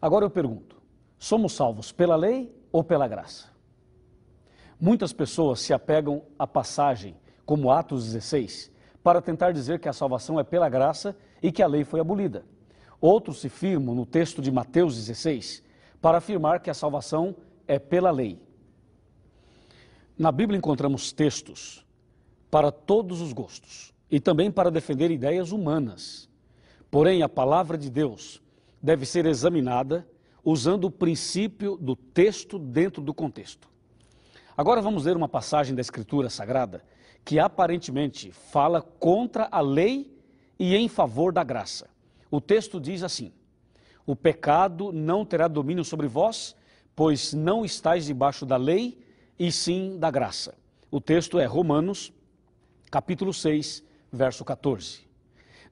B: Agora eu pergunto: somos salvos pela lei ou pela graça? Muitas pessoas se apegam à passagem, como Atos 16, para tentar dizer que a salvação é pela graça e que a lei foi abolida. Outros se firmam no texto de Mateus 16 para afirmar que a salvação é pela lei. Na Bíblia encontramos textos para todos os gostos e também para defender ideias humanas. Porém, a palavra de Deus deve ser examinada usando o princípio do texto dentro do contexto. Agora vamos ler uma passagem da Escritura Sagrada que aparentemente fala contra a lei e em favor da graça. O texto diz assim: O pecado não terá domínio sobre vós, pois não estáis debaixo da lei, e sim da graça. O texto é Romanos, capítulo 6, verso 14.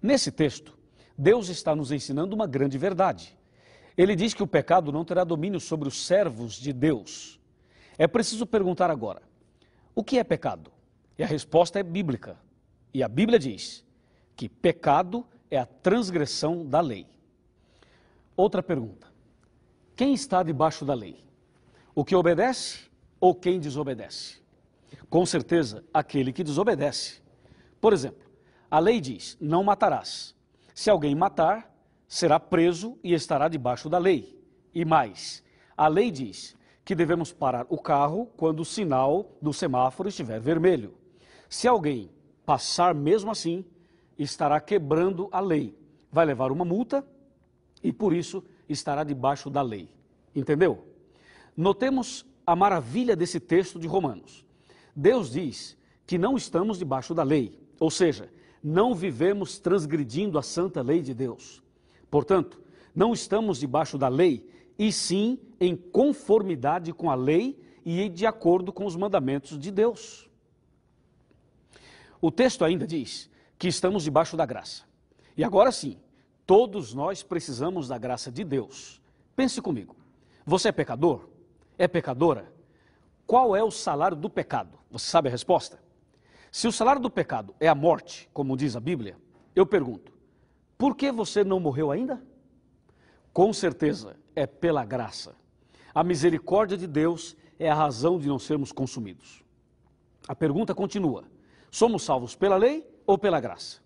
B: Nesse texto, Deus está nos ensinando uma grande verdade. Ele diz que o pecado não terá domínio sobre os servos de Deus. É preciso perguntar agora: o que é pecado? E a resposta é bíblica. E a Bíblia diz que pecado é a transgressão da lei. Outra pergunta: quem está debaixo da lei? O que obedece ou quem desobedece? Com certeza, aquele que desobedece. Por exemplo, a lei diz: não matarás. Se alguém matar, será preso e estará debaixo da lei. E mais, a lei diz que devemos parar o carro quando o sinal do semáforo estiver vermelho. Se alguém passar mesmo assim, estará quebrando a lei. Vai levar uma multa e por isso estará debaixo da lei. Entendeu? Notemos a maravilha desse texto de Romanos. Deus diz que não estamos debaixo da lei, ou seja, não vivemos transgredindo a santa lei de Deus. Portanto, não estamos debaixo da lei, e sim em conformidade com a lei e de acordo com os mandamentos de Deus. O texto ainda diz que estamos debaixo da graça. E agora sim, todos nós precisamos da graça de Deus. Pense comigo. Você é pecador? é pecadora, qual é o salário do pecado? Você sabe a resposta? Se o salário do pecado é a morte, como diz a Bíblia, eu pergunto: por que você não morreu ainda? Com certeza é pela graça. A misericórdia de Deus é a razão de não sermos consumidos. A pergunta continua: somos salvos pela lei ou pela graça?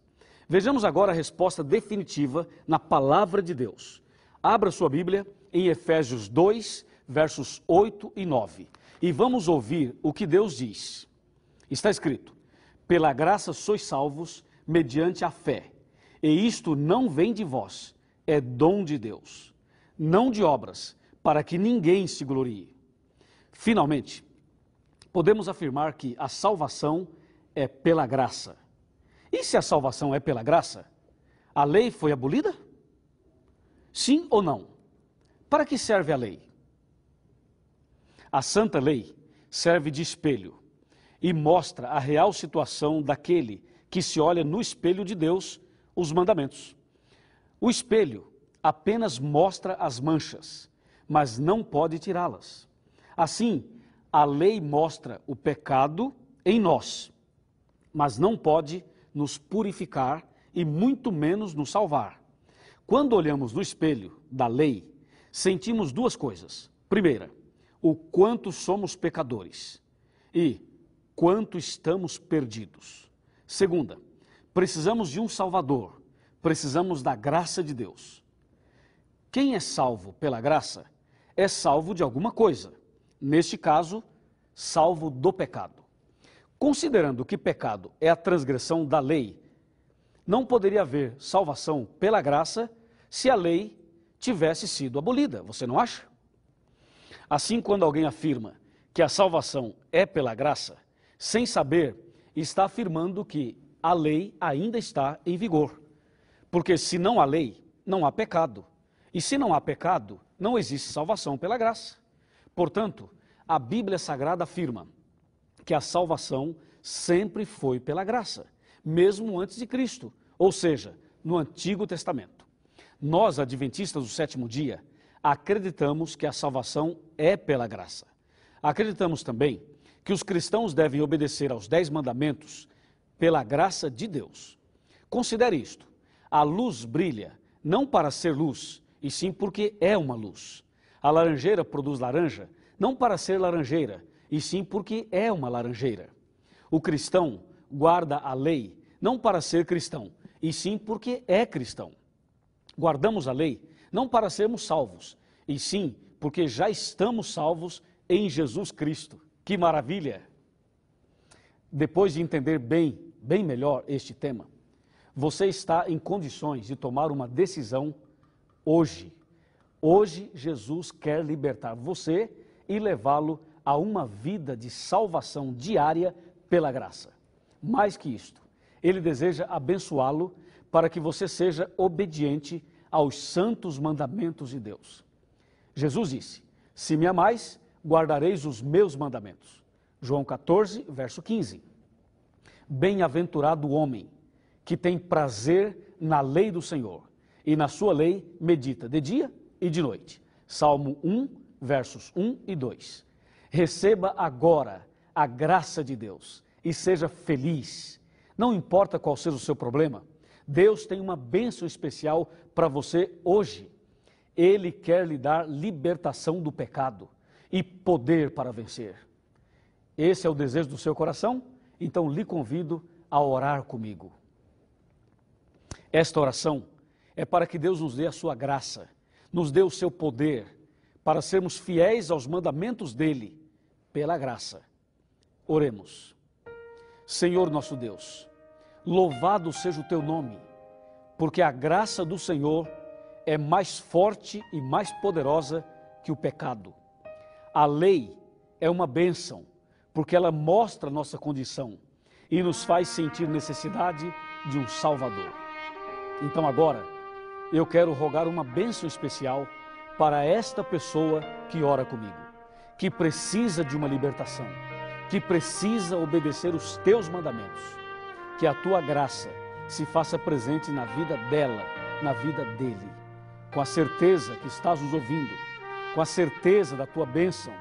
B: Vejamos agora a resposta definitiva na palavra de Deus. Abra sua Bíblia em Efésios 2, versos 8 e 9. E vamos ouvir o que Deus diz. Está escrito: Pela graça sois salvos, mediante a fé. E isto não vem de vós, é dom de Deus, não de obras, para que ninguém se glorie. Finalmente, podemos afirmar que a salvação é pela graça. E se a salvação é pela graça, a lei foi abolida? Sim ou não? Para que serve a lei? A santa lei serve de espelho e mostra a real situação daquele que se olha no espelho de Deus, os mandamentos. O espelho apenas mostra as manchas, mas não pode tirá-las. Assim, a lei mostra o pecado em nós, mas não pode nos purificar e muito menos nos salvar. Quando olhamos no espelho da lei, sentimos duas coisas. Primeira, o quanto somos pecadores e quanto estamos perdidos. Segunda, precisamos de um Salvador, precisamos da graça de Deus. Quem é salvo pela graça é salvo de alguma coisa, neste caso, salvo do pecado. Considerando que pecado é a transgressão da lei, não poderia haver salvação pela graça se a lei tivesse sido abolida, você não acha? Assim, quando alguém afirma que a salvação é pela graça, sem saber, está afirmando que a lei ainda está em vigor. Porque se não há lei, não há pecado. E se não há pecado, não existe salvação pela graça. Portanto, a Bíblia Sagrada afirma que a salvação sempre foi pela graça, mesmo antes de Cristo, ou seja, no Antigo Testamento. Nós, adventistas do sétimo dia, acreditamos que a salvação é pela graça. Acreditamos também que os cristãos devem obedecer aos dez mandamentos pela graça de Deus. Considere isto: a luz brilha não para ser luz, e sim porque é uma luz. A laranjeira produz laranja não para ser laranjeira, e sim porque é uma laranjeira. O cristão guarda a lei não para ser cristão, e sim porque é cristão. Guardamos a lei não para sermos salvos, e sim porque já estamos salvos em Jesus Cristo. Que maravilha! Depois de entender bem, bem melhor este tema, você está em condições de tomar uma decisão hoje. Hoje Jesus quer libertar você e levá-lo a uma vida de salvação diária pela graça. Mais que isto, ele deseja abençoá-lo para que você seja obediente aos santos mandamentos de Deus. Jesus disse: Se me amais, guardareis os meus mandamentos. João 14, verso 15. Bem-aventurado o homem que tem prazer na lei do Senhor, e na sua lei medita de dia e de noite. Salmo 1, versos 1 e 2. Receba agora a graça de Deus e seja feliz. Não importa qual seja o seu problema, Deus tem uma bênção especial para você hoje. Ele quer lhe dar libertação do pecado e poder para vencer. Esse é o desejo do seu coração? Então lhe convido a orar comigo. Esta oração é para que Deus nos dê a sua graça, nos dê o seu poder, para sermos fiéis aos mandamentos dele, pela graça. Oremos. Senhor nosso Deus, louvado seja o teu nome, porque a graça do Senhor é mais forte e mais poderosa que o pecado. A lei é uma bênção, porque ela mostra nossa condição e nos faz sentir necessidade de um Salvador. Então agora, eu quero rogar uma bênção especial para esta pessoa que ora comigo, que precisa de uma libertação, que precisa obedecer os teus mandamentos. Que a tua graça se faça presente na vida dela, na vida dele com a certeza que estás nos ouvindo, com a certeza da tua bênção,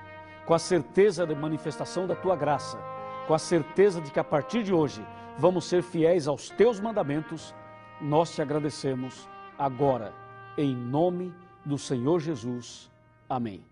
B: com a certeza da manifestação da tua graça, com a certeza de que a partir de hoje vamos ser fiéis aos teus mandamentos, nós te agradecemos agora, em nome do Senhor Jesus. Amém.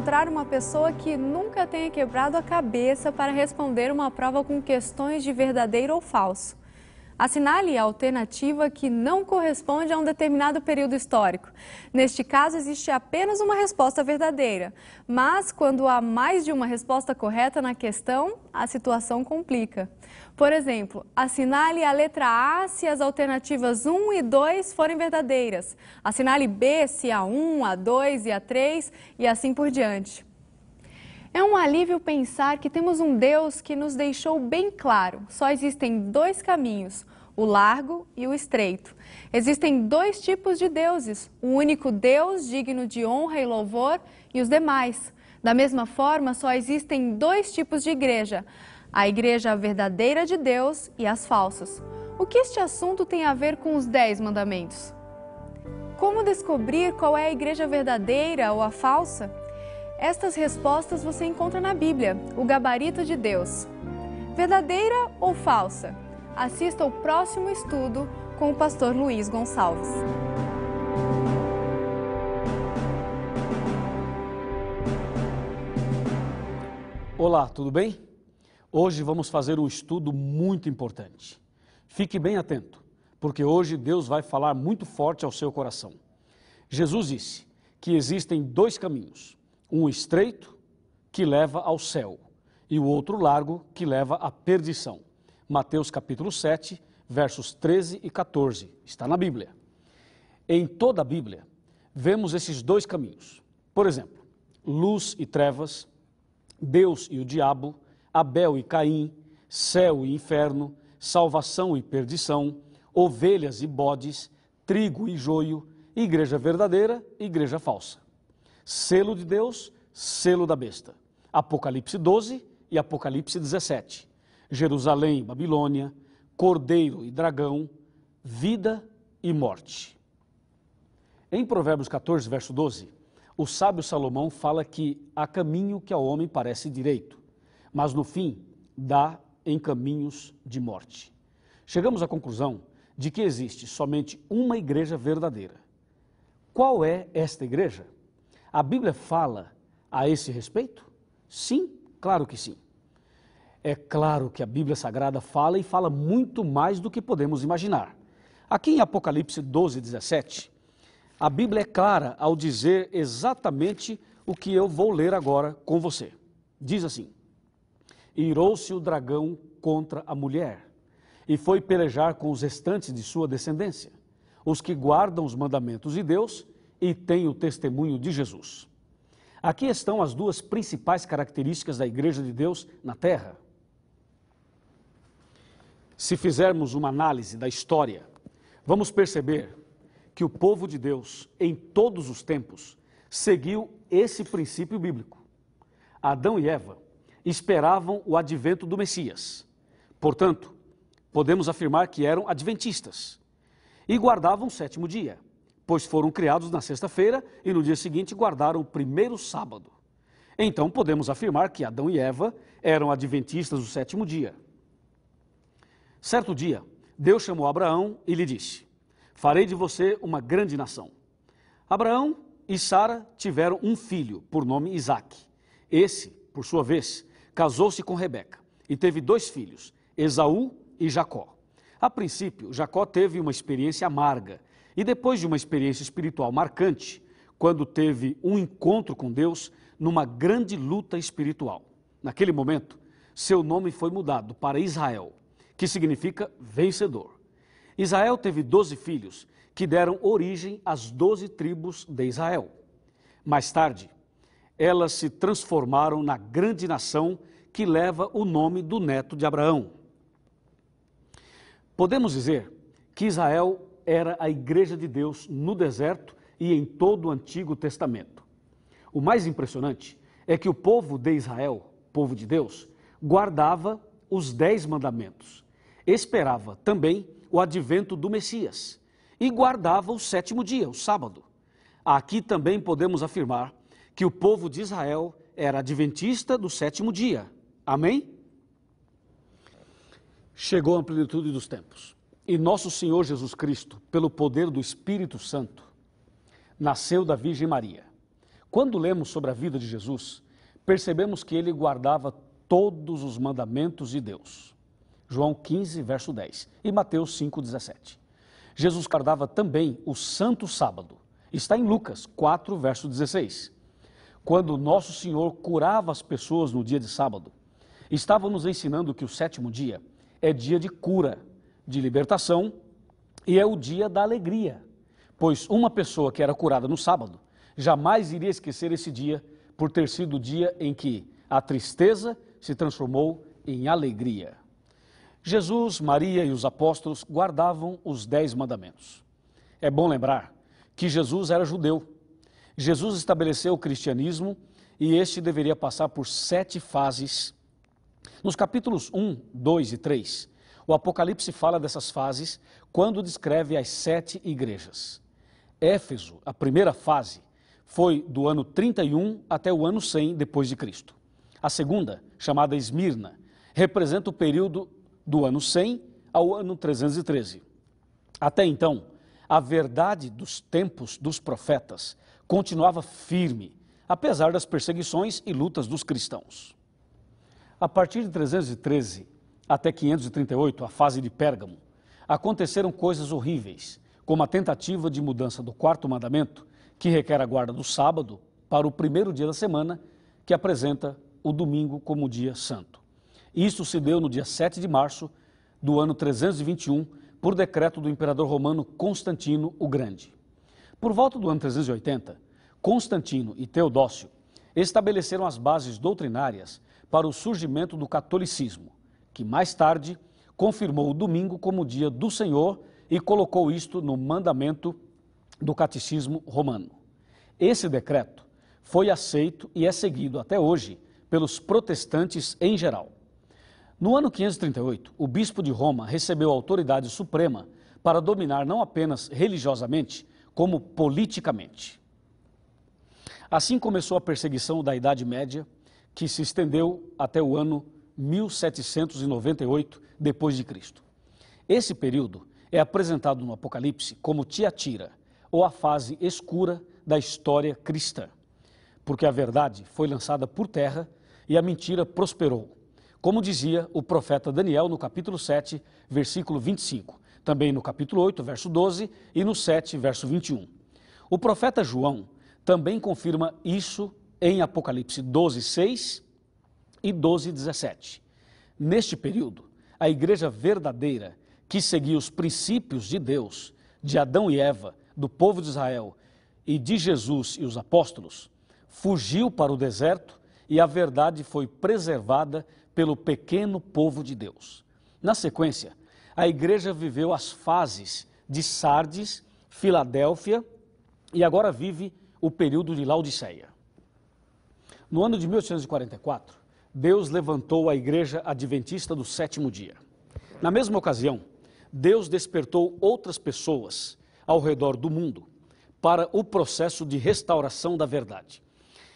A: encontrar uma pessoa que nunca tenha quebrado a cabeça para responder uma prova com questões de verdadeiro ou falso. Assinale a alternativa que não corresponde a um determinado período histórico. Neste caso, existe apenas uma resposta verdadeira, mas quando há mais de uma resposta correta na questão, a situação complica. Por exemplo, assinale a letra A se as alternativas 1 e 2 forem verdadeiras. Assinale B se a 1, a 2 e a 3 e assim por diante. É um alívio pensar que temos um Deus que nos deixou bem claro: só existem dois caminhos, o largo e o estreito. Existem dois tipos de deuses: o único Deus digno de honra e louvor e os demais. Da mesma forma, só existem dois tipos de igreja: a igreja verdadeira de Deus e as falsas. O que este assunto tem a ver com os Dez Mandamentos? Como descobrir qual é a igreja verdadeira ou a falsa? Estas respostas você encontra na Bíblia, o gabarito de Deus. Verdadeira ou falsa? Assista ao próximo estudo com o pastor Luiz Gonçalves.
B: Olá, tudo bem? Hoje vamos fazer um estudo muito importante. Fique bem atento, porque hoje Deus vai falar muito forte ao seu coração. Jesus disse que existem dois caminhos: um estreito que leva ao céu e o outro largo que leva à perdição. Mateus capítulo 7, versos 13 e 14. Está na Bíblia. Em toda a Bíblia, vemos esses dois caminhos. Por exemplo, luz e trevas, Deus e o diabo, Abel e Caim, céu e inferno, salvação e perdição, ovelhas e bodes, trigo e joio, igreja verdadeira, igreja falsa. Selo de Deus, selo da besta. Apocalipse 12 e Apocalipse 17. Jerusalém e Babilônia, cordeiro e dragão, vida e morte. Em Provérbios 14, verso 12, o sábio Salomão fala que há caminho que ao homem parece direito, mas no fim dá em caminhos de morte. Chegamos à conclusão de que existe somente uma igreja verdadeira. Qual é esta igreja? A Bíblia fala a esse respeito? Sim, claro que sim. É claro que a Bíblia Sagrada fala e fala muito mais do que podemos imaginar. Aqui em Apocalipse 12, 17, a Bíblia é clara ao dizer exatamente o que eu vou ler agora com você. Diz assim: irou-se o dragão contra a mulher e foi pelejar com os restantes de sua descendência, os que guardam os mandamentos de Deus e têm o testemunho de Jesus. Aqui estão as duas principais características da Igreja de Deus na Terra. Se fizermos uma análise da história, vamos perceber que o povo de Deus, em todos os tempos, seguiu esse princípio bíblico. Adão e Eva esperavam o advento do Messias. Portanto, podemos afirmar que eram adventistas e guardavam o sétimo dia, pois foram criados na sexta-feira e no dia seguinte guardaram o primeiro sábado. Então podemos afirmar que Adão e Eva eram adventistas do sétimo dia. Certo dia, Deus chamou Abraão e lhe disse: Farei de você uma grande nação. Abraão e Sara tiveram um filho, por nome Isaque. Esse, por sua vez, casou-se com Rebeca e teve dois filhos, Esaú e Jacó. A princípio, Jacó teve uma experiência amarga e depois de uma experiência espiritual marcante, quando teve um encontro com Deus numa grande luta espiritual. Naquele momento, seu nome foi mudado para Israel, que significa vencedor. Israel teve doze filhos que deram origem às doze tribos de Israel. Mais tarde, elas se transformaram na grande nação que leva o nome do neto de Abraão. Podemos dizer que Israel era a igreja de Deus no deserto e em todo o Antigo Testamento. O mais impressionante é que o povo de Israel, povo de Deus, guardava os dez mandamentos, esperava também o advento do Messias e guardava o sétimo dia, o sábado. Aqui também podemos afirmar que o povo de Israel era adventista do sétimo dia, Amém? Chegou a plenitude dos tempos. E nosso Senhor Jesus Cristo, pelo poder do Espírito Santo, nasceu da Virgem Maria. Quando lemos sobre a vida de Jesus, percebemos que ele guardava todos os mandamentos de Deus. João 15, verso 10 e Mateus 5, 17. Jesus guardava também o santo sábado. Está em Lucas 4, verso 16. Quando nosso Senhor curava as pessoas no dia de sábado, estavam nos ensinando que o sétimo dia é dia de cura, de libertação e é o dia da alegria, pois uma pessoa que era curada no sábado jamais iria esquecer esse dia por ter sido o dia em que a tristeza se transformou em alegria. Jesus, Maria e os apóstolos guardavam os dez mandamentos. É bom lembrar que Jesus era judeu. Jesus estabeleceu o cristianismo e este deveria passar por sete fases nos capítulos 1, 2 e 3, o Apocalipse fala dessas fases quando descreve as sete igrejas. Éfeso, a primeira fase, foi do ano 31 até o ano 100 depois de Cristo. A segunda, chamada Esmirna, representa o período do ano 100 ao ano 313. Até então, a verdade dos tempos dos profetas continuava firme, apesar das perseguições e lutas dos cristãos. A partir de 313 até 538, a fase de Pérgamo, aconteceram coisas horríveis, como a tentativa de mudança do quarto mandamento, que requer a guarda do sábado, para o primeiro dia da semana, que apresenta o domingo como dia santo. Isso se deu no dia 7 de março do ano 321, por decreto do imperador romano Constantino o Grande. Por volta do ano 380, Constantino e Teodócio estabeleceram as bases doutrinárias para o surgimento do catolicismo, que mais tarde confirmou o domingo como dia do Senhor e colocou isto no mandamento do Catecismo Romano. Esse decreto foi aceito e é seguido até hoje pelos protestantes em geral. No ano 538, o bispo de Roma recebeu a autoridade suprema para dominar não apenas religiosamente, como politicamente. Assim começou a perseguição da Idade Média que se estendeu até o ano 1798 depois de Cristo. Esse período é apresentado no Apocalipse como Tiatira, ou a fase escura da história cristã, porque a verdade foi lançada por terra e a mentira prosperou, como dizia o profeta Daniel no capítulo 7, versículo 25, também no capítulo 8, verso 12 e no 7, verso 21. O profeta João também confirma isso em Apocalipse 12, 6 e 12, 17. Neste período, a igreja verdadeira, que seguia os princípios de Deus, de Adão e Eva, do povo de Israel e de Jesus e os apóstolos, fugiu para o deserto e a verdade foi preservada pelo pequeno povo de Deus. Na sequência, a igreja viveu as fases de Sardes, Filadélfia e agora vive o período de Laodiceia. No ano de 1844, Deus levantou a Igreja Adventista do sétimo dia. Na mesma ocasião, Deus despertou outras pessoas ao redor do mundo para o processo de restauração da verdade.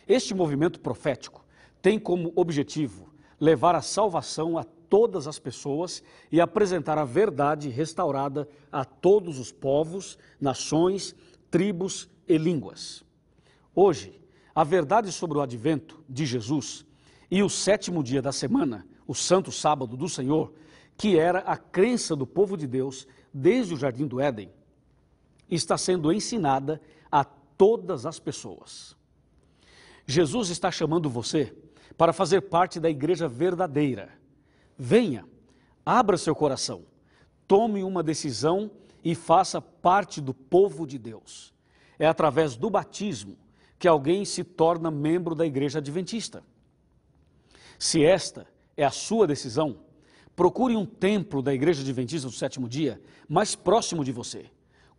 B: Este movimento profético tem como objetivo levar a salvação a todas as pessoas e apresentar a verdade restaurada a todos os povos, nações, tribos e línguas. Hoje, a verdade sobre o advento de Jesus e o sétimo dia da semana, o santo sábado do Senhor, que era a crença do povo de Deus desde o jardim do Éden, está sendo ensinada a todas as pessoas. Jesus está chamando você para fazer parte da igreja verdadeira. Venha, abra seu coração, tome uma decisão e faça parte do povo de Deus. É através do batismo que alguém se torna membro da igreja adventista. Se esta é a sua decisão, procure um templo da igreja adventista do sétimo dia mais próximo de você.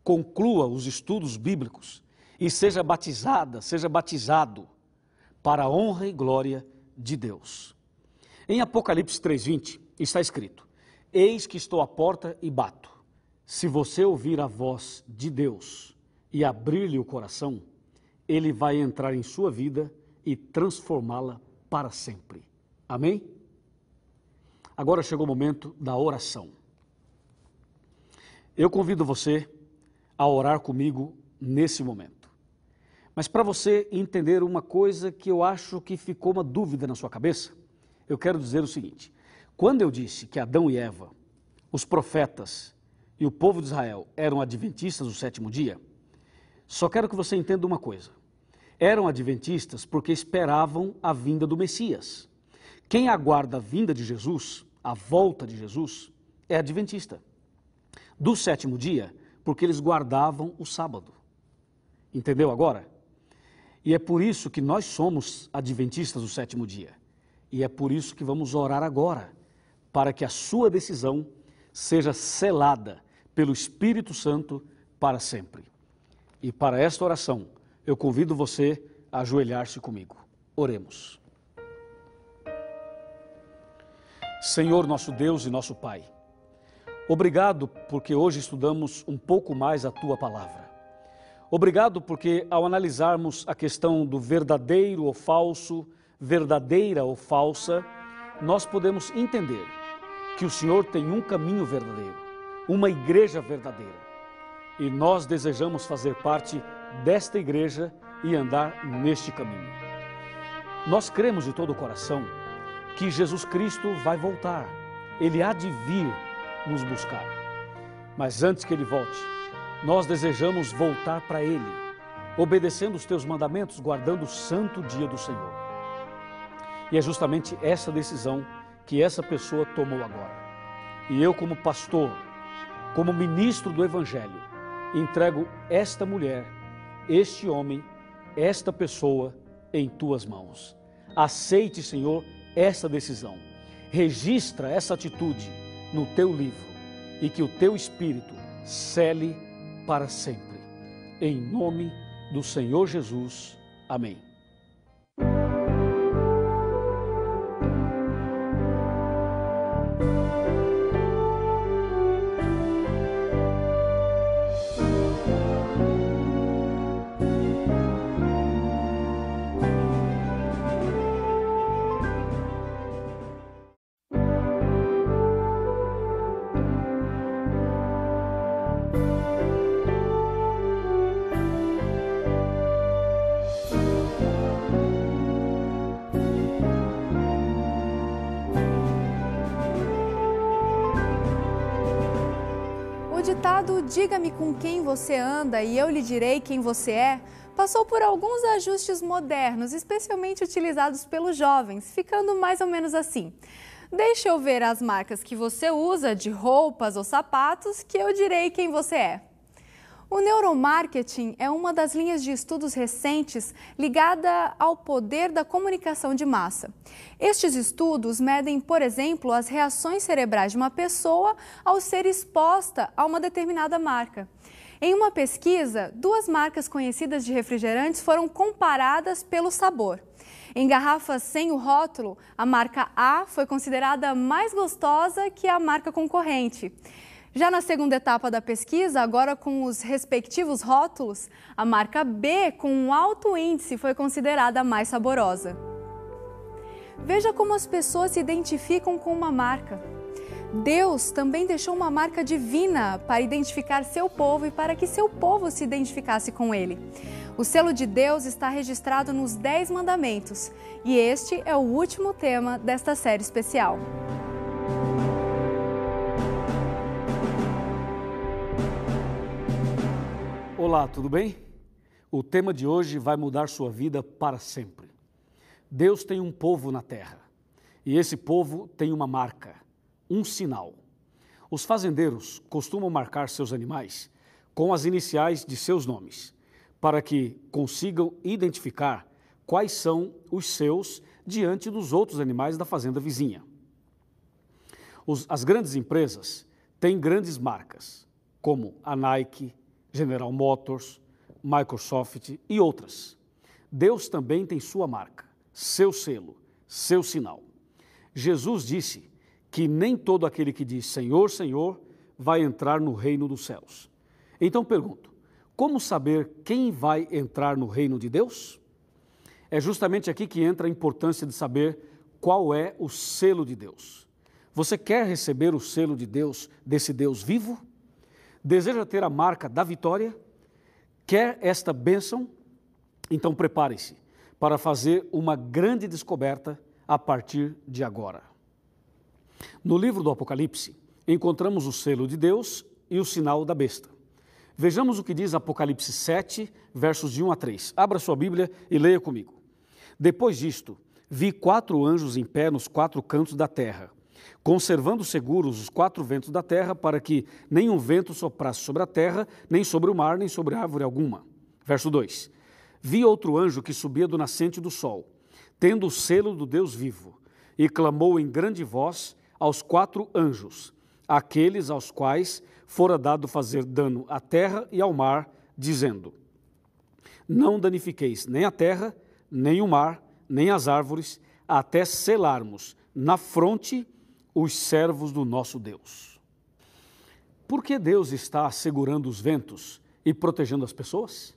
B: Conclua os estudos bíblicos e seja batizada, seja batizado para a honra e glória de Deus. Em Apocalipse 3:20 está escrito: Eis que estou à porta e bato. Se você ouvir a voz de Deus e abrir-lhe o coração, ele vai entrar em sua vida e transformá-la para sempre. Amém? Agora chegou o momento da oração. Eu convido você a orar comigo nesse momento. Mas para você entender uma coisa que eu acho que ficou uma dúvida na sua cabeça, eu quero dizer o seguinte: quando eu disse que Adão e Eva, os profetas e o povo de Israel eram adventistas do sétimo dia, só quero que você entenda uma coisa. Eram adventistas porque esperavam a vinda do Messias. Quem aguarda a vinda de Jesus, a volta de Jesus, é adventista. Do sétimo dia, porque eles guardavam o sábado. Entendeu agora? E é por isso que nós somos adventistas do sétimo dia. E é por isso que vamos orar agora, para que a sua decisão seja selada pelo Espírito Santo para sempre. E para esta oração, eu convido você a ajoelhar-se comigo. Oremos. Senhor nosso Deus e nosso Pai, obrigado porque hoje estudamos um pouco mais a tua palavra. Obrigado porque ao analisarmos a questão do verdadeiro ou falso, verdadeira ou falsa, nós podemos entender que o Senhor tem um caminho verdadeiro, uma igreja verdadeira e nós desejamos fazer parte desta igreja e andar neste caminho. Nós cremos de todo o coração que Jesus Cristo vai voltar, ele há de vir nos buscar. Mas antes que ele volte, nós desejamos voltar para ele, obedecendo os teus mandamentos, guardando o santo dia do Senhor. E é justamente essa decisão que essa pessoa tomou agora. E eu, como pastor, como ministro do Evangelho, entrego esta mulher, este homem, esta pessoa em tuas mãos. Aceite, Senhor, esta decisão. Registra essa atitude no teu livro e que o teu espírito cele para sempre. Em nome do Senhor Jesus. Amém.
A: Diga-me com quem você anda e eu lhe direi quem você é, passou por alguns ajustes modernos, especialmente utilizados pelos jovens, ficando mais ou menos assim. Deixa eu ver as marcas que você usa de roupas ou sapatos que eu direi quem você é. O neuromarketing é uma das linhas de estudos recentes ligada ao poder da comunicação de massa. Estes estudos medem, por exemplo, as reações cerebrais de uma pessoa ao ser exposta a uma determinada marca. Em uma pesquisa, duas marcas conhecidas de refrigerantes foram comparadas pelo sabor. Em garrafas sem o rótulo, a marca A foi considerada mais gostosa que a marca concorrente. Já na segunda etapa da pesquisa, agora com os respectivos rótulos, a marca B com um alto índice foi considerada a mais saborosa. Veja como as pessoas se identificam com uma marca. Deus também deixou uma marca divina para identificar seu povo e para que seu povo se identificasse com ele. O selo de Deus está registrado nos Dez Mandamentos e este é o último tema desta série especial.
B: Olá, tudo bem? O tema de hoje vai mudar sua vida para sempre. Deus tem um povo na terra e esse povo tem uma marca, um sinal. Os fazendeiros costumam marcar seus animais com as iniciais de seus nomes, para que consigam identificar quais são os seus diante dos outros animais da fazenda vizinha. Os, as grandes empresas têm grandes marcas, como a Nike, General Motors, Microsoft e outras. Deus também tem sua marca, seu selo, seu sinal. Jesus disse que nem todo aquele que diz Senhor, Senhor vai entrar no reino dos céus. Então pergunto: como saber quem vai entrar no reino de Deus? É justamente aqui que entra a importância de saber qual é o selo de Deus. Você quer receber o selo de Deus, desse Deus vivo? deseja ter a marca da vitória, quer esta bênção, então prepare-se para fazer uma grande descoberta a partir de agora. No livro do Apocalipse, encontramos o selo de Deus e o sinal da besta. Vejamos o que diz Apocalipse 7, versos de 1 a 3. Abra sua Bíblia e leia comigo. Depois disto, vi quatro anjos em pé nos quatro cantos da terra conservando seguros os quatro ventos da terra, para que nenhum vento soprasse sobre a terra, nem sobre o mar, nem sobre árvore alguma. Verso 2: Vi outro anjo que subia do nascente do sol, tendo o selo do Deus vivo, e clamou em grande voz aos quatro anjos, aqueles aos quais fora dado fazer dano à terra e ao mar, dizendo: Não danifiqueis nem a terra, nem o mar, nem as árvores, até selarmos na fronte os servos do nosso Deus. Por que Deus está segurando os ventos e protegendo as pessoas?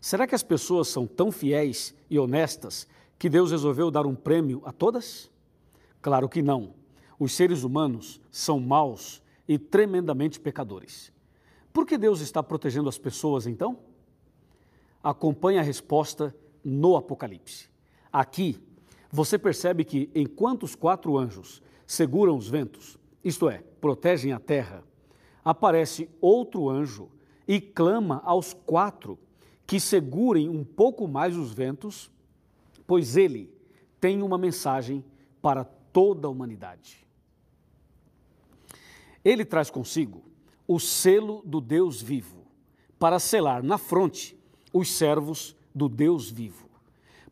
B: Será que as pessoas são tão fiéis e honestas que Deus resolveu dar um prêmio a todas? Claro que não. Os seres humanos são maus e tremendamente pecadores. Por que Deus está protegendo as pessoas então? Acompanhe a resposta no Apocalipse. Aqui, você percebe que enquanto os quatro anjos seguram os ventos, isto é, protegem a terra, aparece outro anjo e clama aos quatro que segurem um pouco mais os ventos, pois ele tem uma mensagem para toda a humanidade. Ele traz consigo o selo do Deus vivo, para selar na fronte os servos do Deus vivo.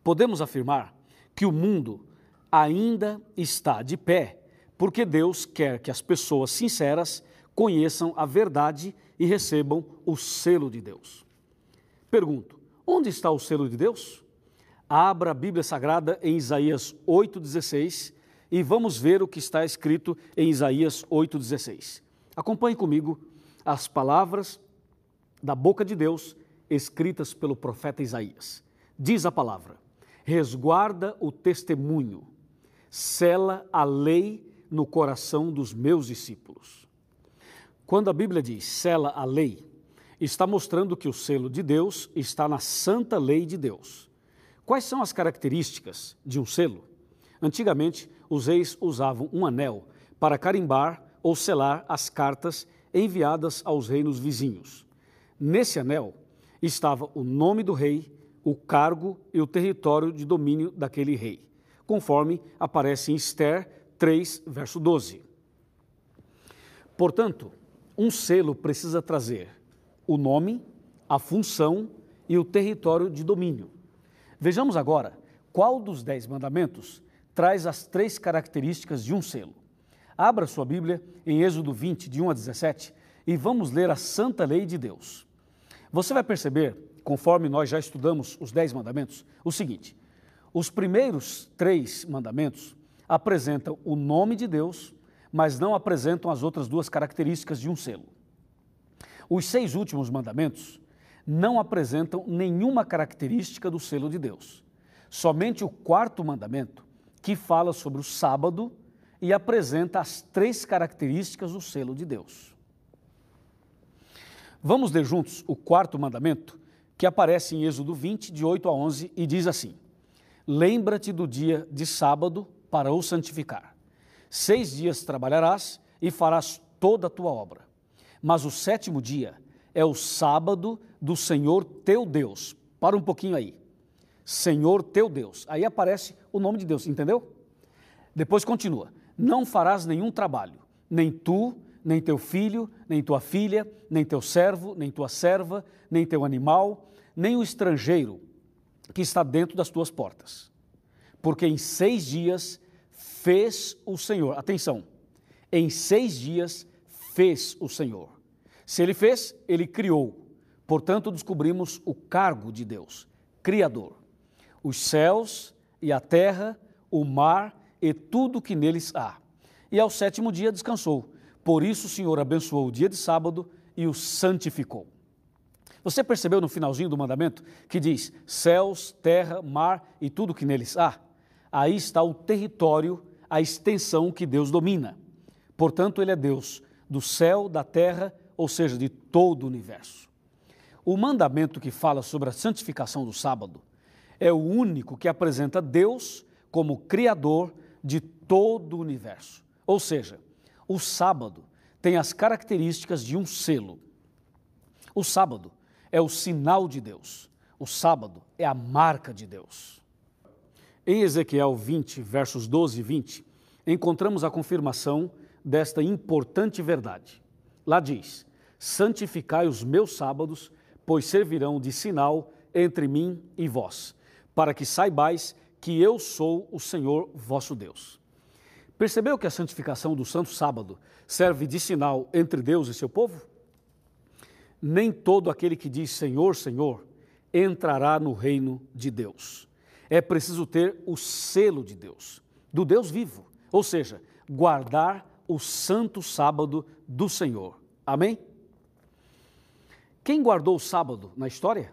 B: Podemos afirmar que o mundo ainda está de pé porque Deus quer que as pessoas sinceras conheçam a verdade e recebam o selo de Deus. Pergunto: onde está o selo de Deus? Abra a Bíblia Sagrada em Isaías 8,16 e vamos ver o que está escrito em Isaías 8,16. Acompanhe comigo as palavras da boca de Deus escritas pelo profeta Isaías. Diz a palavra: resguarda o testemunho, cela a lei no coração dos meus discípulos. Quando a Bíblia diz sela a lei, está mostrando que o selo de Deus está na santa lei de Deus. Quais são as características de um selo? Antigamente, os reis usavam um anel para carimbar ou selar as cartas enviadas aos reinos vizinhos. Nesse anel estava o nome do rei, o cargo e o território de domínio daquele rei, conforme aparece em Esther 3, verso 12. Portanto, um selo precisa trazer o nome, a função e o território de domínio. Vejamos agora qual dos dez mandamentos traz as três características de um selo. Abra sua Bíblia em Êxodo 20, de 1 a 17, e vamos ler a Santa Lei de Deus. Você vai perceber, conforme nós já estudamos os dez mandamentos, o seguinte: os primeiros três mandamentos apresentam o nome de Deus, mas não apresentam as outras duas características de um selo. Os seis últimos mandamentos não apresentam nenhuma característica do selo de Deus. Somente o quarto mandamento, que fala sobre o sábado e apresenta as três características do selo de Deus. Vamos ler juntos o quarto mandamento, que aparece em Êxodo 20, de 8 a 11, e diz assim: Lembra-te do dia de sábado para o santificar. Seis dias trabalharás e farás toda a tua obra. Mas o sétimo dia é o sábado do Senhor teu Deus. Para um pouquinho aí. Senhor teu Deus. Aí aparece o nome de Deus, entendeu? Depois continua: Não farás nenhum trabalho, nem tu, nem teu filho, nem tua filha, nem teu servo, nem tua serva, nem teu animal, nem o estrangeiro que está dentro das tuas portas. Porque em seis dias fez o Senhor. Atenção, em seis dias fez o Senhor. Se ele fez, ele criou. Portanto, descobrimos o cargo de Deus, Criador. Os céus e a terra, o mar e tudo que neles há. E ao sétimo dia descansou. Por isso o Senhor abençoou o dia de sábado e o santificou. Você percebeu no finalzinho do mandamento que diz céus, terra, mar e tudo que neles há? Aí está o território a extensão que Deus domina. Portanto, ele é Deus do céu, da terra, ou seja, de todo o universo. O mandamento que fala sobre a santificação do sábado é o único que apresenta Deus como Criador de todo o universo. Ou seja, o sábado tem as características de um selo. O sábado é o sinal de Deus. O sábado é a marca de Deus. Em Ezequiel 20, versos 12 e 20, encontramos a confirmação desta importante verdade. Lá diz: Santificai os meus sábados, pois servirão de sinal entre mim e vós, para que saibais que eu sou o Senhor vosso Deus. Percebeu que a santificação do santo sábado serve de sinal entre Deus e seu povo? Nem todo aquele que diz Senhor, Senhor entrará no reino de Deus é preciso ter o selo de Deus, do Deus vivo, ou seja, guardar o santo sábado do Senhor. Amém? Quem guardou o sábado na história?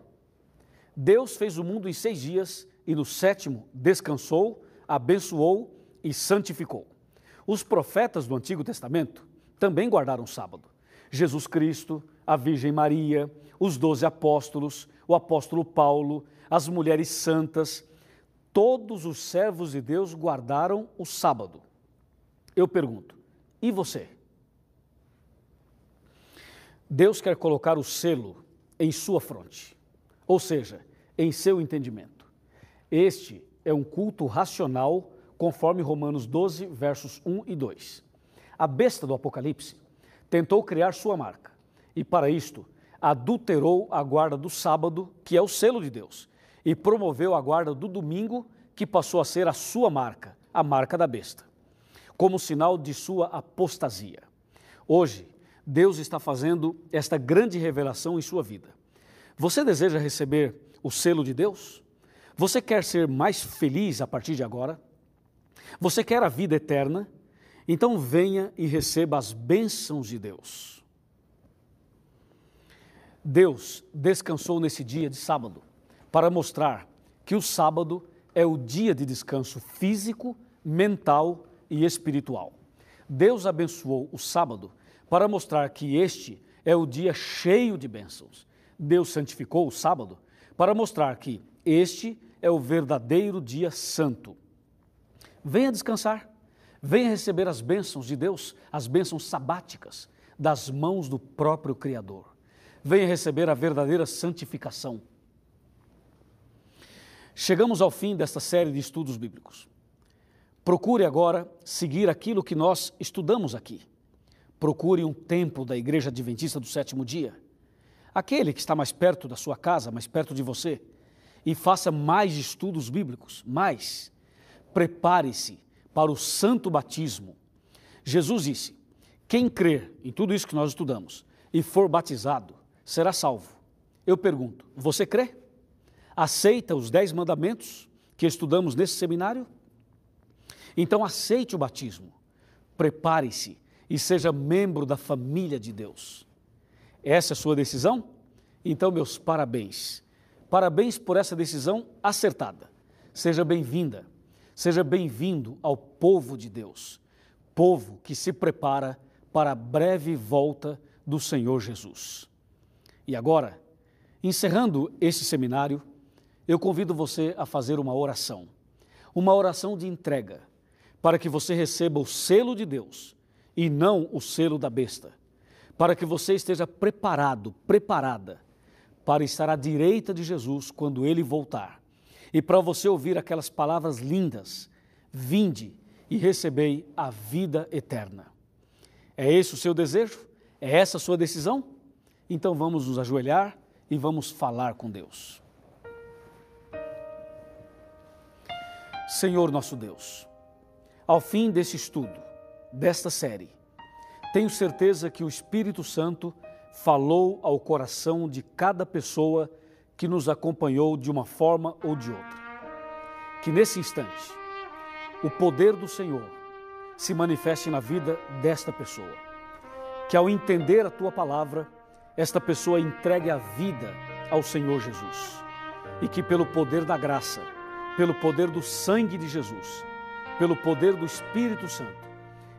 B: Deus fez o mundo em seis dias e no sétimo descansou, abençoou e santificou. Os profetas do Antigo Testamento também guardaram o sábado. Jesus Cristo, a Virgem Maria, os doze apóstolos, o apóstolo Paulo, as mulheres santas, todos os servos de Deus guardaram o sábado. Eu pergunto, e você? Deus quer colocar o selo em sua fronte, ou seja, em seu entendimento. Este é um culto racional, conforme Romanos 12, versos 1 e 2. A besta do Apocalipse tentou criar sua marca, e para isto adulterou a guarda do sábado, que é o selo de Deus, e promoveu a guarda do domingo, que passou a ser a sua marca, a marca da besta, como sinal de sua apostasia. Hoje, Deus está fazendo esta grande revelação em sua vida. Você deseja receber o selo de Deus? Você quer ser mais feliz a partir de agora? Você quer a vida eterna? Então venha e receba as bênçãos de Deus. Deus descansou nesse dia de sábado para mostrar que o sábado é o dia de descanso físico, mental e espiritual. Deus abençoou o sábado para mostrar que este é o dia cheio de bênçãos. Deus santificou o sábado para mostrar que este é o verdadeiro dia santo. Venha descansar, venha receber as bênçãos de Deus, as bênçãos sabáticas das mãos do próprio Criador. Venha receber a verdadeira santificação Chegamos ao fim desta série de estudos bíblicos. Procure agora seguir aquilo que nós estudamos aqui. Procure um templo da Igreja Adventista do Sétimo Dia, aquele que está mais perto da sua casa, mais perto de você, e faça mais estudos bíblicos. Mais, prepare-se para o santo batismo. Jesus disse: Quem crer em tudo isso que nós estudamos e for batizado será salvo. Eu pergunto: você crê? aceita os dez mandamentos que estudamos nesse seminário? Então aceite o batismo, prepare-se e seja membro da família de Deus. Essa é a sua decisão? Então, meus parabéns. Parabéns por essa decisão acertada. Seja bem-vinda, seja bem-vindo ao povo de Deus, povo que se prepara para a breve volta do Senhor Jesus. E agora, encerrando esse seminário, eu convido você a fazer uma oração, uma oração de entrega, para que você receba o selo de Deus e não o selo da besta, para que você esteja preparado, preparada, para estar à direita de Jesus quando ele voltar, e para você ouvir aquelas palavras lindas: vinde e recebei a vida eterna. É esse o seu desejo? É essa a sua decisão? Então vamos nos ajoelhar e vamos falar com Deus. Senhor nosso Deus, ao fim deste estudo, desta série, tenho certeza que o Espírito Santo falou ao coração de cada pessoa que nos acompanhou de uma forma ou de outra. Que nesse instante, o poder do Senhor se manifeste na vida desta pessoa. Que ao entender a tua palavra, esta pessoa entregue a vida ao Senhor Jesus. E que pelo poder da graça, pelo poder do sangue de Jesus, pelo poder do Espírito Santo,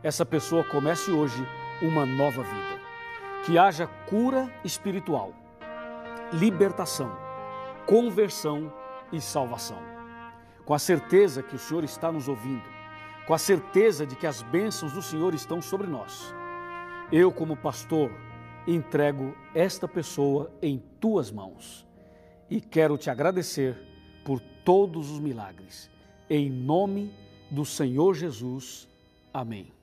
B: essa pessoa comece hoje uma nova vida. Que haja cura espiritual, libertação, conversão e salvação. Com a certeza que o Senhor está nos ouvindo, com a certeza de que as bênçãos do Senhor estão sobre nós, eu, como pastor, entrego esta pessoa em tuas mãos e quero te agradecer todos os milagres. Em nome do Senhor Jesus. Amém.